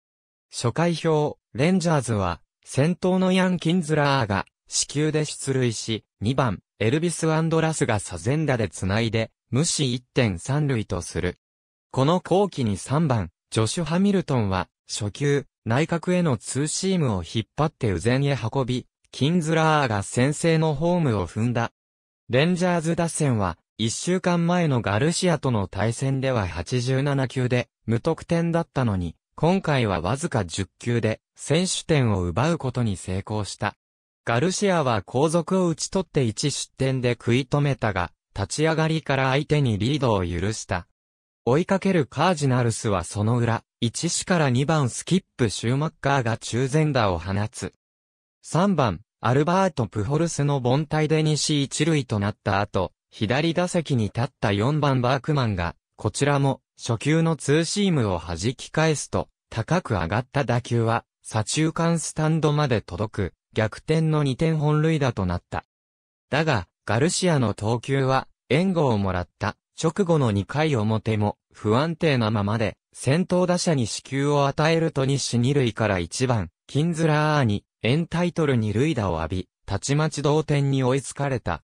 初回表、レンジャーズは、先頭のヤン・キンズラーが、死球で出塁し、2番、エルビス・アンドラスがサゼンダで繋いで、無視1.3塁とする。この後期に3番、ジョシュ・ハミルトンは、初球、内角へのツーシームを引っ張って右前へ運び、キンズラーが先制のホームを踏んだ。レンジャーズ打線は、一週間前のガルシアとの対戦では87球で無得点だったのに、今回はわずか10球で選手点を奪うことに成功した。ガルシアは後続を打ち取って1失点で食い止めたが、立ち上がりから相手にリードを許した。追いかけるカージナルスはその裏、1死から2番スキップシューマッカーが中前打を放つ。3番、アルバート・プホルスの凡退で2死1塁となった後、左打席に立った4番バークマンが、こちらも初球のツーシームを弾き返すと、高く上がった打球は、左中間スタンドまで届く、逆転の2点本塁打となった。だが、ガルシアの投球は、援護をもらった、直後の2回表も、不安定なままで、先頭打者に支給を与えると西2塁から1番、キンズラーに、エンタイトル2塁打を浴び、たちまち同点に追いつかれた。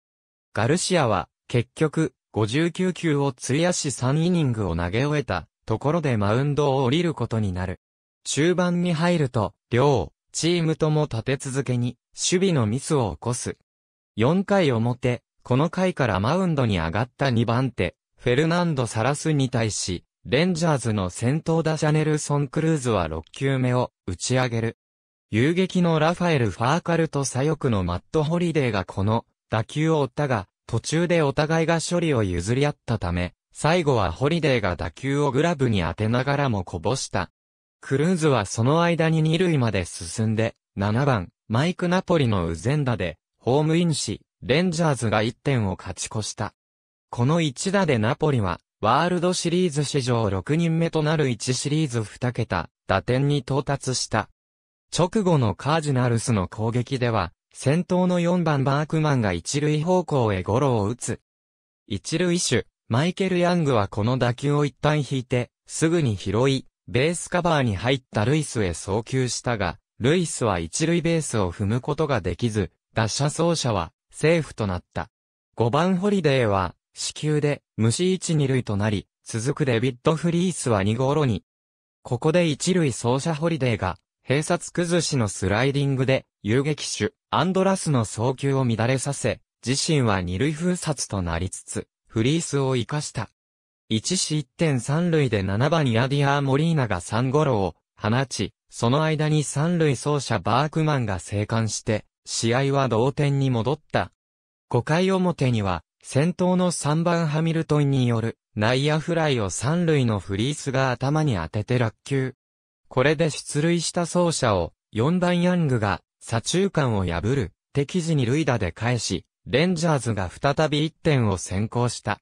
ガルシアは、結局、59球を費やし3イニングを投げ終えたところでマウンドを降りることになる。中盤に入ると、両、チームとも立て続けに、守備のミスを起こす。4回表、この回からマウンドに上がった2番手、フェルナンド・サラスに対し、レンジャーズの先頭打者ネルソン・クルーズは6球目を打ち上げる。遊撃のラファエル・ファーカルと左翼のマット・ホリデーがこの打球を追ったが、途中でお互いが処理を譲り合ったため、最後はホリデーが打球をグラブに当てながらもこぼした。クルーズはその間に二塁まで進んで、7番、マイク・ナポリのウゼンダで、ホームインし、レンジャーズが1点を勝ち越した。この1打でナポリは、ワールドシリーズ史上6人目となる1シリーズ2桁、打点に到達した。直後のカージナルスの攻撃では、先頭の4番バークマンが一塁方向へゴロを打つ。一塁手、マイケル・ヤングはこの打球を一旦引いて、すぐに拾い、ベースカバーに入ったルイスへ送球したが、ルイスは一塁ベースを踏むことができず、打者走者は、セーフとなった。5番ホリデーは、死球で、虫1、2塁となり、続くデビッド・フリースは2ゴロに。ここで一塁走者ホリデーが、閉殺崩しのスライディングで、遊撃手、アンドラスの送球を乱れさせ、自身は二塁封殺となりつつ、フリースを活かした。一死一点三塁で7番ヤディアー・モリーナが三ゴロを放ち、その間に三塁走者バークマンが生還して、試合は同点に戻った。5回表には、先頭の3番ハミルトンによる内野フライを三塁のフリースが頭に当てて落球。これで出塁した走者を、4番ヤングが、左中間を破る、敵時に塁打で返し、レンジャーズが再び1点を先行した。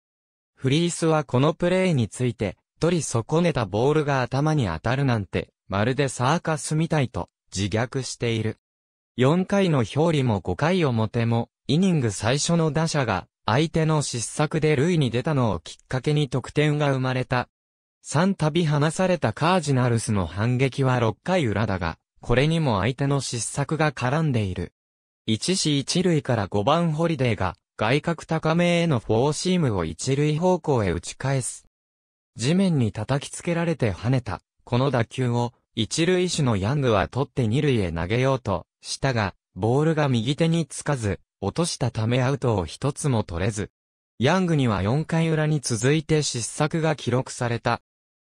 フリースはこのプレーについて、取り損ねたボールが頭に当たるなんて、まるでサーカスみたいと、自虐している。4回の表裏も5回表も、イニング最初の打者が、相手の失策で塁に出たのをきっかけに得点が生まれた、3度離されたカージナルスの反撃は6回裏だが、これにも相手の失策が絡んでいる。1死1塁から5番ホリデーが、外角高めへのフォーシームを1塁方向へ打ち返す。地面に叩きつけられて跳ねた、この打球を、1塁手のヤングは取って2塁へ投げようと、したが、ボールが右手につかず、落としたためアウトを一つも取れず。ヤングには4回裏に続いて失策が記録された。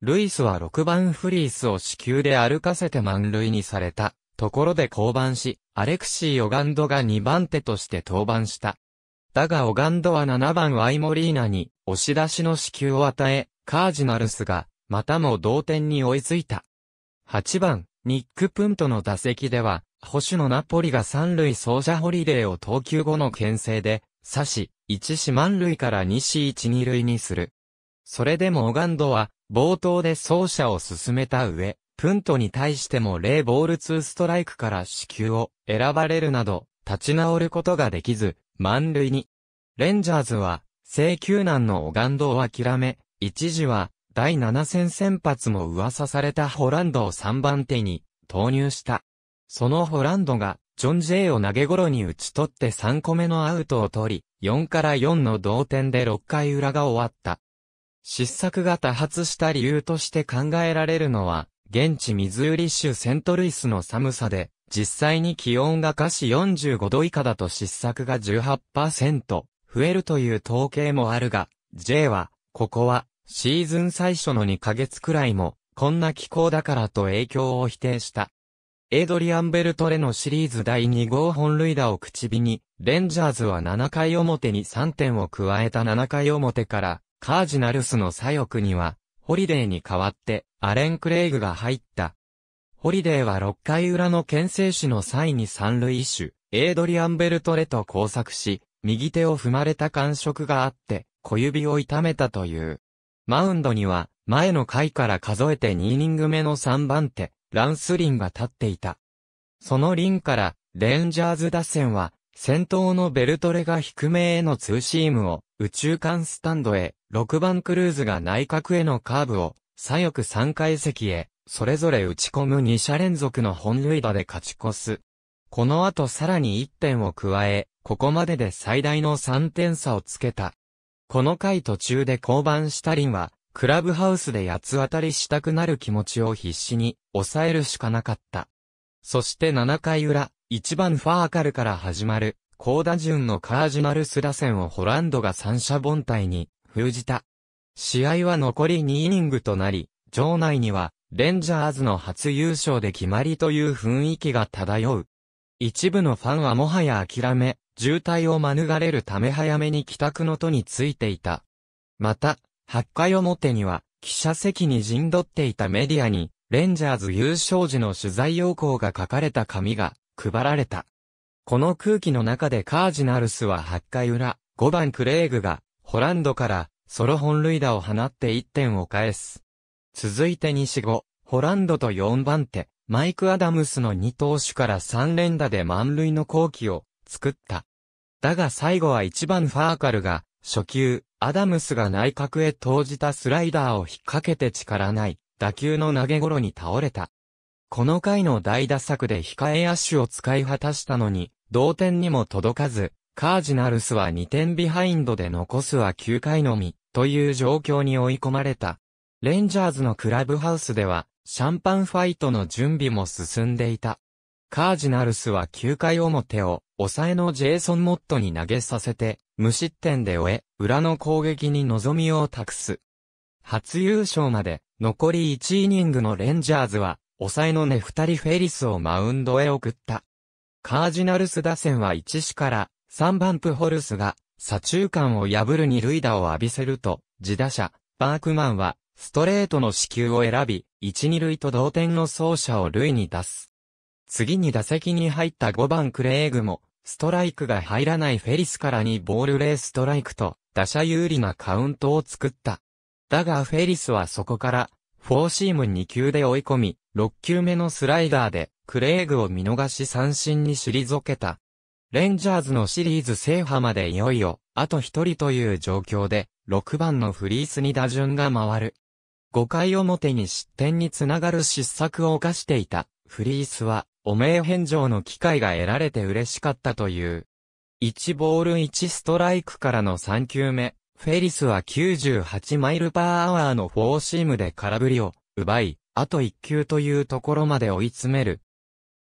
ルイスは6番フリースを死球で歩かせて満塁にされた。ところで降板し、アレクシー・オガンドが2番手として登板した。だがオガンドは7番ワイモリーナに押し出しの支給を与え、カージナルスがまたも同点に追いついた。8番、ニック・プントの打席では、保守のナポリが三塁走者ホリデーを投球後の牽制で、刺し、1死満塁から2死1二塁にする。それでもオガンドは、冒頭で走者を進めた上、プントに対しても0ボール2ストライクから死球を選ばれるなど、立ち直ることができず、満塁に。レンジャーズは、請求難のオガンドを諦め、一時は、第7戦先発も噂されたホランドを3番手に投入した。そのホランドが、ジョン・ジェイを投げ頃に打ち取って3個目のアウトを取り、4から4の同点で6回裏が終わった。失策が多発した理由として考えられるのは、現地ミズーリ州セントルイスの寒さで、実際に気温が下肢45度以下だと失策が18%増えるという統計もあるが、J は、ここは、シーズン最初の2ヶ月くらいも、こんな気候だからと影響を否定した。エイドリアン・ベルトレのシリーズ第2号本塁打を口火に、レンジャーズは7回表に3点を加えた7回表から、カージナルスの左翼には、ホリデーに代わって、アレン・クレイグが入った。ホリデーは6回裏の牽制死の際に三塁手、エイドリアン・ベルトレと交錯し、右手を踏まれた感触があって、小指を痛めたという。マウンドには、前の回から数えて2イニング目の3番手、ランスリンが立っていた。そのリンから、レンジャーズ打線は、先頭のベルトレが低めへのツーシームを、宇宙間スタンドへ、6番クルーズが内角へのカーブを、左翼3階席へ、それぞれ打ち込む2者連続の本塁打で勝ち越す。この後さらに1点を加え、ここまでで最大の3点差をつけた。この回途中で降板したリンは、クラブハウスで八つ当たりしたくなる気持ちを必死に抑えるしかなかった。そして7回裏、1番ファーカルから始まる、高打順のカージナルス打線をホランドが三者凡退に封じた。試合は残り2イニングとなり、場内には、レンジャーズの初優勝で決まりという雰囲気が漂う。一部のファンはもはや諦め、渋滞を免れるため早めに帰宅の途についていた。また、8回表には、記者席に陣取っていたメディアに、レンジャーズ優勝時の取材要項が書かれた紙が配られた。この空気の中でカージナルスは8回裏、5番クレイグがホランドからソロ本塁打を放って1点を返す。続いて西後、ホランドと4番手、マイク・アダムスの2投手から3連打で満塁の後期を作った。だが最後は1番ファーカルが、初球、アダムスが内角へ投じたスライダーを引っ掛けて力ない、打球の投げ頃に倒れた。この回の代打策で控え足を使い果たしたのに、同点にも届かず、カージナルスは2点ビハインドで残すは9回のみ、という状況に追い込まれた。レンジャーズのクラブハウスでは、シャンパンファイトの準備も進んでいた。カージナルスは9回表を、抑えのジェイソン・モットに投げさせて、無失点で終え、裏の攻撃に望みを託す。初優勝まで、残り1イニングのレンジャーズは、抑えのフタ人フェリスをマウンドへ送った。カージナルス打線は1死から3番プホルスが左中間を破る二塁打を浴びせると、自打者、バークマンは、ストレートの支給を選び、1、2塁と同点の走者を塁に出す。次に打席に入った5番クレーグも、ストライクが入らないフェリスからにボールレーストライクと、打者有利なカウントを作った。だがフェリスはそこから、フォーシーム2球で追い込み、6球目のスライダーで、クレーグを見逃し三振に退けた。レンジャーズのシリーズ制覇までいよいよ、あと一人という状況で、6番のフリースに打順が回る。5回表に失点につながる失策を犯していた、フリースは、汚名返上の機会が得られて嬉しかったという。1ボール1ストライクからの3球目、フェリスは98マイルパーアワーのフォーシームで空振りを奪い、あと1球というところまで追い詰める。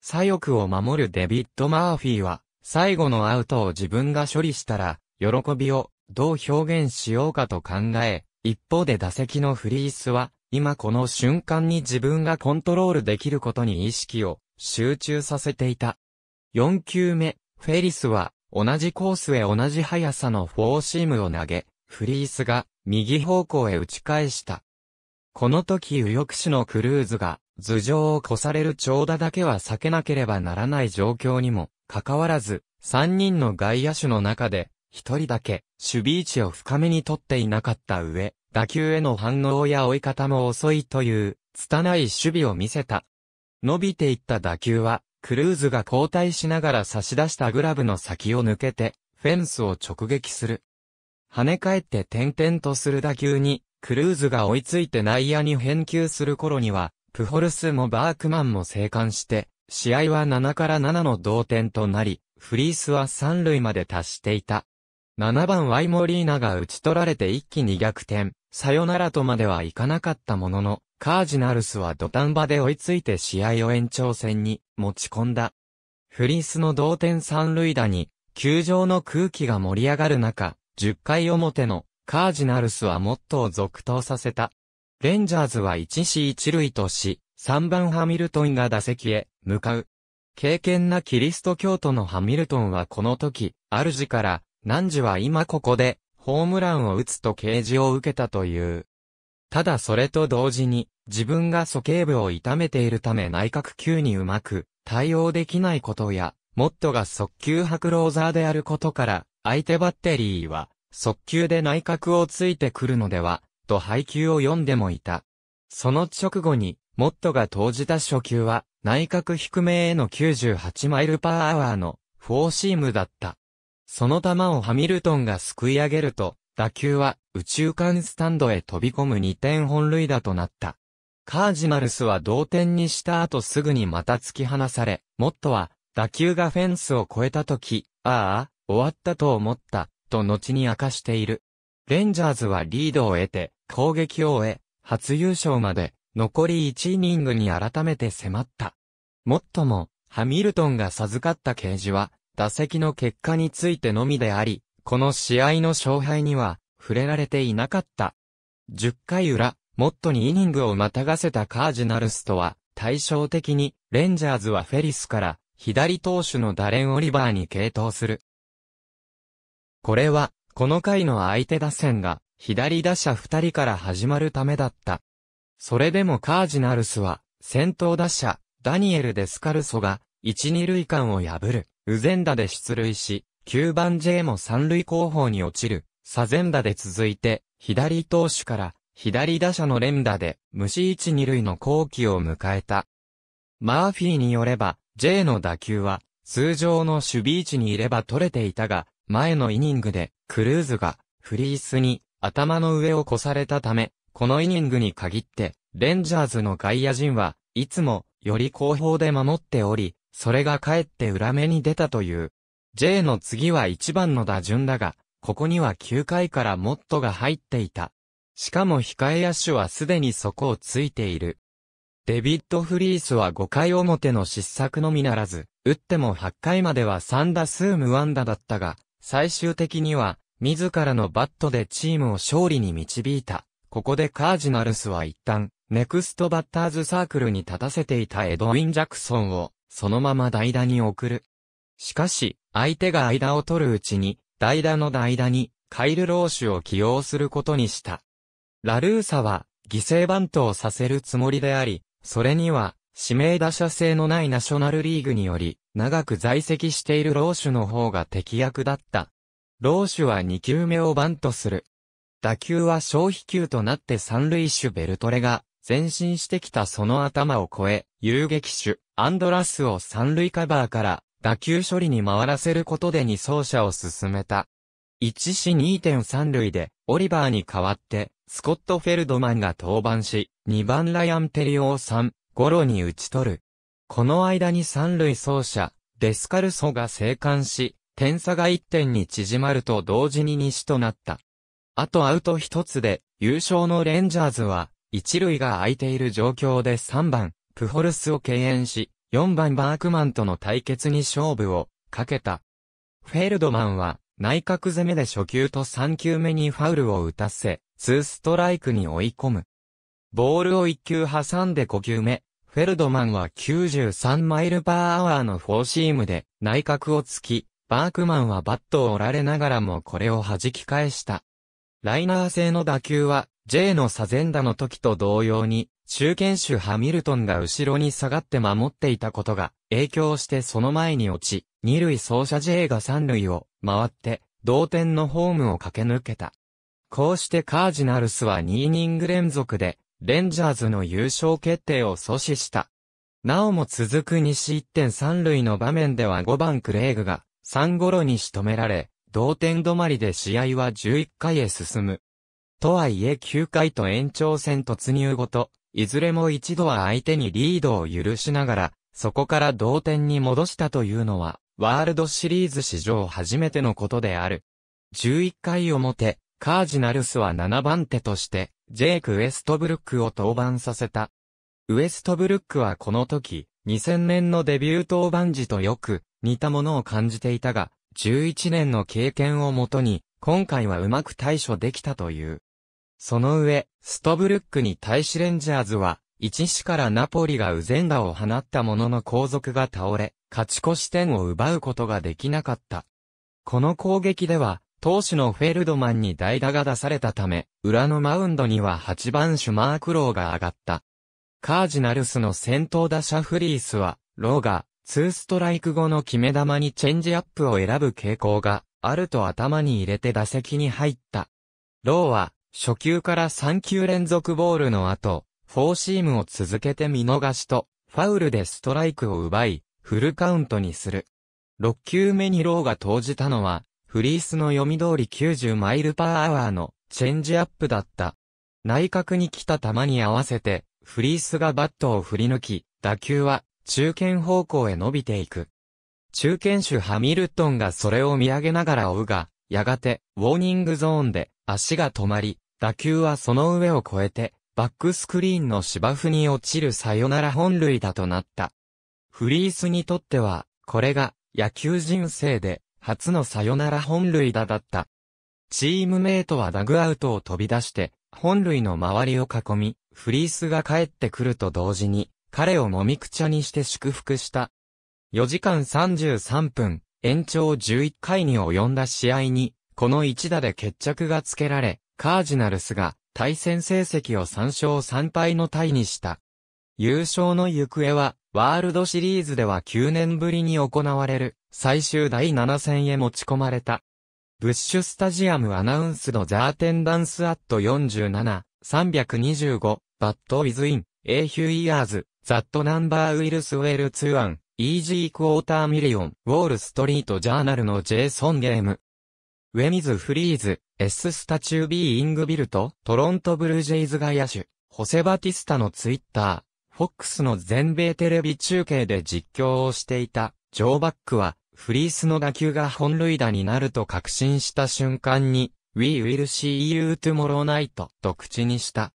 左翼を守るデビッド・マーフィーは、最後のアウトを自分が処理したら、喜びをどう表現しようかと考え、一方で打席のフリースは、今この瞬間に自分がコントロールできることに意識を集中させていた。4球目、フェリスは同じコースへ同じ速さのフォーシームを投げ、フリースが右方向へ打ち返した。この時右翼手のクルーズが頭上を越される長打だけは避けなければならない状況にもかかわらず、三人の外野手の中で、一人だけ、守備位置を深めに取っていなかった上、打球への反応や追い方も遅いという、拙い守備を見せた。伸びていった打球は、クルーズが交代しながら差し出したグラブの先を抜けて、フェンスを直撃する。跳ね返って点々とする打球に、クルーズが追いついて内野に返球する頃には、プホルスもバークマンも生還して、試合は7から7の同点となり、フリースは3塁まで達していた。7番ワイモリーナが打ち取られて一気に逆転、さよならとまではいかなかったものの、カージナルスは土壇場で追いついて試合を延長戦に持ち込んだ。フリースの同点三塁打に、球場の空気が盛り上がる中、10回表のカージナルスはモットを続投させた。レンジャーズは1死1塁とし、3番ハミルトンが打席へ向かう。敬虔なキリスト教徒のハミルトンはこの時、主から、何時は今ここで、ホームランを打つと啓示を受けたという。ただそれと同時に、自分が鼠径部を痛めているため内角級にうまく対応できないことや、モットが速球クローザーであることから、相手バッテリーは、速球で内角をついてくるのでは、と配球を読んでもいた。その直後に、モットが投じた初球は、内角低めへの98マイルパーアワーのフォーシームだった。その球をハミルトンがすくい上げると、打球は宇宙間スタンドへ飛び込む2点本塁打となった。カージナルスは同点にした後すぐにまた突き放され、モットは打球がフェンスを越えた時、ああ、終わったと思った、と後に明かしている。レンジャーズはリードを得て、攻撃を終え、初優勝まで残り1イニングに改めて迫った。もっとも、ハミルトンが授かった掲示は、打席の結果についてのみであり、この試合の勝敗には、触れられていなかった。10回裏、もっとにイニングをまたがせたカージナルスとは、対照的に、レンジャーズはフェリスから、左投手のダレン・オリバーに傾倒する。これは、この回の相手打線が、左打者2人から始まるためだった。それでもカージナルスは、先頭打者、ダニエル・デスカルソが、1、2塁間を破る、ウゼンダで出塁し、9番 J も3塁後方に落ちる、サゼンダで続いて、左投手から、左打者の連打で、虫1、2塁の後期を迎えた。マーフィーによれば、J の打球は、通常の守備位置にいれば取れていたが、前のイニングで、クルーズが、フリースに、頭の上を越されたため、このイニングに限って、レンジャーズの外野陣はいつもより後方で守っており、それがかえって裏目に出たという。J の次は1番の打順だが、ここには9回からモットが入っていた。しかも控え野手はすでに底をついている。デビッド・フリースは5回表の失策のみならず、打っても8回までは3打数無安打だったが、最終的には、自らのバットでチームを勝利に導いた。ここでカージナルスは一旦、ネクストバッターズサークルに立たせていたエドウィン・ジャクソンを、そのまま代打に送る。しかし、相手が間を取るうちに、代打の代打に、カイル・ローシュを起用することにした。ラルーサは、犠牲バントをさせるつもりであり、それには、指名打者制のないナショナルリーグにより、長く在籍しているローシュの方が適役だった。ローシュは2球目をバントする。打球は消費球となって三塁手ベルトレが前進してきたその頭を越え、遊撃手アンドラスを三塁カバーから打球処理に回らせることで2走者を進めた。1死2.3塁でオリバーに代わってスコット・フェルドマンが登板し、2番ライアン・テリオを3、ゴロに打ち取る。この間に三塁走者、デスカルソが生還し、点差が1点に縮まると同時に西となった。あとアウト一つで、優勝のレンジャーズは、一塁が空いている状況で3番、プホルスを敬遠し、4番バークマンとの対決に勝負をかけた。フェルドマンは、内角攻めで初球と3球目にファウルを打たせ、2ストライクに追い込む。ボールを1球挟んで5球目、フェルドマンは93マイルパーアワーのフォーシームで内角を突き、バークマンはバットを折られながらもこれを弾き返した。ライナー性の打球は、J の左前打の時と同様に、中堅手ハミルトンが後ろに下がって守っていたことが影響してその前に落ち、二塁走者 J が三塁を回って同点のホームを駆け抜けた。こうしてカージナルスは2イニング連続でレンジャーズの優勝決定を阻止した。なおも続く西1点3塁の場面では5番クレイグが3ゴロに仕留められ、同点止まりで試合は11回へ進む。とはいえ9回と延長戦突入ごと、いずれも一度は相手にリードを許しながら、そこから同点に戻したというのは、ワールドシリーズ史上初めてのことである。11回表、カージナルスは7番手として、ジェイク・ウェストブルックを登板させた。ウエストブルックはこの時、2000年のデビュー登板時とよく似たものを感じていたが、11年の経験をもとに、今回はうまく対処できたという。その上、ストブルックに対しレンジャーズは、1死からナポリがウゼンダを放ったものの後続が倒れ、勝ち越し点を奪うことができなかった。この攻撃では、投手のフェルドマンに代打が出されたため、裏のマウンドには8番シュマークローが上がった。カージナルスの先頭打者フリースは、ローが、ツーストライク後の決め球にチェンジアップを選ぶ傾向があると頭に入れて打席に入った。ローは初球から3球連続ボールの後、フォーシームを続けて見逃しと、ファウルでストライクを奪い、フルカウントにする。6球目にローが投じたのは、フリースの読み通り90マイルパーアワーのチェンジアップだった。内角に来た球に合わせて、フリースがバットを振り抜き、打球は中堅方向へ伸びていく。中堅手ハミルトンがそれを見上げながら追うが、やがて、ウォーニングゾーンで、足が止まり、打球はその上を越えて、バックスクリーンの芝生に落ちるサヨナラ本塁打となった。フリースにとっては、これが、野球人生で、初のサヨナラ本塁打だった。チームメイトはダグアウトを飛び出して、本塁の周りを囲み、フリースが帰ってくると同時に、彼をもみくちゃにして祝福した。4時間33分、延長11回に及んだ試合に、この一打で決着がつけられ、カージナルスが対戦成績を3勝3敗のタイにした。優勝の行方は、ワールドシリーズでは9年ぶりに行われる、最終第7戦へ持ち込まれた。ブッシュスタジアムアナウンスのザーテンダンスアット47、325、バットウィズイン、A ヒューイヤーズ、ザットナンバーウィルスウェルツーアン、イージークォーターミリオン、ウォールストリートジャーナルのジェイソンゲーム。ウェミズ・フリーズ、エス・スタチュー・ビー・イング・ビルト、トロント・ブルージェイズ・ガイアシュ、ホセ・バティスタのツイッター、フォックスの全米テレビ中継で実況をしていた、ジョー・バックは、フリースの打球が本塁打になると確信した瞬間に、We will see you tomorrow night と口にした。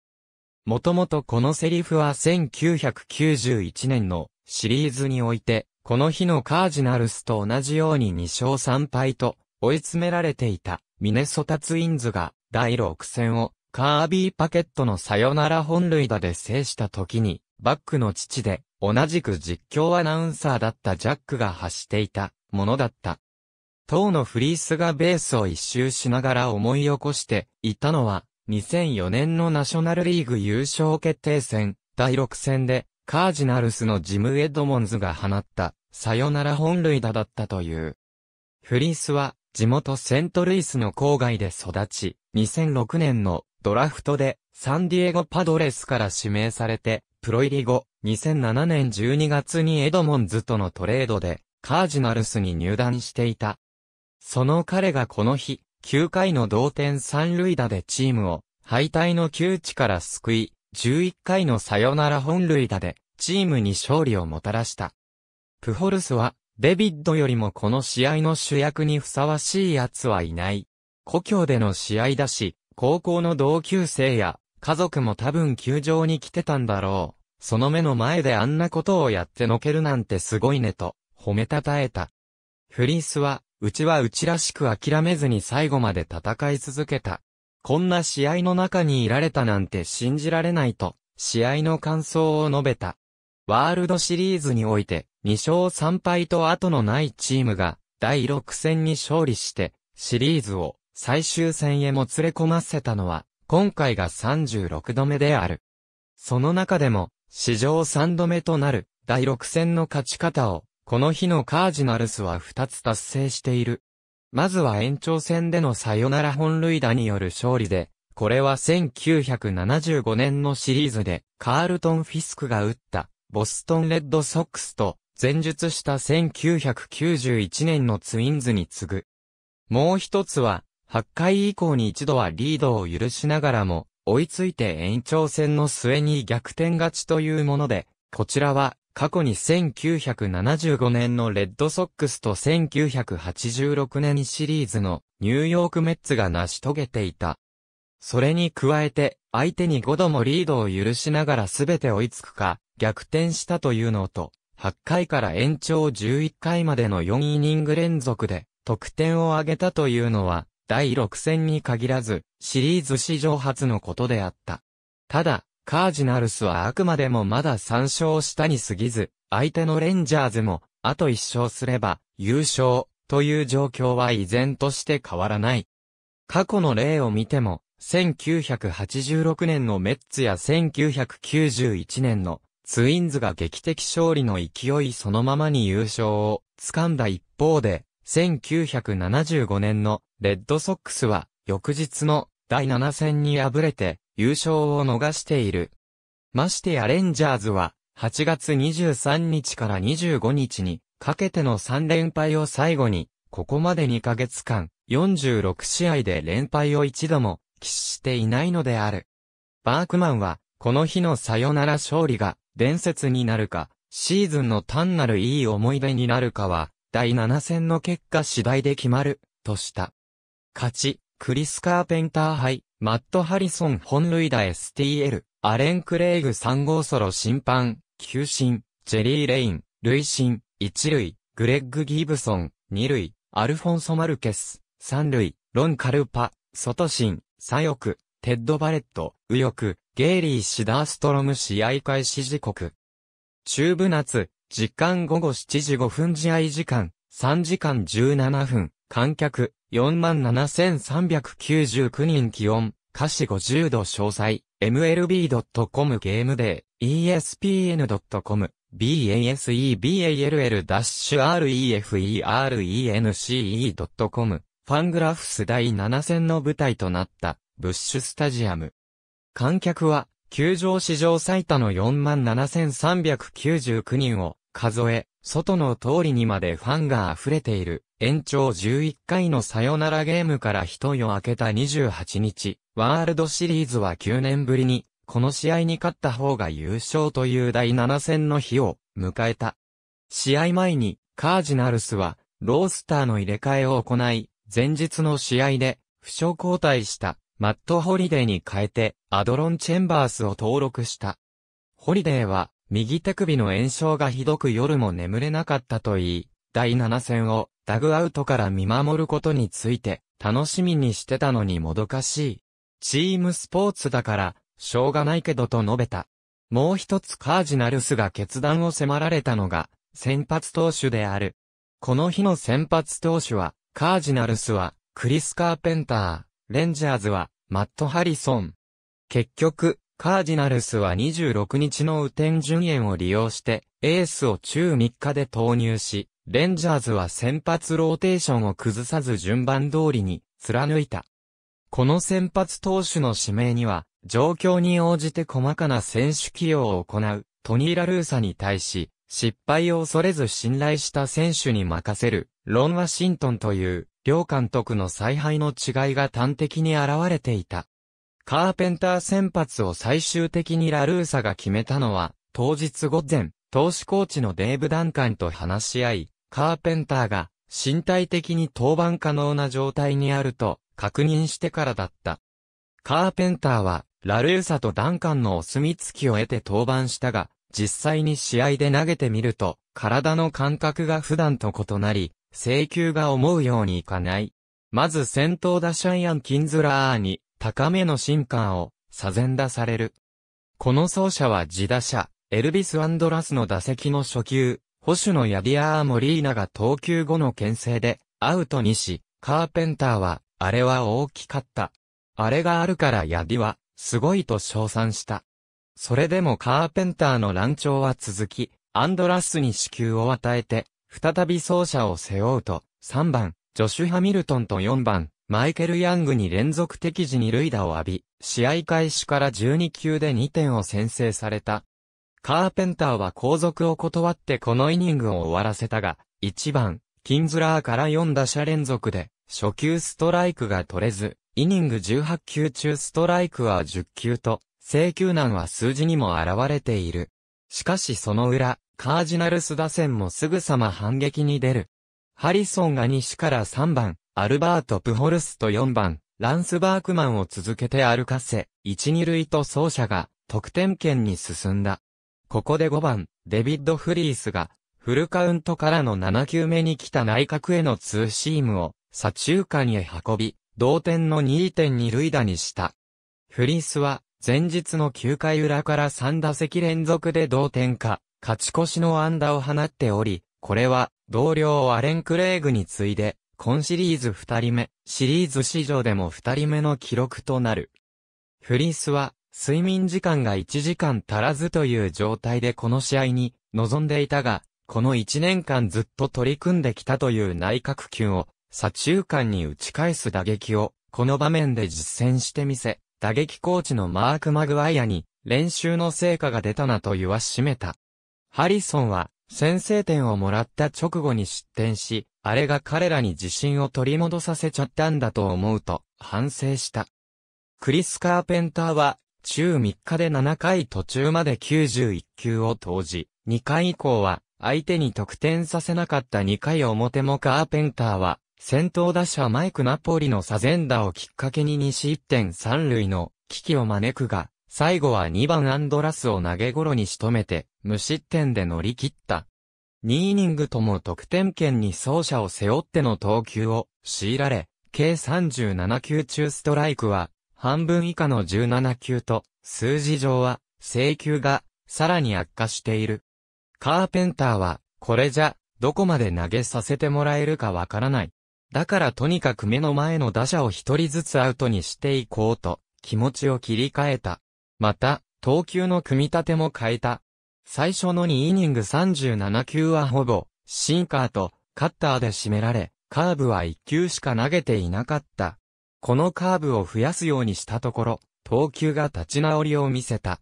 もともとこのセリフは1991年のシリーズにおいて、この日のカージナルスと同じように2勝3敗と追い詰められていたミネソタツインズが第6戦をカービーパケットのサヨナラ本塁打で制した時にバックの父で同じく実況アナウンサーだったジャックが発していたものだった。当のフリースがベースを一周しながら思い起こしていたのは2004年のナショナルリーグ優勝決定戦、第6戦で、カージナルスのジム・エドモンズが放った、サヨナラ本塁打だったという。フリースは、地元セントルイスの郊外で育ち、2006年のドラフトで、サンディエゴパドレスから指名されて、プロ入り後、2007年12月にエドモンズとのトレードで、カージナルスに入団していた。その彼がこの日、9回の同点三塁打でチームを敗退の窮地から救い、11回のサヨナラ本塁打でチームに勝利をもたらした。プホルスはデビッドよりもこの試合の主役にふさわしい奴はいない。故郷での試合だし、高校の同級生や家族も多分球場に来てたんだろう。その目の前であんなことをやってのけるなんてすごいねと褒めたたえた。フリースはうちはうちらしく諦めずに最後まで戦い続けた。こんな試合の中にいられたなんて信じられないと、試合の感想を述べた。ワールドシリーズにおいて、2勝3敗と後のないチームが、第6戦に勝利して、シリーズを最終戦へも連れ込ませたのは、今回が36度目である。その中でも、史上3度目となる第6戦の勝ち方をこの日のカージナルスは2つ達成している。まずは延長戦でのサヨナラ本塁打による勝利で、これは1975年のシリーズで、カールトン・フィスクが打った、ボストン・レッドソックスと、前述した1991年のツインズに次ぐ。もう一つは、8回以降に一度はリードを許しながらも、追いついて延長戦の末に逆転勝ちというもので、こちらは過去に1975年のレッドソックスと1986年シリーズのニューヨークメッツが成し遂げていた。それに加えて、相手に5度もリードを許しながら全て追いつくか、逆転したというのと、8回から延長11回までの4イニング連続で、得点を挙げたというのは、第6戦に限らず、シリーズ史上初のことであった。ただ、カージナルスはあくまでもまだ3勝下に過ぎず、相手のレンジャーズも、あと1勝すれば、優勝、という状況は依然として変わらない。過去の例を見ても、1986年のメッツや1991年のツインズが劇的勝利の勢いそのままに優勝を掴んだ一方で、1975年のレッドソックスは翌日の第7戦に敗れて優勝を逃している。ましてやレンジャーズは、8月23日から25日に、かけての3連敗を最後に、ここまで2ヶ月間、46試合で連敗を一度も、喫していないのである。バークマンは、この日のさよなら勝利が、伝説になるか、シーズンの単なるいい思い出になるかは、第7戦の結果次第で決まる、とした。勝ち、クリス・カーペンター杯、マット・ハリソン本類打 STL、アレン・クレイグ3号ソロ審判、球審、ジェリー・レイン、類審、1塁、グレッグ・ギブソン、2塁、アルフォンソ・マルケス、3塁、ロン・カルパ、外審、左翼、テッド・バレット、右翼、ゲイリー・シダーストロム試合開始時刻。中部夏、時間午後7時5分試合時間、3時間17分、観客、47,399人気温、歌詞50度詳細、mlb.com ゲームデー、espn.com、b a s e b a l r e f e r e n c o m ファングラフス第7戦の舞台となった、ブッシュスタジアム。観客は、球場史上最多の47,399人を数え、外の通りにまでファンが溢れている。延長11回のサヨナラゲームから一夜明けた28日、ワールドシリーズは9年ぶりに、この試合に勝った方が優勝という第7戦の日を迎えた。試合前に、カージナルスは、ロースターの入れ替えを行い、前日の試合で、負傷交代した、マット・ホリデーに変えて、アドロン・チェンバースを登録した。ホリデーは、右手首の炎症がひどく夜も眠れなかったといい、第7戦をダグアウトから見守ることについて楽しみにしてたのにもどかしい。チームスポーツだからしょうがないけどと述べた。もう一つカージナルスが決断を迫られたのが先発投手である。この日の先発投手はカージナルスはクリス・カーペンター、レンジャーズはマット・ハリソン。結局、カージナルスは26日の雨天順延を利用して、エースを中3日で投入し、レンジャーズは先発ローテーションを崩さず順番通りに貫いた。この先発投手の指名には、状況に応じて細かな選手起用を行う、トニー・ラルーサに対し、失敗を恐れず信頼した選手に任せる、ロン・ワシントンという、両監督の采配の違いが端的に現れていた。カーペンター先発を最終的にラルーサが決めたのは、当日午前、投手コーチのデーブ・ダンカンと話し合い、カーペンターが身体的に登板可能な状態にあると確認してからだった。カーペンターは、ラルーサとダンカンのお墨付きを得て登板したが、実際に試合で投げてみると、体の感覚が普段と異なり、請求が思うようにいかない。まず先頭打者イアン・キンズラーに、高めの進化を、左前打される。この走者は自打者、エルビス・アンドラスの打席の初球、保守のヤディアー・モリーナが投球後の牽制で、アウトにし、カーペンターは、あれは大きかった。あれがあるからヤディは、すごいと称賛した。それでもカーペンターの乱調は続き、アンドラスに支給を与えて、再び走者を背負うと、3番、ジョシュ・ハミルトンと4番、マイケル・ヤングに連続的時に塁打を浴び、試合開始から12球で2点を先制された。カーペンターは後続を断ってこのイニングを終わらせたが、1番、キンズラーから4打者連続で、初球ストライクが取れず、イニング18球中ストライクは10球と、制球難は数字にも現れている。しかしその裏、カージナルス打線もすぐさま反撃に出る。ハリソンが西から3番、アルバート・プホルスと4番、ランスバークマンを続けて歩かせ、1、2塁と走者が、得点圏に進んだ。ここで5番、デビッド・フリースが、フルカウントからの7球目に来た内角へのツーシームを、左中間へ運び、同点の2.2塁打にした。フリースは、前日の9回裏から3打席連続で同点か、勝ち越しの安打を放っており、これは、同僚アレン・クレイグに次いで、今シリーズ二人目、シリーズ史上でも二人目の記録となる。フリースは、睡眠時間が1時間足らずという状態でこの試合に臨んでいたが、この1年間ずっと取り組んできたという内角球を、左中間に打ち返す打撃を、この場面で実践してみせ、打撃コーチのマーク・マグワイアに、練習の成果が出たなと言わしめた。ハリソンは、先制点をもらった直後に失点し、あれが彼らに自信を取り戻させちゃったんだと思うと反省した。クリス・カーペンターは、中3日で7回途中まで91球を投じ、2回以降は相手に得点させなかった2回表もカーペンターは、先頭打者マイク・ナポリのサゼンダをきっかけに西失点3塁の危機を招くが、最後は2番アンドラスを投げ頃に仕留めて、無失点で乗り切った。2イニングとも得点圏に走者を背負っての投球を強いられ、計37球中ストライクは半分以下の17球と、数字上は請求がさらに悪化している。カーペンターは、これじゃ、どこまで投げさせてもらえるかわからない。だからとにかく目の前の打者を一人ずつアウトにしていこうと、気持ちを切り替えた。また、投球の組み立ても変えた。最初の2イニング37球はほぼ、シンカーとカッターで締められ、カーブは1球しか投げていなかった。このカーブを増やすようにしたところ、投球が立ち直りを見せた。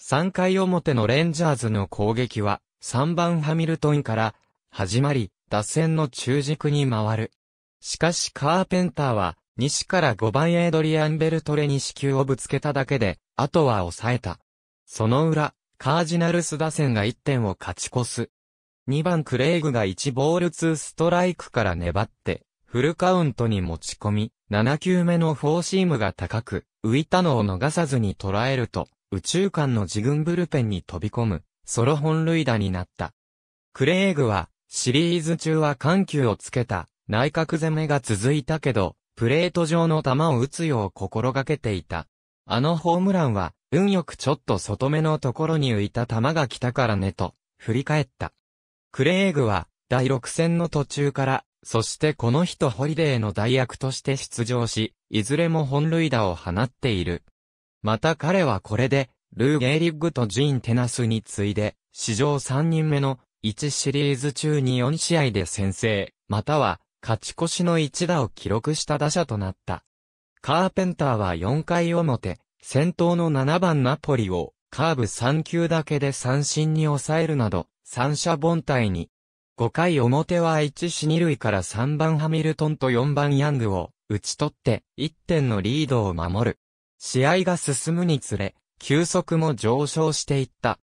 3回表のレンジャーズの攻撃は、3番ハミルトンから始まり、打線の中軸に回る。しかしカーペンターは、西から5番エイドリアン・ベルトレに死球をぶつけただけで、あとは抑えた。その裏、カージナルス打線が1点を勝ち越す。2番クレイグが1ボール2ストライクから粘って、フルカウントに持ち込み、7球目のフォーシームが高く、浮いたのを逃さずに捉えると、宇宙間の自軍ブルペンに飛び込む、ソロ本塁打になった。クレイグは、シリーズ中は緩急をつけた、内角攻めが続いたけど、プレート上の球を打つよう心がけていた。あのホームランは、運よくちょっと外目のところに浮いた球が来たからねと、振り返った。クレイグは、第6戦の途中から、そしてこの人ホリデーの代役として出場し、いずれも本塁打を放っている。また彼はこれで、ルー・ゲーリッグとジーン・テナスに次いで、史上3人目の1シリーズ中に4試合で先制、または勝ち越しの1打を記録した打者となった。カーペンターは4回表、先頭の7番ナポリを、カーブ3球だけで三振に抑えるなど、三者凡退に。5回表は1死2塁から3番ハミルトンと4番ヤングを打ち取って1点のリードを守る。試合が進むにつれ、球速も上昇していった。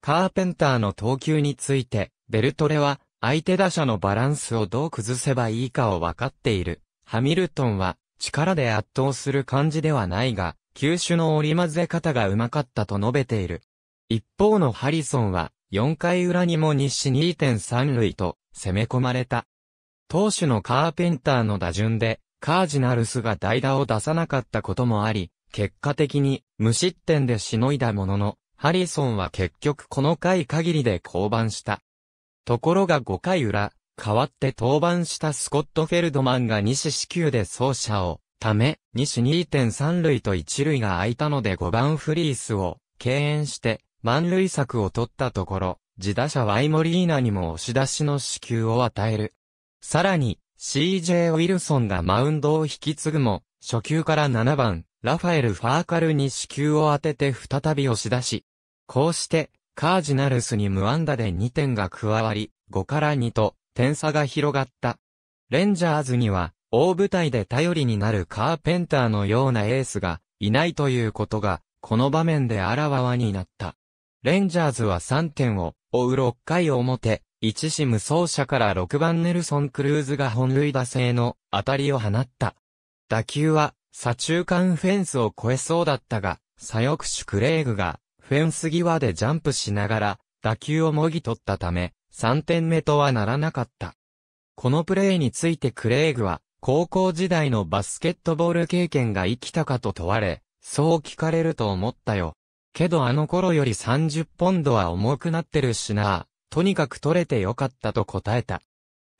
カーペンターの投球について、ベルトレは相手打者のバランスをどう崩せばいいかを分かっている。ハミルトンは力で圧倒する感じではないが、球種の織り混ぜ方がうまかったと述べている。一方のハリソンは、4回裏にも日誌2.3塁と攻め込まれた。投手のカーペンターの打順で、カージナルスが代打を出さなかったこともあり、結果的に無失点でしのいだものの、ハリソンは結局この回限りで降板した。ところが5回裏、代わって登板したスコット・フェルドマンが西支給で走者をため、西2.3塁と1塁が空いたので5番フリースを敬遠して満塁策を取ったところ、自打者ワイモリーナにも押し出しの支給を与える。さらに、CJ ウィルソンがマウンドを引き継ぐも、初球から7番、ラファエル・ファーカルに支給を当てて再び押し出し、こうして、カージナルスに無安打で2点が加わり、5から2と、点差が広がった。レンジャーズには、大舞台で頼りになるカーペンターのようなエースがいないということが、この場面であらわわになった。レンジャーズは3点を追う6回表、一死無走者から6番ネルソン・クルーズが本塁打制の当たりを放った。打球は左中間フェンスを越えそうだったが、左翼手クレイグがフェンス際でジャンプしながら打球をもぎ取ったため、3点目とはならなかった。このプレーについてクレイグは、高校時代のバスケットボール経験が生きたかと問われ、そう聞かれると思ったよ。けどあの頃より30ポンドは重くなってるしなとにかく取れてよかったと答えた。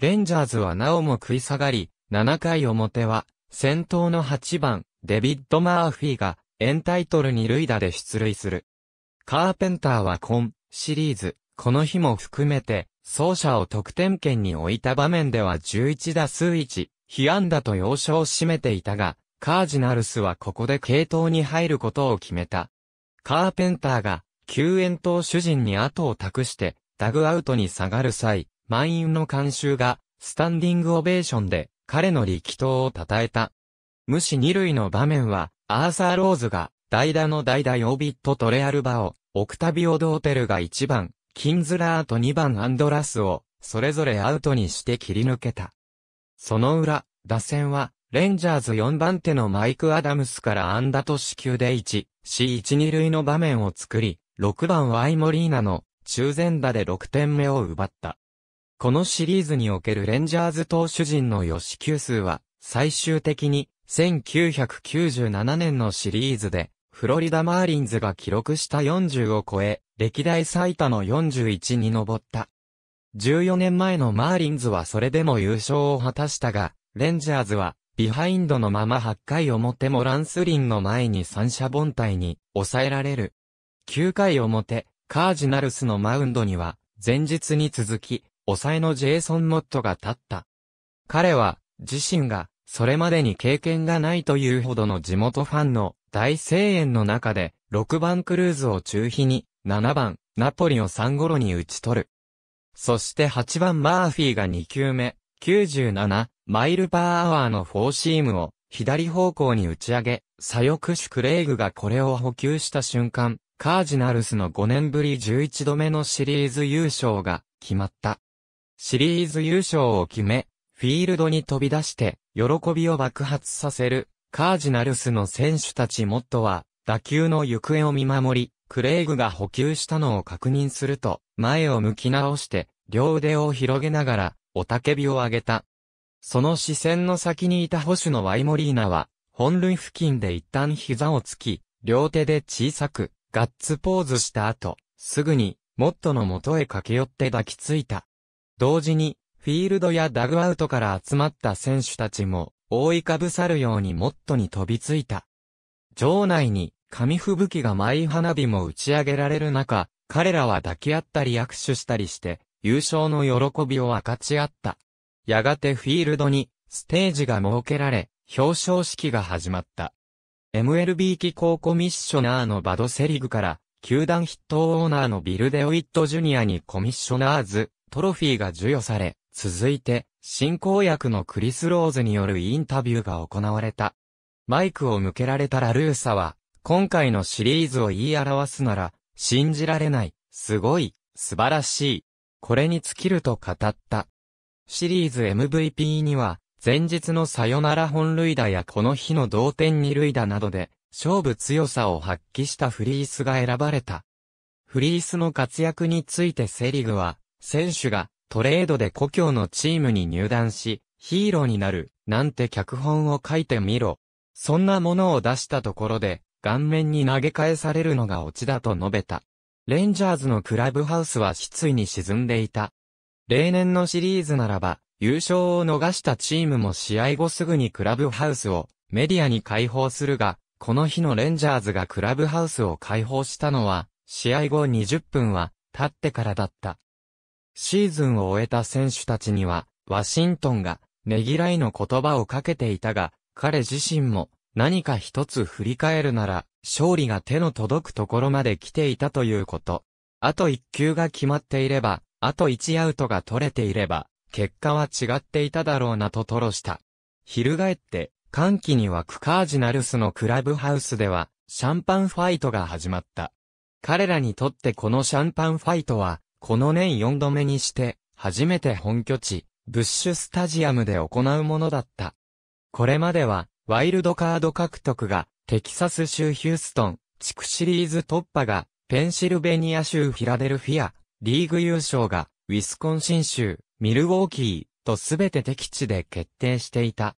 レンジャーズはなおも食い下がり、7回表は、先頭の8番、デビッド・マーフィーが、エンタイトルに塁打で出塁する。カーペンターは今、シリーズ、この日も含めて、走者を得点圏に置いた場面では11打数1、被安打と要所を占めていたが、カージナルスはここで系統に入ることを決めた。カーペンターが、救援投手陣に後を託して、ダグアウトに下がる際、満員の監修が、スタンディングオベーションで、彼の力投を称えた。無視二塁の場面は、アーサー・ローズが、代打の代打オビット・トレアルバを、オクタビオ・ドーテルが1番、キンズラーと2番アンドラスを、それぞれアウトにして切り抜けた。その裏、打線は、レンジャーズ4番手のマイク・アダムスから安ダと死球で1、死1 2塁の場面を作り、6番ワイモリーナの中前打で6点目を奪った。このシリーズにおけるレンジャーズ投手陣の予死球数は、最終的に1997年のシリーズで、フロリダ・マーリンズが記録した40を超え、歴代最多の41に上った。14年前のマーリンズはそれでも優勝を果たしたが、レンジャーズは、ビハインドのまま8回表もランスリンの前に三者凡退に抑えられる。9回表、カージナルスのマウンドには、前日に続き、抑えのジェイソン・モットが立った。彼は、自身が、それまでに経験がないというほどの地元ファンの大声援の中で、6番クルーズを中飛に、7番、ナポリを3ゴロに打ち取る。そして8番マーフィーが2球目、97マイルパーアワーのフォーシームを左方向に打ち上げ、左翼手クレイグがこれを補給した瞬間、カージナルスの5年ぶり11度目のシリーズ優勝が決まった。シリーズ優勝を決め、フィールドに飛び出して、喜びを爆発させる、カージナルスの選手たちもっとは、打球の行方を見守り、クレイグが補給したのを確認すると、前を向き直して、両腕を広げながら、雄たけびを上げた。その視線の先にいた保守のワイモリーナは、本塁付近で一旦膝をつき、両手で小さく、ガッツポーズした後、すぐに、モットの元へ駆け寄って抱きついた。同時に、フィールドやダグアウトから集まった選手たちも、覆いかぶさるようにモットに飛びついた。場内に、紙吹雪が舞い花火も打ち上げられる中、彼らは抱き合ったり握手したりして、優勝の喜びを分かち合った。やがてフィールドに、ステージが設けられ、表彰式が始まった。MLB 機構コミッショナーのバドセリグから、球団筆頭オーナーのビルデオイットジュニアにコミッショナーズ、トロフィーが授与され、続いて、進行役のクリス・ローズによるインタビューが行われた。マイクを向けられたラルーサは、今回のシリーズを言い表すなら、信じられない、すごい、素晴らしい、これに尽きると語った。シリーズ MVP には、前日のサヨナラ本塁打やこの日の同点二塁打などで、勝負強さを発揮したフリースが選ばれた。フリースの活躍についてセリグは、選手がトレードで故郷のチームに入団し、ヒーローになる、なんて脚本を書いてみろ。そんなものを出したところで、顔面に投げ返されるのがオチだと述べた。レンジャーズのクラブハウスは失意に沈んでいた。例年のシリーズならば、優勝を逃したチームも試合後すぐにクラブハウスをメディアに解放するが、この日のレンジャーズがクラブハウスを解放したのは、試合後20分は経ってからだった。シーズンを終えた選手たちには、ワシントンがねぎらいの言葉をかけていたが、彼自身も何か一つ振り返るなら、勝利が手の届くところまで来ていたということ。あと一球が決まっていれば、あと一アウトが取れていれば、結果は違っていただろうなと吐露した。翻って、歓喜に沸くカージナルスのクラブハウスでは、シャンパンファイトが始まった。彼らにとってこのシャンパンファイトは、この年4度目にして、初めて本拠地、ブッシュスタジアムで行うものだった。これまでは、ワイルドカード獲得が、テキサス州ヒューストン、地区シリーズ突破が、ペンシルベニア州フィラデルフィア、リーグ優勝が、ウィスコンシン州、ミルウォーキー、とすべて敵地で決定していた。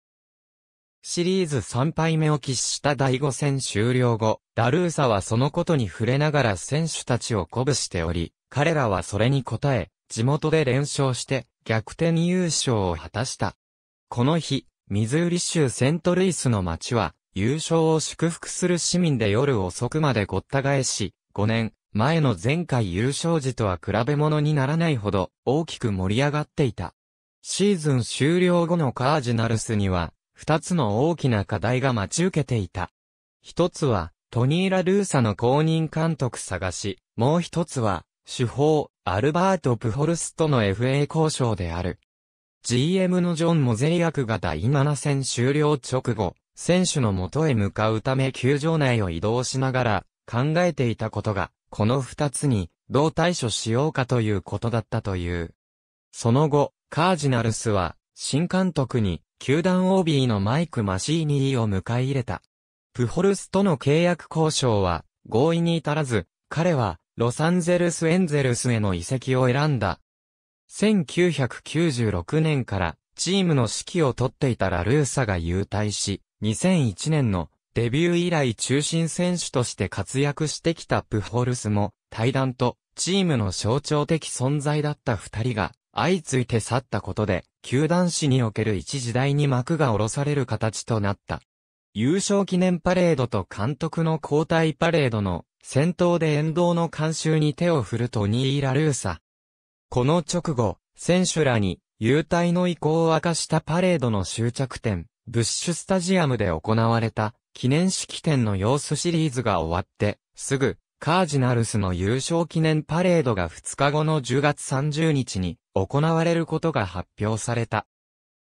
シリーズ3敗目を喫した第5戦終了後、ダルーサはそのことに触れながら選手たちを鼓舞しており、彼らはそれに応え、地元で連勝して、逆転優勝を果たした。この日、ミズーリ州セントルイスの街は、優勝を祝福する市民で夜遅くまでごった返し、5年前の前回優勝時とは比べ物にならないほど大きく盛り上がっていた。シーズン終了後のカージナルスには、2つの大きな課題が待ち受けていた。一つは、トニー・ラ・ルーサの公認監督探し、もう一つは、主砲、アルバート・プホルスとの FA 交渉である。GM のジョン・モゼリアクが第7戦終了直後、選手の元へ向かうため球場内を移動しながら考えていたことが、この2つにどう対処しようかということだったという。その後、カージナルスは新監督に球団 OB のマイク・マシーニーを迎え入れた。プホルスとの契約交渉は合意に至らず、彼はロサンゼルス・エンゼルスへの移籍を選んだ1996年からチームの指揮を取っていたラルーサが優退し、2001年のデビュー以来中心選手として活躍してきたプホルスも、対談とチームの象徴的存在だった二人が相次いで去ったことで、球団史における一時代に幕が下ろされる形となった。優勝記念パレードと監督の交代パレードの先頭で沿道の監修に手を振るとニー・ラルーサ。この直後、選手らに、優待の意向を明かしたパレードの終着点、ブッシュスタジアムで行われた、記念式典の様子シリーズが終わって、すぐ、カージナルスの優勝記念パレードが2日後の10月30日に行われることが発表された。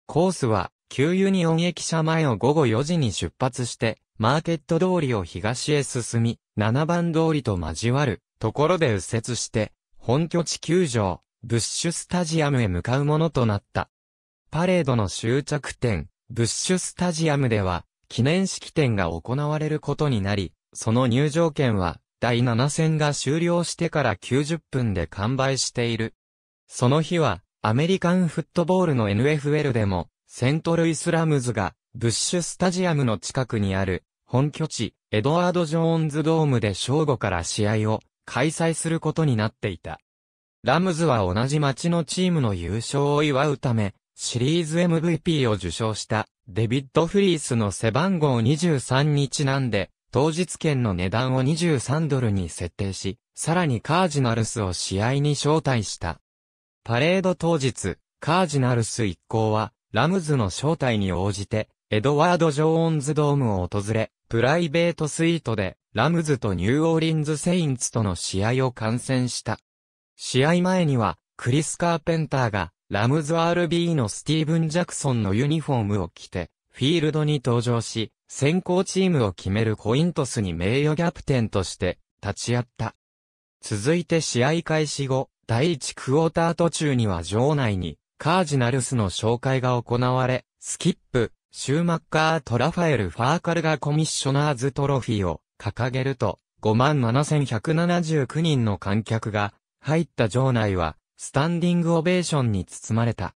コースは、旧ユニオン駅舎前を午後4時に出発して、マーケット通りを東へ進み、7番通りと交わるところで右折して、本拠地球場、ブッシュスタジアムへ向かうものとなった。パレードの終着点、ブッシュスタジアムでは、記念式典が行われることになり、その入場券は、第7戦が終了してから90分で完売している。その日は、アメリカンフットボールの NFL でも、セントルイスラムズが、ブッシュスタジアムの近くにある、本拠地、エドワード・ジョーンズドームで正午から試合を、開催することになっていた。ラムズは同じ町のチームの優勝を祝うため、シリーズ MVP を受賞したデビッド・フリースの背番号23にちなんで、当日券の値段を23ドルに設定し、さらにカージナルスを試合に招待した。パレード当日、カージナルス一行は、ラムズの招待に応じて、エドワード・ジョーンズドームを訪れ、プライベートスイートで、ラムズとニューオーリンズ・セインツとの試合を観戦した。試合前には、クリス・カーペンターが、ラムズ RB のスティーブン・ジャクソンのユニフォームを着て、フィールドに登場し、先行チームを決めるコイントスに名誉キャプテンとして立ち会った。続いて試合開始後、第1クォーター途中には場内にカージナルスの紹介が行われ、スキップ、シューマッカーとラファエル・ファーカルがコミッショナーズトロフィーを掲げると、57,179人の観客が入った場内は、スタンディングオベーションに包まれた。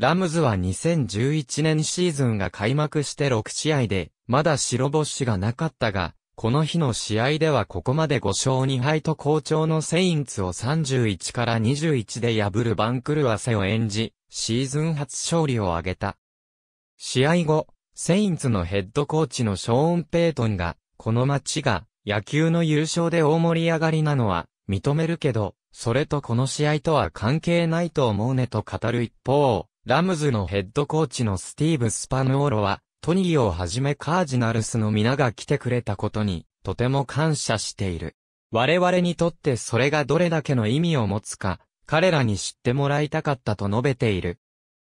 ラムズは2011年シーズンが開幕して6試合で、まだ白星がなかったが、この日の試合ではここまで5勝2敗と好調のセインツを31から21で破る番狂わせを演じ、シーズン初勝利を挙げた。試合後、セインツのヘッドコーチのショーン・ペイトンが、この街が野球の優勝で大盛り上がりなのは認めるけど、それとこの試合とは関係ないと思うねと語る一方、ラムズのヘッドコーチのスティーブ・スパヌオロは、トニーをはじめカージナルスの皆が来てくれたことに、とても感謝している。我々にとってそれがどれだけの意味を持つか、彼らに知ってもらいたかったと述べている。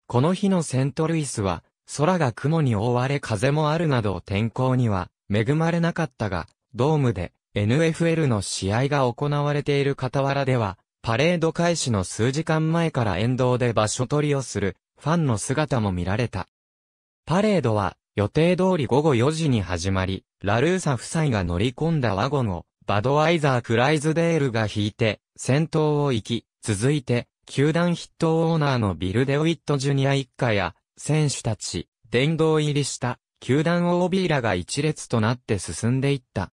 この日のセントルイスは、空が雲に覆われ風もあるなど天候には恵まれなかったが、ドームで NFL の試合が行われている傍らでは、パレード開始の数時間前から沿道で場所取りをするファンの姿も見られた。パレードは予定通り午後4時に始まり、ラルーサ夫妻が乗り込んだワゴンをバドワイザー・クライズデールが引いて先頭を行き、続いて球団筆頭オーナーのビル・デウィット・ジュニア一家や選手たち、殿堂入りした球団 OB らが一列となって進んでいった。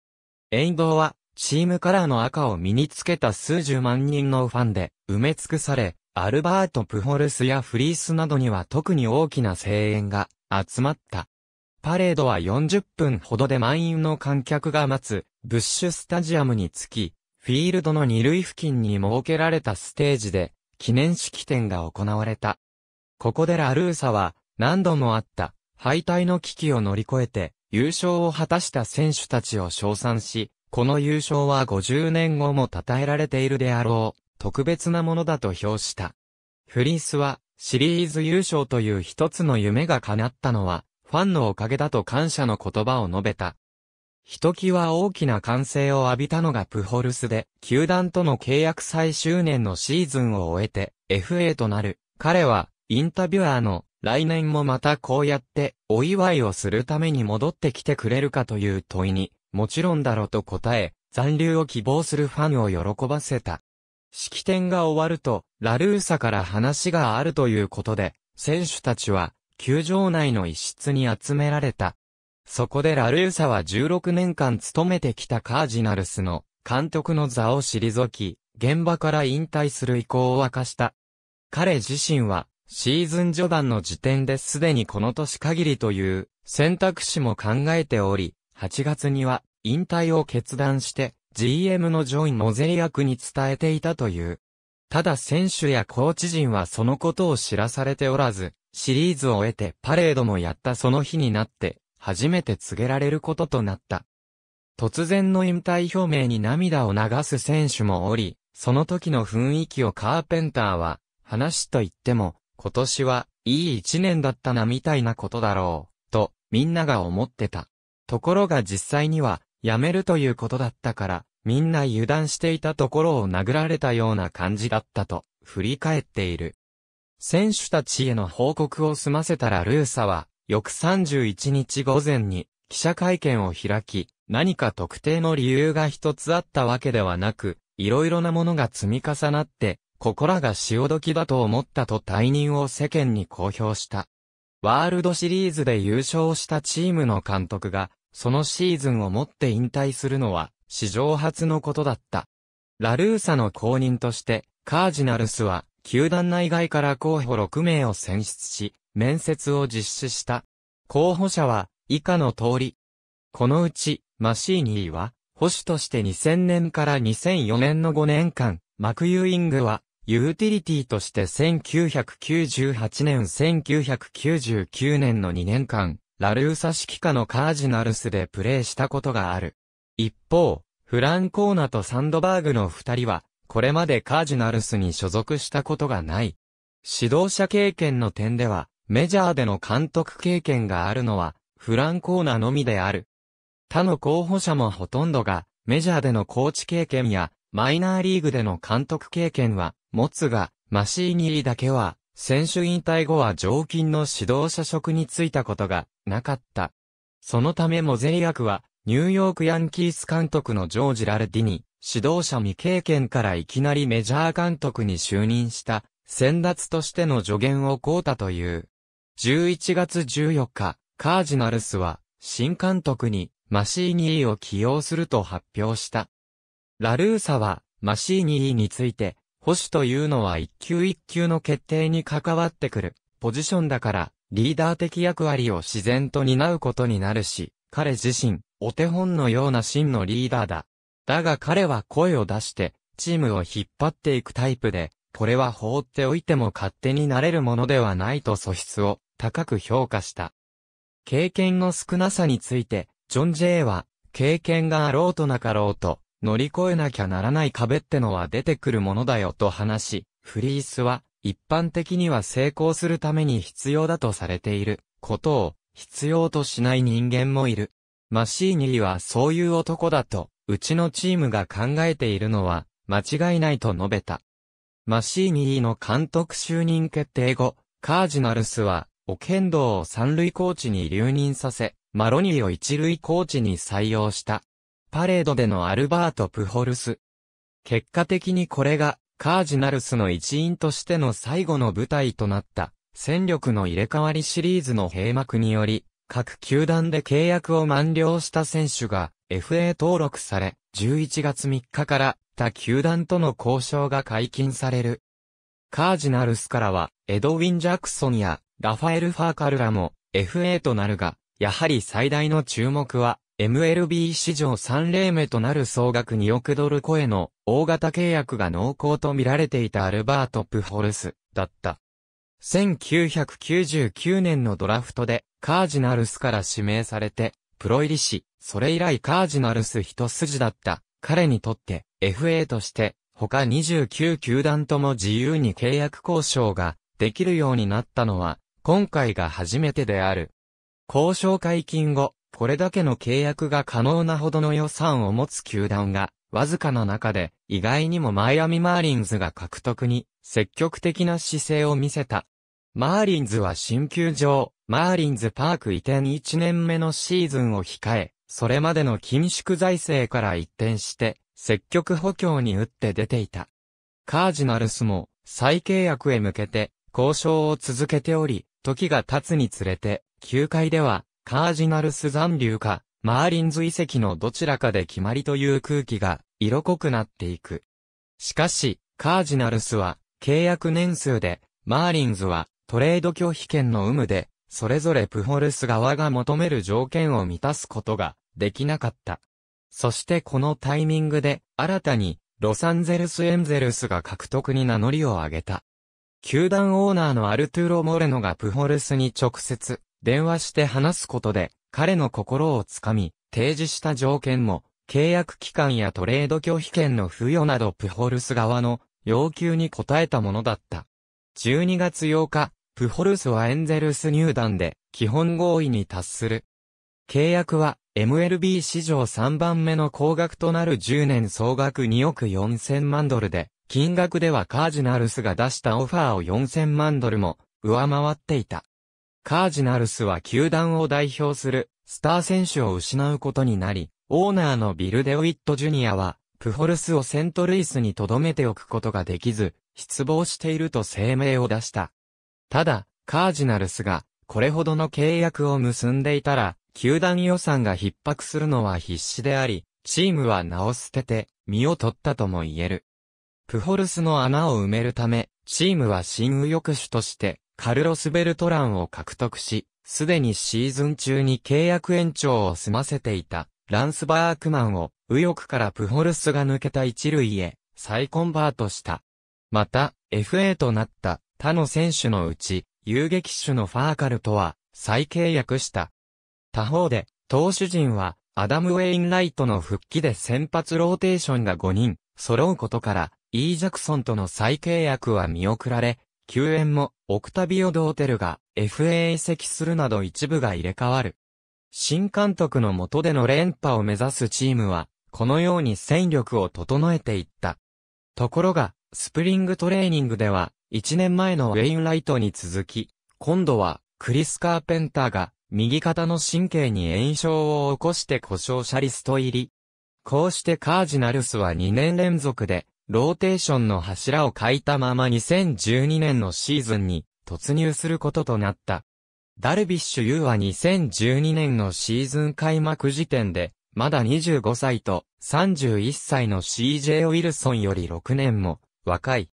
沿道は、チームカラーの赤を身につけた数十万人のファンで埋め尽くされ、アルバート・プホルスやフリースなどには特に大きな声援が集まった。パレードは40分ほどで満員の観客が待つ、ブッシュスタジアムにつき、フィールドの二塁付近に設けられたステージで、記念式典が行われた。ここでラルーサは、何度もあった、敗退の危機を乗り越えて、優勝を果たした選手たちを称賛し、この優勝は50年後も称えられているであろう、特別なものだと評した。フリースは、シリーズ優勝という一つの夢が叶ったのは、ファンのおかげだと感謝の言葉を述べた。ひときわ大きな歓声を浴びたのがプホルスで、球団との契約最終年のシーズンを終えて、FA となる。彼は、インタビュアーの来年もまたこうやってお祝いをするために戻ってきてくれるかという問いに、もちろんだろと答え、残留を希望するファンを喜ばせた。式典が終わると、ラルーサから話があるということで、選手たちは、球場内の一室に集められた。そこでラルーサは16年間勤めてきたカージナルスの監督の座を退き、現場から引退する意向を明かした。彼自身はシーズン序盤の時点ですでにこの年限りという選択肢も考えており、8月には引退を決断して GM のジョイ・モゼリ役に伝えていたという。ただ選手やコーチ陣はそのことを知らされておらず、シリーズを得てパレードもやったその日になって、初めて告げられることとなった。突然の引退表明に涙を流す選手もおり、その時の雰囲気をカーペンターは、話と言っても、今年はいい一年だったなみたいなことだろう、と、みんなが思ってた。ところが実際には、辞めるということだったから、みんな油断していたところを殴られたような感じだったと、振り返っている。選手たちへの報告を済ませたらルーサは、翌31日午前に、記者会見を開き、何か特定の理由が一つあったわけではなく、いろいろなものが積み重なって、ここらが潮時だと思ったと退任を世間に公表した。ワールドシリーズで優勝したチームの監督が、そのシーズンをもって引退するのは、史上初のことだった。ラルーサの公認として、カージナルスは、球団内外から候補6名を選出し、面接を実施した。候補者は、以下の通り。このうち、マシーニーは、保守として2000年から2004年の5年間、マクユーイングは、ユーティリティとして1998年1999年の2年間、ラルーサ指揮下のカージナルスでプレーしたことがある。一方、フランコーナとサンドバーグの二人は、これまでカージナルスに所属したことがない。指導者経験の点では、メジャーでの監督経験があるのは、フランコーナのみである。他の候補者もほとんどが、メジャーでのコーチ経験や、マイナーリーグでの監督経験は持つが、マシーニーだけは、選手引退後は常勤の指導者職に就いたことがなかった。そのためモゼリアクは、ニューヨークヤンキース監督のジョージ・ラルディに、指導者未経験からいきなりメジャー監督に就任した、先達としての助言をこうたという。11月14日、カージナルスは、新監督に、マシーニーを起用すると発表した。ラルーサは、マシーニーについて、保守というのは一級一級の決定に関わってくる、ポジションだから、リーダー的役割を自然と担うことになるし、彼自身、お手本のような真のリーダーだ。だが彼は声を出して、チームを引っ張っていくタイプで、これは放っておいても勝手になれるものではないと素質を高く評価した。経験の少なさについて、ジョン・ジェイは、経験があろうとなかろうと、乗り越えなきゃならない壁ってのは出てくるものだよと話し、フリースは一般的には成功するために必要だとされていることを必要としない人間もいる。マシーニリはそういう男だと、うちのチームが考えているのは間違いないと述べた。マシーニリの監督就任決定後、カージナルスは、オケンドを三塁コーチに留任させ、マロニーを一塁コーチに採用した。パレードでのアルバート・プホルス。結果的にこれが、カージナルスの一員としての最後の舞台となった、戦力の入れ替わりシリーズの閉幕により、各球団で契約を満了した選手が FA 登録され、11月3日から他球団との交渉が解禁される。カージナルスからは、エドウィン・ジャクソンやラファエル・ファーカルらも FA となるが、やはり最大の注目は、MLB 史上3例目となる総額2億ドル超えの大型契約が濃厚と見られていたアルバート・プホルスだった。1999年のドラフトでカージナルスから指名されてプロ入りし、それ以来カージナルス一筋だった彼にとって FA として他29球団とも自由に契約交渉ができるようになったのは今回が初めてである。交渉解禁後、これだけの契約が可能なほどの予算を持つ球団が、わずかな中で、意外にもマイアミマーリンズが獲得に、積極的な姿勢を見せた。マーリンズは新球場、マーリンズパーク移転1年目のシーズンを控え、それまでの緊縮財政から一転して、積極補強に打って出ていた。カージナルスも、再契約へ向けて、交渉を続けており、時が経つにつれて、球界では、カージナルス残留か、マーリンズ遺跡のどちらかで決まりという空気が色濃くなっていく。しかし、カージナルスは契約年数で、マーリンズはトレード拒否権の有無で、それぞれプホルス側が求める条件を満たすことができなかった。そしてこのタイミングで新たにロサンゼルスエンゼルスが獲得に名乗りを上げた。球団オーナーのアルトゥーロ・モレノがプホルスに直接電話して話すことで、彼の心をつかみ、提示した条件も、契約期間やトレード拒否権の付与などプホルス側の要求に応えたものだった。12月8日、プホルスはエンゼルス入団で基本合意に達する。契約は MLB 史上3番目の高額となる10年総額2億4000万ドルで、金額ではカージナルスが出したオファーを4000万ドルも上回っていた。カージナルスは球団を代表するスター選手を失うことになり、オーナーのビルデウィット・ジュニアは、プホルスをセントルイスに留めておくことができず、失望していると声明を出した。ただ、カージナルスが、これほどの契約を結んでいたら、球団予算が逼迫するのは必死であり、チームは名を捨てて、身を取ったとも言える。プホルスの穴を埋めるため、チームは新右翼手として、カルロス・ベルトランを獲得し、すでにシーズン中に契約延長を済ませていた、ランスバークマンを、右翼からプホルスが抜けた一塁へ、再コンバートした。また、FA となった他の選手のうち、遊撃手のファーカルとは、再契約した。他方で、投手陣は、アダム・ウェインライトの復帰で先発ローテーションが5人、揃うことから、E・ ジャクソンとの再契約は見送られ、救援も、オクタビオ・ドーテルが FA 移籍するなど一部が入れ替わる。新監督の下での連覇を目指すチームは、このように戦力を整えていった。ところが、スプリングトレーニングでは、1年前のウェインライトに続き、今度は、クリス・カーペンターが、右肩の神経に炎症を起こして故障者リスト入り。こうしてカージナルスは2年連続で、ローテーションの柱を欠いたまま2012年のシーズンに突入することとなった。ダルビッシュ有は2012年のシーズン開幕時点で、まだ25歳と31歳の CJ ウィルソンより6年も若い。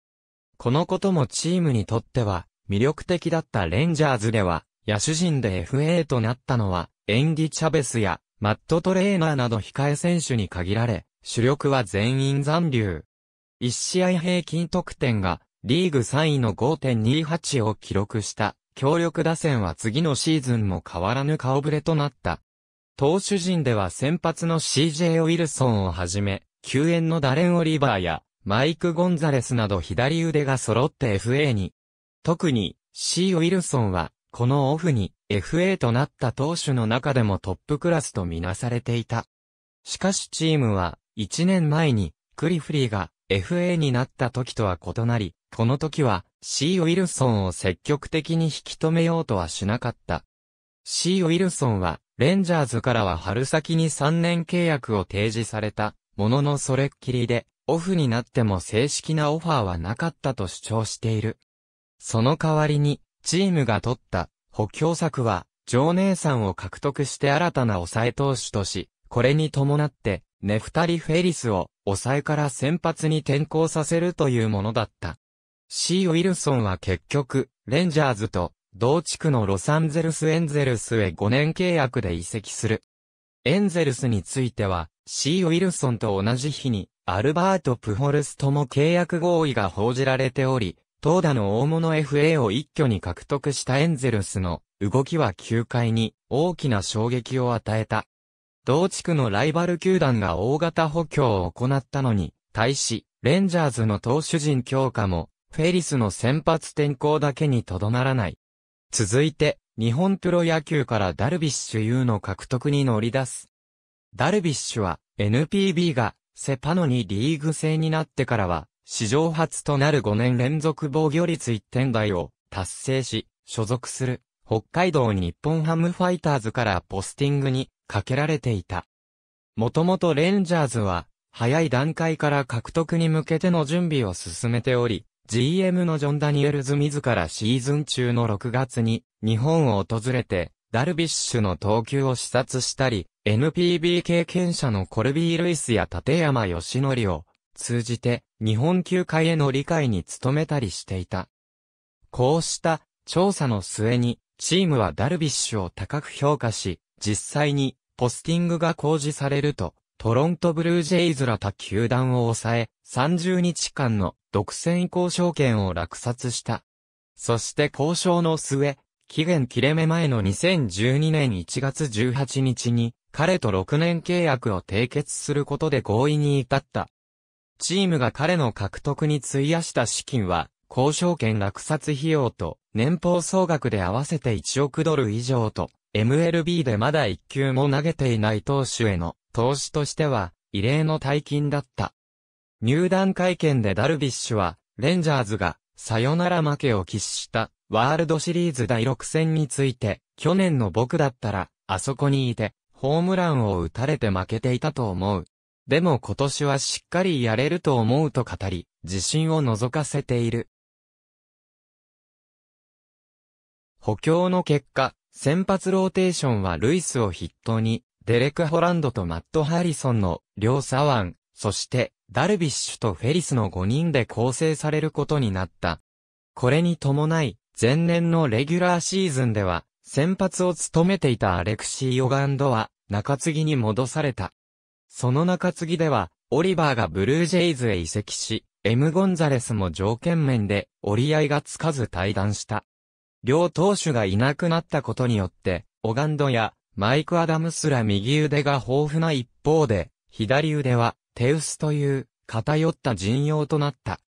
このこともチームにとっては魅力的だったレンジャーズでは、野手陣で FA となったのは、エンディ・チャベスやマット・トレーナーなど控え選手に限られ、主力は全員残留。1試合平均得点がリーグ3位の5.28を記録した強力打線は次のシーズンも変わらぬ顔ぶれとなった。投手陣では先発の CJ ウィルソンをはじめ、救援のダレン・オリバーやマイク・ゴンザレスなど左腕が揃って FA に。特に C ウィルソンはこのオフに FA となった投手の中でもトップクラスとみなされていた。しかしチームは1年前にクリフリーが FA になった時とは異なり、この時は C ウィルソンを積極的に引き止めようとはしなかった。C ウィルソンは、レンジャーズからは春先に3年契約を提示された、もののそれっきりで、オフになっても正式なオファーはなかったと主張している。その代わりに、チームが取った補強策は、ジョーネーさんを獲得して新たな抑え投手とし、これに伴って、ネフタリ・フェリスを抑えから先発に転向させるというものだった。C・ ウィルソンは結局、レンジャーズと同地区のロサンゼルス・エンゼルスへ5年契約で移籍する。エンゼルスについては、C・ ウィルソンと同じ日に、アルバート・プホルスとも契約合意が報じられており、投打の大物 FA を一挙に獲得したエンゼルスの動きは球界に大きな衝撃を与えた。同地区のライバル球団が大型補強を行ったのに、対し、レンジャーズの投手陣強化も、フェリスの先発転向だけにとどまらない。続いて、日本プロ野球からダルビッシュ有の獲得に乗り出す。ダルビッシュは、NPB が、セパノにリーグ制になってからは、史上初となる5年連続防御率1点台を達成し、所属する北海道日本ハムファイターズからポスティングにかけられていた。もともとレンジャーズは、早い段階から獲得に向けての準備を進めており、GM のジョン・ダニエルズ自らシーズン中の6月に日本を訪れて、ダルビッシュの投球を視察したり、NPB 経験者のコルビー・ルイスや立山義則を通じて日本球界への理解に努めたりしていた。こうした調査の末にチームはダルビッシュを高く評価し、実際にポスティングが公示されると、トロントブルージェイズら他球団を抑え、30日間の独占交渉権を落札した。そして交渉の末、期限切れ目前の2012年1月18日に、彼と6年契約を締結することで合意に至った。チームが彼の獲得に費やした資金は、交渉権落札費用と年俸総額で合わせて1億ドル以上と MLB でまだ一球も投げていない投手への投資としては異例の大金だった。入団会見でダルビッシュは、レンジャーズがサヨナラ負けを喫したワールドシリーズ第6戦について、去年の僕だったら、あそこにいて、ホームランを打たれて負けていたと思う。でも今年はしっかりやれると思うと語り、自信を覗かせている。補強の結果、先発ローテーションはルイスを筆頭に、デレク・ホランドとマット・ハリソンの両左腕、そしてダルビッシュとフェリスの5人で構成されることになった。これに伴い、前年のレギュラーシーズンでは、先発を務めていたアレクシー・オガンドは、中継ぎに戻された。その中継ぎでは、オリバーがブルージェイズへ移籍し、エム・ゴンザレスも条件面で折り合いがつかず対談した。両投手がいなくなったことによって、オガンドやマイク・アダムスら右腕が豊富な一方で、左腕はテウスという偏った陣容となった。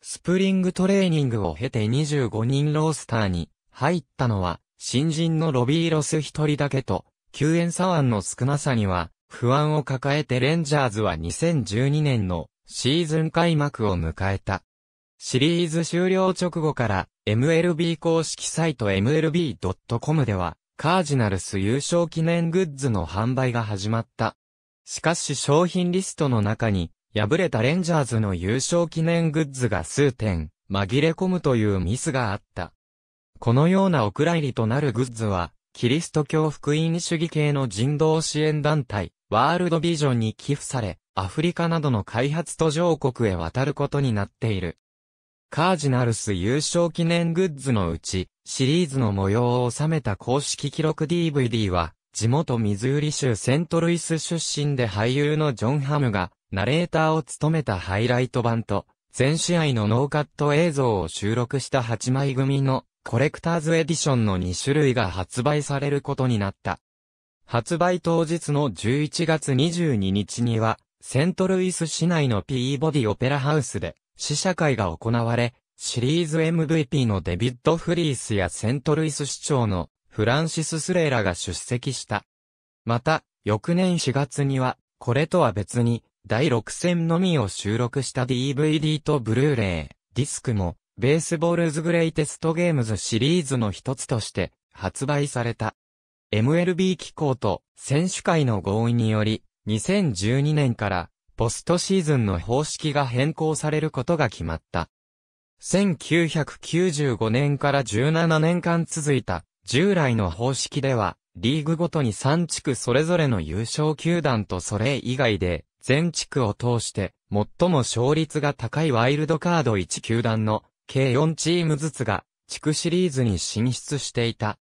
スプリングトレーニングを経て25人ロースターに入ったのは新人のロビーロス一人だけと、救援左腕の少なさには不安を抱えてレンジャーズは2012年のシーズン開幕を迎えた。シリーズ終了直後から MLB 公式サイト MLB.com ではカージナルス優勝記念グッズの販売が始まった。しかし商品リストの中に敗れたレンジャーズの優勝記念グッズが数点紛れ込むというミスがあった。このようなお蔵入りとなるグッズはキリスト教福音主義系の人道支援団体ワールドビジョンに寄付されアフリカなどの開発途上国へ渡ることになっている。カージナルス優勝記念グッズのうち、シリーズの模様を収めた公式記録 DVD は、地元ミズーリ州セントルイス出身で俳優のジョン・ハムが、ナレーターを務めたハイライト版と、全試合のノーカット映像を収録した8枚組のコレクターズエディションの2種類が発売されることになった。発売当日の11月22日には、セントルイス市内のピーボディオペラハウスで、試写会が行われ、シリーズ MVP のデビッド・フリースやセントルイス市長のフランシス・スレーラが出席した。また、翌年4月には、これとは別に、第6戦のみを収録した DVD とブルーレイ、ディスクも、ベースボールズ・グレイテスト・ゲームズシリーズの一つとして発売された。MLB 機構と選手会の合意により、2012年からポストシーズンの方式が変更されることが決まった。1995年から17年間続いた従来の方式では、リーグごとに3地区それぞれの優勝球団とそれ以外で、全地区を通して最も勝率が高いワイルドカード1球団の計4チームずつが地区シリーズに進出していた。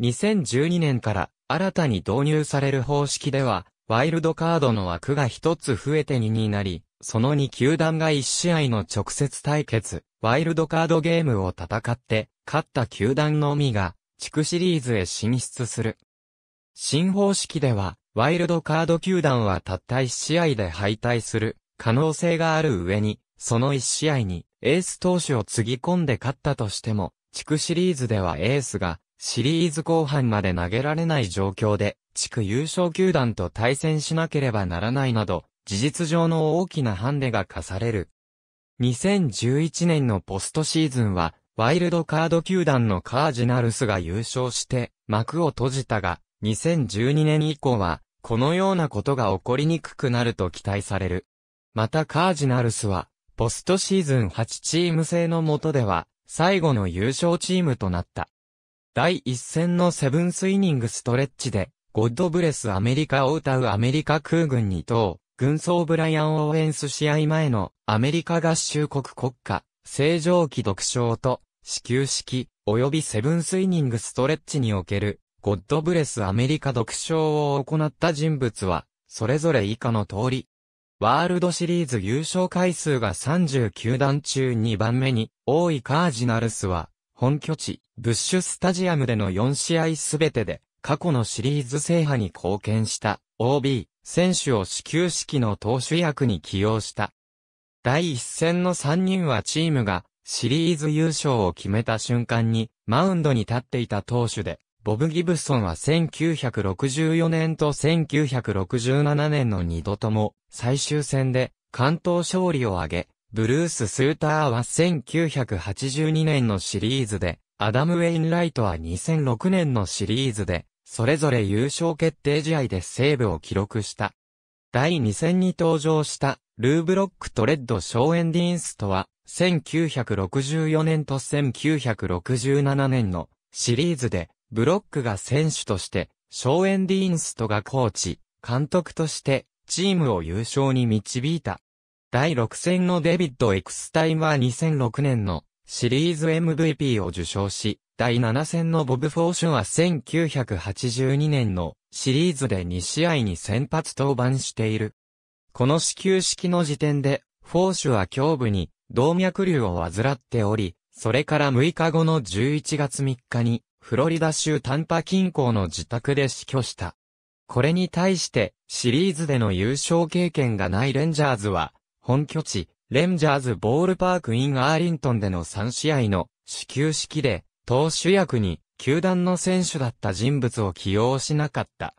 2012年から新たに導入される方式では、ワイルドカードの枠が一つ増えて2になり、その2球団が1試合の直接対決、ワイルドカードゲームを戦って、勝った球団のみが、地区シリーズへ進出する。新方式では、ワイルドカード球団はたった1試合で敗退する可能性がある上に、その1試合にエース投手をつぎ込んで勝ったとしても、地区シリーズではエースがシリーズ後半まで投げられない状況で、地区優勝球団と対戦しなければならないなど、事実上の大きなハンデが課される。2011年のポストシーズンは、ワイルドカード球団のカージナルスが優勝して幕を閉じたが、2012年以降は、このようなことが起こりにくくなると期待される。またカージナルスは、ポストシーズン8チーム制の下では、最後の優勝チームとなった。第一戦のセブンスイニングストレッチで、ゴッドブレスアメリカを歌うアメリカ空軍に等、軍曹ブライアン・オーエンス試合前のアメリカ合衆国国家、正常期独唱と、始球式、及びセブンスイニングストレッチにおける、ゴッドブレスアメリカ独唱を行った人物は、それぞれ以下の通り。ワールドシリーズ優勝回数が39段中2番目に多いカージナルスは、本拠地、ブッシュスタジアムでの4試合すべてで、過去のシリーズ制覇に貢献した OB 選手を始球式の投手役に起用した。第一戦の3人はチームがシリーズ優勝を決めた瞬間にマウンドに立っていた投手で、ボブ・ギブソンは1964年と1967年の2度とも最終戦で関東勝利を挙げ、ブルース・スーターは1982年のシリーズで、アダム・ウェインライトは2006年のシリーズで、それぞれ優勝決定試合でセーブを記録した。第2戦に登場した、ルーブロックトレッド・ショーエンディンスとは、1964年と1967年のシリーズで、ブロックが選手として、ショーエンディンストがコーチ、監督として、チームを優勝に導いた。第6戦のデビッド・エクスタインは2006年のシリーズ MVP を受賞し、第7戦のボブ・フォーシュは1982年のシリーズで2試合に先発登板している。この始球式の時点で、フォーシュは胸部に動脈瘤を患っており、それから6日後の11月3日に、フロリダ州タンパ近郊の自宅で死去した。これに対して、シリーズでの優勝経験がないレンジャーズは、本拠地、レンジャーズボールパークインアーリントンでの3試合の始球式で、投手役に球団の選手だった人物を起用しなかった。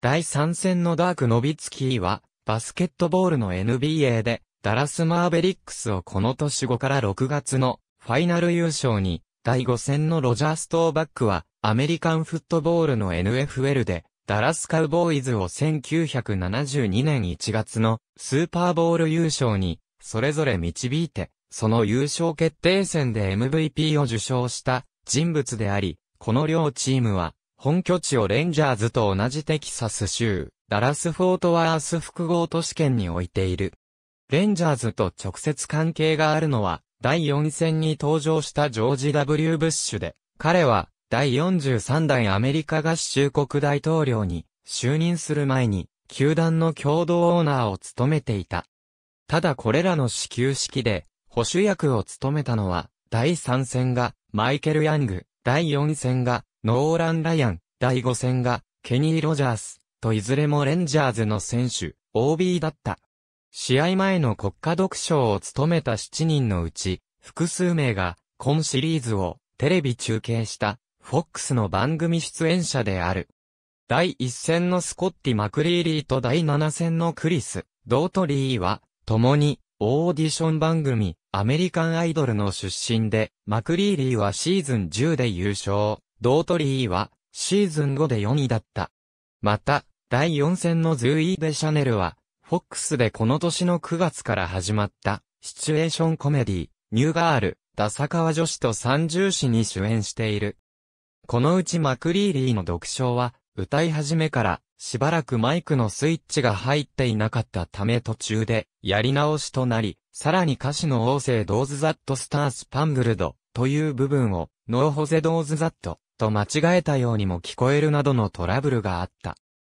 第3戦のダーク・ノビツキーは、バスケットボールの NBA で、ダラス・マーベリックスをこの年5から6月のファイナル優勝に、第5戦のロジャー・ストーバックは、アメリカンフットボールの NFL で、ダラスカウボーイズを1972年1月のスーパーボール優勝にそれぞれ導いて、その優勝決定戦で MVP を受賞した人物であり、この両チームは本拠地をレンジャーズと同じテキサス州、ダラスフォートワース複合都市圏に置いている。レンジャーズと直接関係があるのは、第4戦に登場したジョージ・ W・ ブッシュで、彼は、第43代アメリカ合衆国大統領に就任する前に、球団の共同オーナーを務めていた。ただこれらの始球式で、保守役を務めたのは、第3戦がマイケル・ヤング、第4戦がノーラン・ライアン、第5戦がケニー・ロジャース、といずれもレンジャーズの選手、OB だった。試合前の国家読書を務めた7人のうち、複数名が、今シリーズをテレビ中継した FOX の番組出演者である。第1戦のスコッティ・マクリーリーと第7戦のクリス・ドートリーは、共に、オーディション番組、アメリカンアイドルの出身で、マクリーリーはシーズン10で優勝、ドートリーは、シーズン5で4位だった。また、第4戦のズーイー・ベ・シャネルは、FOX でこの年の9月から始まった、シチュエーションコメディ、ニューガール、ダサカワ女子と三重詩に主演している。このうちマクリーリーの独唱は、歌い始めから、しばらくマイクのスイッチが入っていなかったため途中で、やり直しとなり、さらに歌詞の王星ドーズザットスタースパングルドという部分を、ノーホゼドーズザットと間違えたようにも聞こえるなどのトラブルがあった。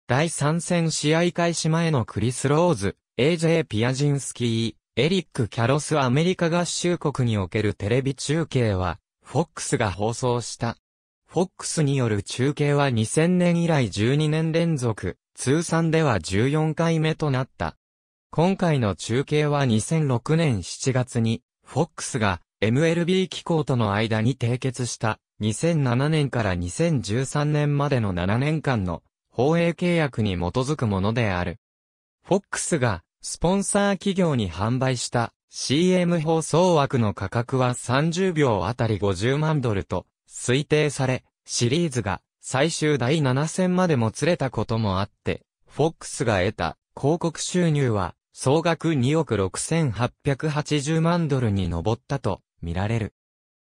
第3戦試合開始前のクリス・ローズ、AJ ピアジンスキー、エリック・キャロスアメリカ合衆国におけるテレビ中継は、フォックスが放送した。FOX による中継は2000年以来12年連続、通算では14回目となった。今回の中継は2006年7月に、FOX が MLB 機構との間に締結した2007年から2013年までの7年間の放映契約に基づくものである。FOX がスポンサー企業に販売した CM 放送枠の価格は30秒あたり50万ドルと推定され、シリーズが最終第7戦までもつれたこともあって、FOX が得た広告収入は総額2億6880万ドルに上ったと見られる。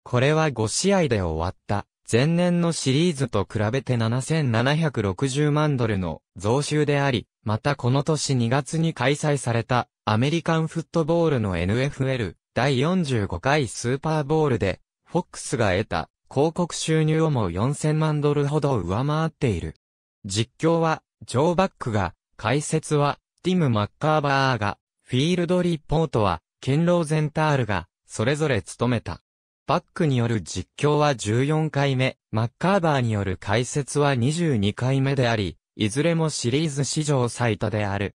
これは5試合で終わった前年のシリーズと比べて7760万ドルの増収であり、またこの年2月に開催されたアメリカンフットボールの NFL 第45回スーパーボールで、フォックスが得た広告収入をも4000万ドルほど上回っている。実況は、ジョー・バックが、解説は、ティム・マッカーバーが、フィールドリポートは、ケンローゼンタールが、それぞれ務めた。バックによる実況は14回目、マッカーバーによる解説は22回目であり、いずれもシリーズ史上最多である。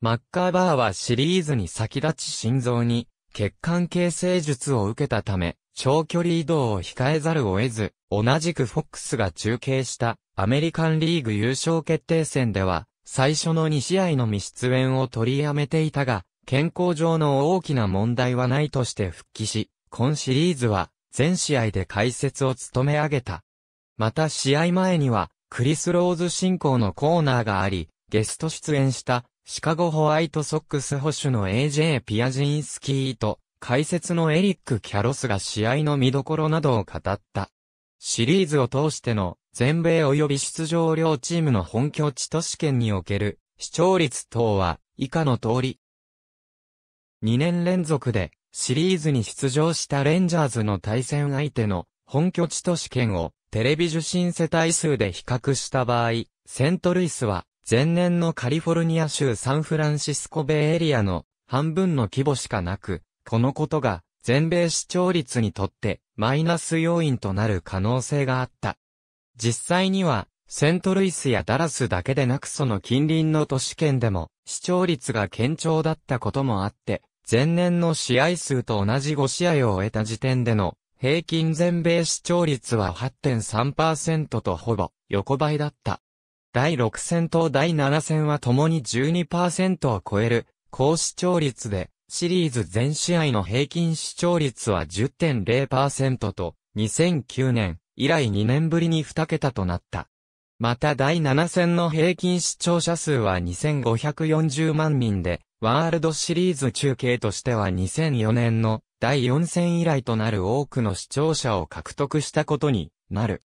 マッカーバーはシリーズに先立ち心臓に血管形成術を受けたため、長距離移動を控えざるを得ず、同じくフォックスが中継したアメリカンリーグ優勝決定戦では、最初の2試合のみ出演を取りやめていたが、健康上の大きな問題はないとして復帰し、今シリーズは全試合で解説を務め上げた。また試合前には、クリス・ローズ進行のコーナーがあり、ゲスト出演したシカゴホワイトソックス保守の AJ ピアジンスキーと解説のエリック・キャロスが試合の見どころなどを語った。シリーズを通しての全米及び出場両チームの本拠地都市圏における視聴率等は以下の通り。2年連続でシリーズに出場したレンジャーズの対戦相手の本拠地都市圏をテレビ受信世帯数で比較した場合、セントルイスは前年のカリフォルニア州サンフランシスコベイエリアの半分の規模しかなく、このことが全米視聴率にとってマイナス要因となる可能性があった。実際には、セントルイスやダラスだけでなくその近隣の都市圏でも視聴率が堅調だったこともあって、前年の試合数と同じ5試合を終えた時点での平均全米視聴率は8.3%とほぼ横ばいだった。第6戦と第7戦は共に12%を超える高視聴率でシリーズ全試合の平均視聴率は10.0%と、2009年以来2年ぶりに2桁となった。また第7戦の平均視聴者数は2540万人で、ワールドシリーズ中継としては2004年の第4戦以来となる多くの視聴者を獲得したことになる。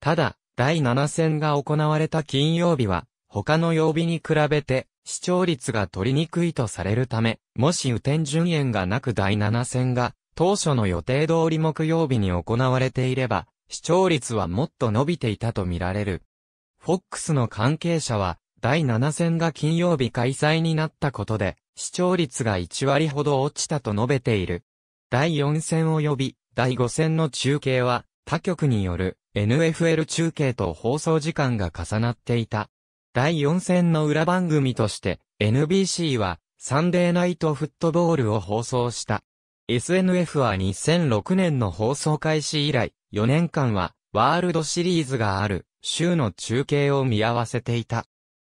ただ、第7戦が行われた金曜日は、他の曜日に比べて視聴率が取りにくいとされるため、もし雨天順延がなく第7戦が、当初の予定通り木曜日に行われていれば、視聴率はもっと伸びていたとみられる。FOX の関係者は、第7戦が金曜日開催になったことで、視聴率が1割ほど落ちたと述べている。第4戦及び、第5戦の中継は、他局による NFL 中継と放送時間が重なっていた。第4戦の裏番組として、NBC は、サンデーナイトフットボールを放送した。SNF は2006年の放送開始以来、4年間は、ワールドシリーズがある、週の中継を見合わせていた。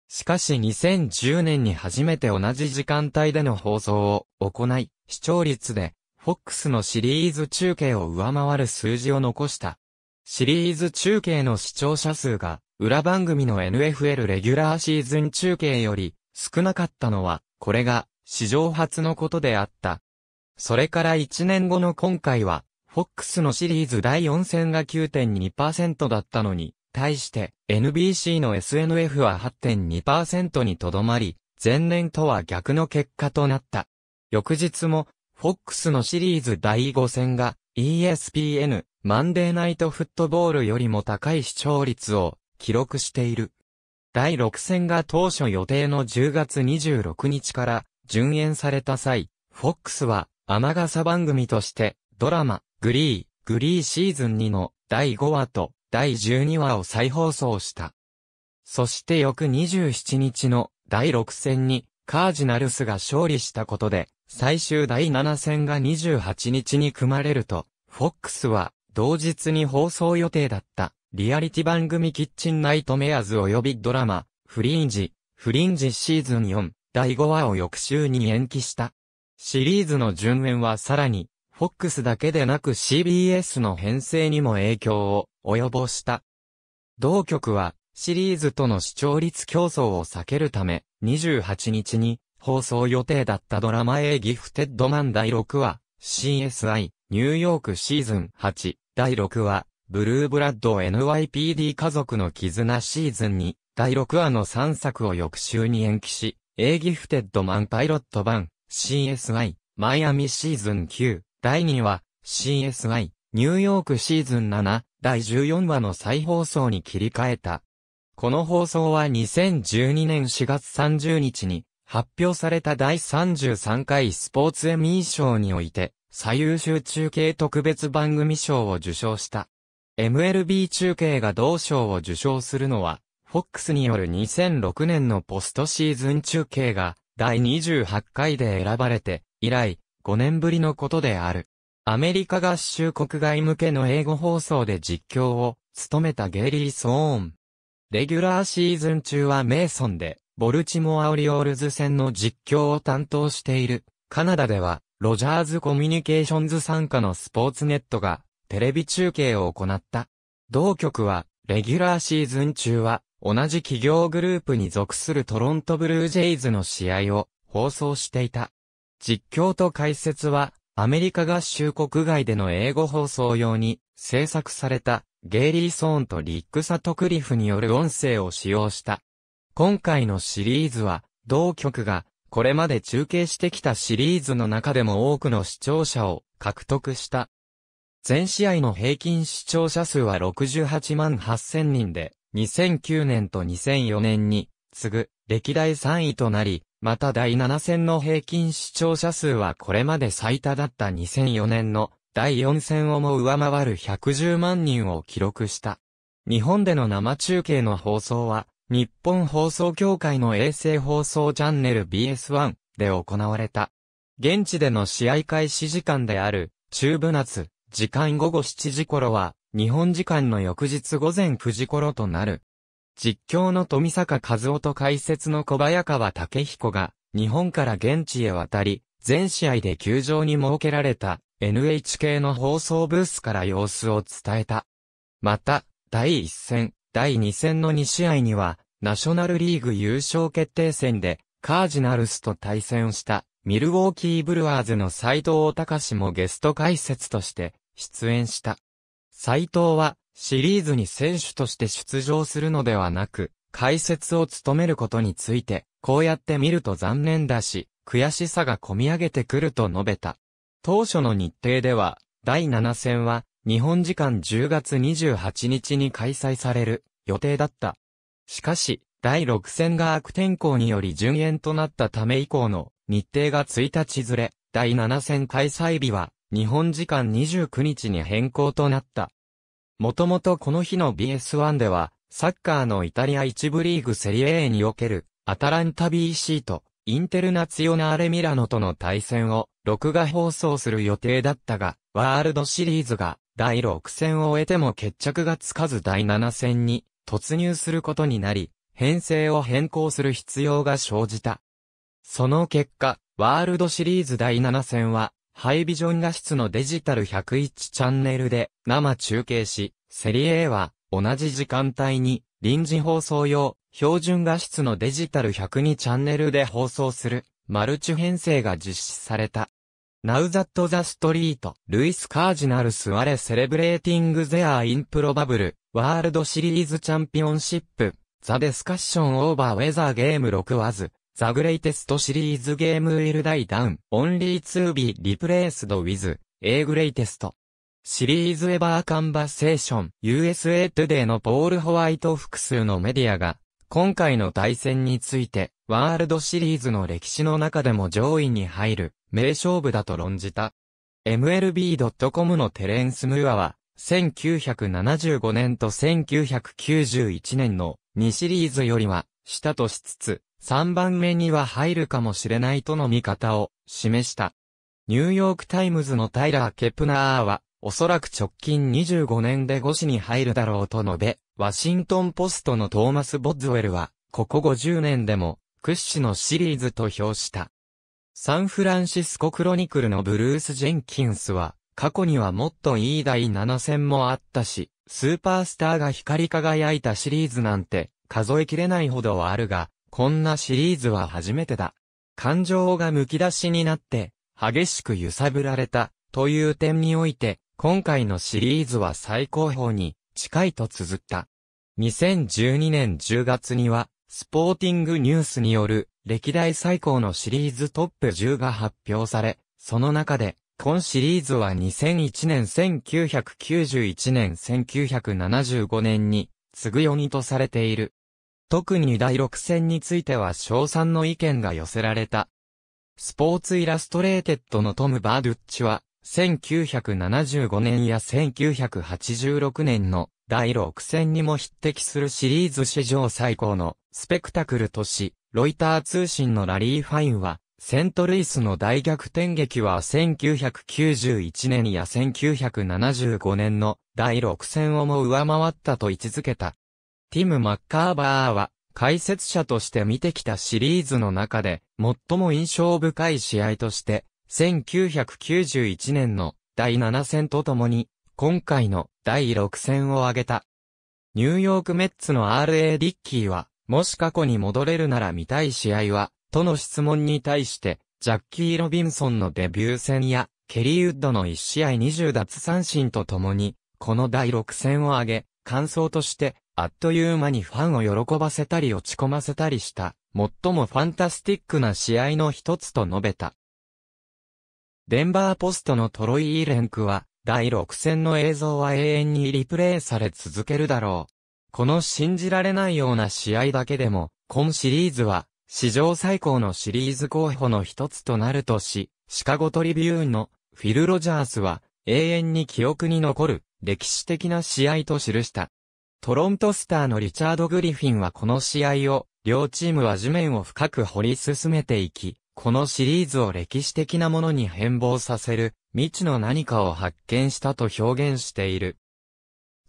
しかし2010年に初めて同じ時間帯での放送を行い、視聴率で、FOX のシリーズ中継を上回る数字を残した。シリーズ中継の視聴者数が裏番組の NFL レギュラーシーズン中継より少なかったのは、これが史上初のことであった。それから1年後の今回は、FOX のシリーズ第4戦が9.2%だったのに、対して NBC の SNF は8.2%にとどまり、前年とは逆の結果となった。翌日も、FOX のシリーズ第5戦が ESPN マンデーナイトフットボールよりも高い視聴率を記録している。第6戦が当初予定の10月26日から順延された際、FOX は天傘番組としてドラマ、グリー、グリーシーズン2の第5話と第12話を再放送した。そして翌27日の第6戦にカージナルスが勝利したことで、最終第7戦が28日に組まれると、FOX は同日に放送予定だったリアリティ番組キッチンナイトメアズ及びドラマ、フリンジ、フリンジシーズン4、第5話を翌週に延期した。シリーズの順延はさらに、FOX だけでなく CBS の編成にも影響を及ぼした。同局は、シリーズとの視聴率競争を避けるため、28日に放送予定だったドラマ A ギフテッドマン第6話、CSI、ニューヨークシーズン8、第6話、ブルーブラッド NYPD 家族の絆シーズンに、第6話の3作を翌週に延期し、A ギフテッドマンパイロット版 CSI マイアミシーズン9第2話 CSI ニューヨークシーズン7第14話の再放送に切り替えた。この放送は2012年4月30日に発表された第33回スポーツエミー賞において最優秀中継特別番組賞を受賞した。MLB 中継が同賞を受賞するのは、FOX による2006年のポストシーズン中継が第28回で選ばれて以来5年ぶりのことである。アメリカ合衆国外向けの英語放送で実況を務めたゲリー・ソーン。レギュラーシーズン中はメイソンで、ボルチモア・オリオールズ戦の実況を担当している。カナダでは、ロジャーズ・コミュニケーションズ傘下のスポーツネットが、テレビ中継を行った。同局は、レギュラーシーズン中は、同じ企業グループに属するトロントブルージェイズの試合を放送していた。実況と解説は、アメリカ合衆国外での英語放送用に制作されたゲイリー・ソーンとリック・サトクリフによる音声を使用した。今回のシリーズは、同局がこれまで中継してきたシリーズの中でも多くの視聴者を獲得した。全試合の平均視聴者数は68万8000人で、2009年と2004年に、次ぐ、歴代3位となり、また第7戦の平均視聴者数はこれまで最多だった2004年の第4戦をも上回る110万人を記録した。日本での生中継の放送は、日本放送協会の衛星放送チャンネル BS1 で行われた。現地での試合開始時間である、中部夏、時間午後7時頃は、日本時間の翌日午前9時頃となる。実況の富坂和夫と解説の小早川武彦が、日本から現地へ渡り、全試合で球場に設けられた NHK の放送ブースから様子を伝えた。また、第1戦、第2戦の2試合には、ナショナルリーグ優勝決定戦で、カージナルスと対戦した、ミルウォーキーブルワーズの斎藤隆もゲスト解説として出演した。斎藤は、シリーズに選手として出場するのではなく、解説を務めることについて、こうやって見ると残念だし、悔しさが込み上げてくると述べた。当初の日程では、第7戦は、日本時間10月28日に開催される予定だった。しかし、第6戦が悪天候により順延となったため以降の日程が1日ずれ、第7戦開催日は日本時間29日に変更となった。もともとこの日の BS1 では、サッカーのイタリア一部リーグセリエ A における、アタランタ BC と、インテルナツヨナーレミラノとの対戦を、録画放送する予定だったが、ワールドシリーズが、第6戦を終えても決着がつかず第7戦に、突入することになり、編成を変更する必要が生じた。その結果、ワールドシリーズ第7戦は、ハイビジョン画質のデジタル101チャンネルで生中継し、セリ A は同じ時間帯に臨時放送用標準画質のデジタル102チャンネルで放送するマルチ編成が実施された。Now that the street, ルイス・カージナルス・アレ・セレブレーティング・ゼア・インプロバブル、ワールドシリーズチャンピオンシップ、ザ・デスカッション・オーバー・ウェザー・ゲーム・6ワズ、ザグレイテストシリーズゲームウィルダイダウン、オンリーツービーリプレイスドウィズ、A グレイテスト。シリーズエバーカンバセーション、USA トゥデイのポール・ホワイト複数のメディアが、今回の対戦について、ワールドシリーズの歴史の中でも上位に入る、名勝負だと論じた。MLB.com のテレンス・ムーアは、1975年と1991年の2シリーズよりは、下としつつ、3番目には入るかもしれないとの見方を示した。ニューヨークタイムズのタイラー・ケプナーは、おそらく直近25年で5市に入るだろうと述べ、ワシントンポストのトーマス・ボッズウェルは、ここ50年でも、屈指のシリーズと評した。サンフランシスコクロニクルのブルース・ジェンキンスは、過去にはもっといい第7戦もあったし、スーパースターが光り輝いたシリーズなんて、数えきれないほどはあるが、こんなシリーズは初めてだ。感情がむき出しになって、激しく揺さぶられた、という点において、今回のシリーズは最高峰に近いと綴った。2012年10月には、スポーティングニュースによる歴代最高のシリーズトップ10が発表され、その中で、今シリーズは2001年1991年1975年に、次ぐ4にとされている。特に第6戦については賞賛の意見が寄せられた。スポーツイラストレーテッドのトム・バードゥッチは、1975年や1986年の第6戦にも匹敵するシリーズ史上最高のスペクタクルとし、ロイター通信のラリー・ファインは、セントルイスの大逆転劇は1991年や1975年の第6戦をも上回ったと位置づけた。ティム・マッカーバーは、解説者として見てきたシリーズの中で、最も印象深い試合として、1991年の第7戦とともに、今回の第6戦を挙げた。ニューヨークメッツの R.A. ディッキーは、もし過去に戻れるなら見たい試合は、との質問に対して、ジャッキー・ロビンソンのデビュー戦や、ケリー・ウッドの1試合20奪三振とともに、この第6戦を挙げ、感想として、あっという間にファンを喜ばせたり落ち込ませたりした、最もファンタスティックな試合の一つと述べた。デンバーポストのトロイ・イーレンクは、第6戦の映像は永遠にリプレイされ続けるだろう。この信じられないような試合だけでも、今シリーズは、史上最高のシリーズ候補の一つとなるとし、シカゴトリビューンのフィル・ロジャースは、永遠に記憶に残る歴史的な試合と記した。トロントスターのリチャード・グリフィンはこの試合を、両チームは地面を深く掘り進めていき、このシリーズを歴史的なものに変貌させる、未知の何かを発見したと表現している。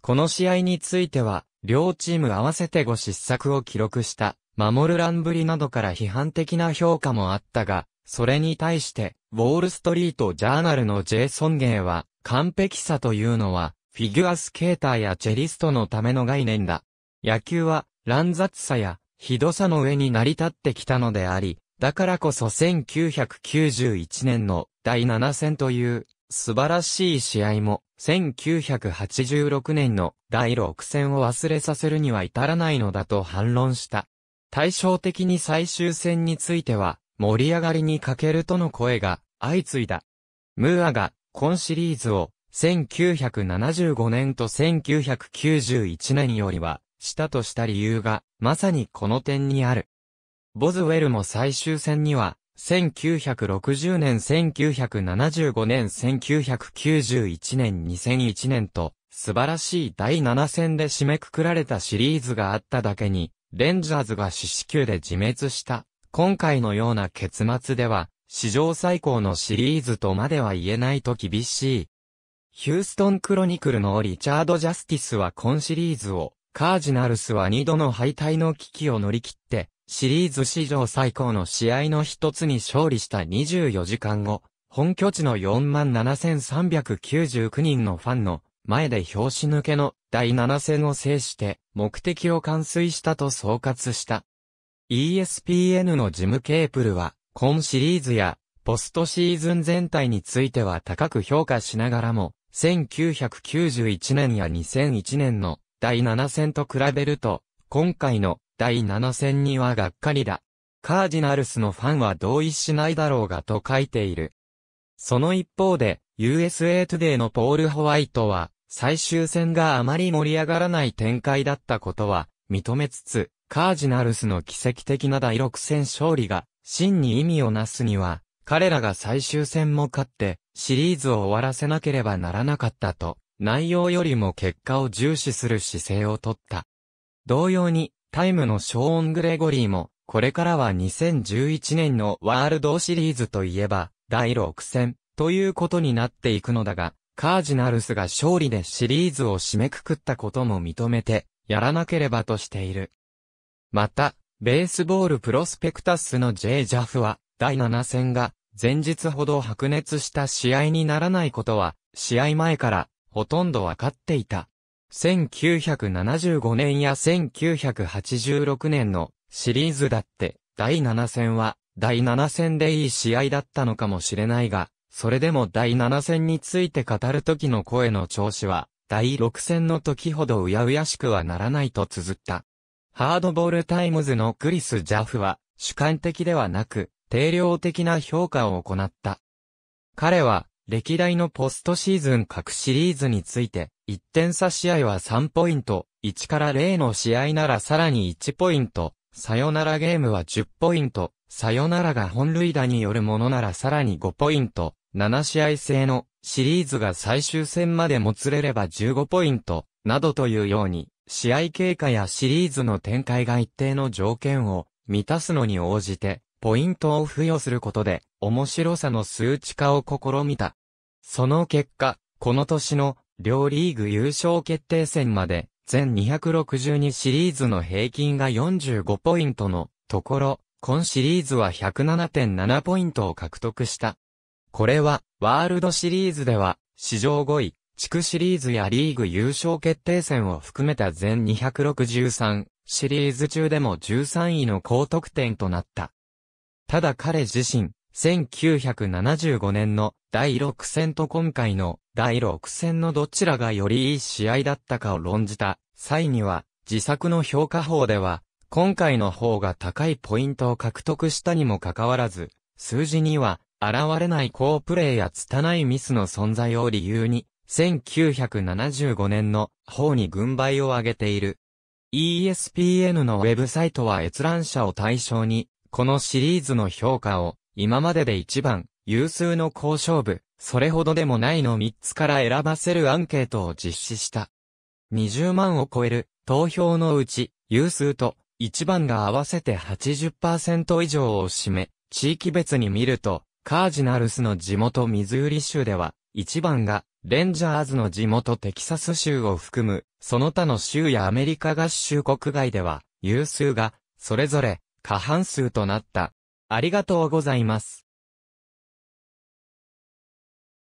この試合については、両チーム合わせて5失策を記録した、守る乱ぶりなどから批判的な評価もあったが、それに対して、ウォールストリートジャーナルのジェイソンゲイは、完璧さというのは、フィギュアスケーターやチェリストのための概念だ。野球は乱雑さやひどさの上に成り立ってきたのであり、だからこそ1991年の第7戦という素晴らしい試合も、1986年の第6戦を忘れさせるには至らないのだと反論した。対照的に最終戦については、盛り上がりに欠けるとの声が相次いだ。ムーアが今シリーズを1975年と1991年よりは、したとした理由が、まさにこの点にある。ボズウェルも最終戦には、1960年、1975年、1991年、2001年と、素晴らしい第7戦で締めくくられたシリーズがあっただけに、レンジャーズが四死球で自滅した。今回のような結末では、史上最高のシリーズとまでは言えないと厳しいヒューストンクロニクルのリチャード・ジャスティスは今シリーズを、カージナルスは2度の敗退の危機を乗り切って、シリーズ史上最高の試合の一つに勝利した24時間後、本拠地の47,399人のファンの前で表紙抜けの第7戦を制して目的を完遂したと総括した。ESPN のジム・ケープルは今シリーズやポストシーズン全体については高く評価しながらも1991年や2001年の第7戦と比べると、今回の第7戦にはがっかりだ。カージナルスのファンは同意しないだろうがと書いている。その一方で、USA Today のポール・ホワイトは、最終戦があまり盛り上がらない展開だったことは、認めつつ、カージナルスの奇跡的な第6戦勝利が、真に意味をなすには、彼らが最終戦も勝って、シリーズを終わらせなければならなかったと、内容よりも結果を重視する姿勢をとった。同様に、タイムのショーン・グレゴリーも、これからは2011年のワールドシリーズといえば、第6戦、ということになっていくのだが、カージナルスが勝利でシリーズを締めくくったことも認めて、やらなければとしている。また、ベースボールプロスペクタスの J ジャフは、第7戦が、前日ほど白熱した試合にならないことは、試合前からほとんどわかっていた。1975年や1986年のシリーズだって第7戦は第7戦でいい試合だったのかもしれないが、それでも第7戦について語る時の声の調子は第6戦の時ほどうやうやしくはならないと綴った。ハードボールタイムズのクリス・ジャフは主観的ではなく定量的な評価を行った。彼は、歴代のポストシーズン各シリーズについて、1点差試合は3ポイント、1から0の試合ならさらに1ポイント、さよならゲームは10ポイント、さよならが本塁打によるものならさらに5ポイント、7試合制のシリーズが最終戦までもつれれば15ポイント、などというように、試合経過やシリーズの展開が一定の条件を満たすのに応じてポイントを付与することで、面白さの数値化を試みた。その結果、この年の両リーグ優勝決定戦まで、全262シリーズの平均が45ポイントのところ、今シリーズは107.7ポイントを獲得した。これは、ワールドシリーズでは、史上5位、地区シリーズやリーグ優勝決定戦を含めた全263シリーズ中でも13位の高得点となった。ただ彼自身、1975年の第6戦と今回の第6戦のどちらがよりいい試合だったかを論じた際には、自作の評価法では、今回の方が高いポイントを獲得したにもかかわらず、数字には現れない好プレーや拙いミスの存在を理由に、1975年の方に軍配を上げている。ESPN のウェブサイトは閲覧者を対象に、このシリーズの評価を、今までで一番、有数の交勝負、それほどでもないの3つから選ばせるアンケートを実施した。20万を超える投票のうち、有数と一番が合わせて80%以上を占め、地域別に見ると、カージナルスの地元ミズーリ州では、一番がレンジャーズの地元テキサス州を含む、その他の州やアメリカ合衆国外では、有数が、それぞれ過半数となった。ありがとうございます。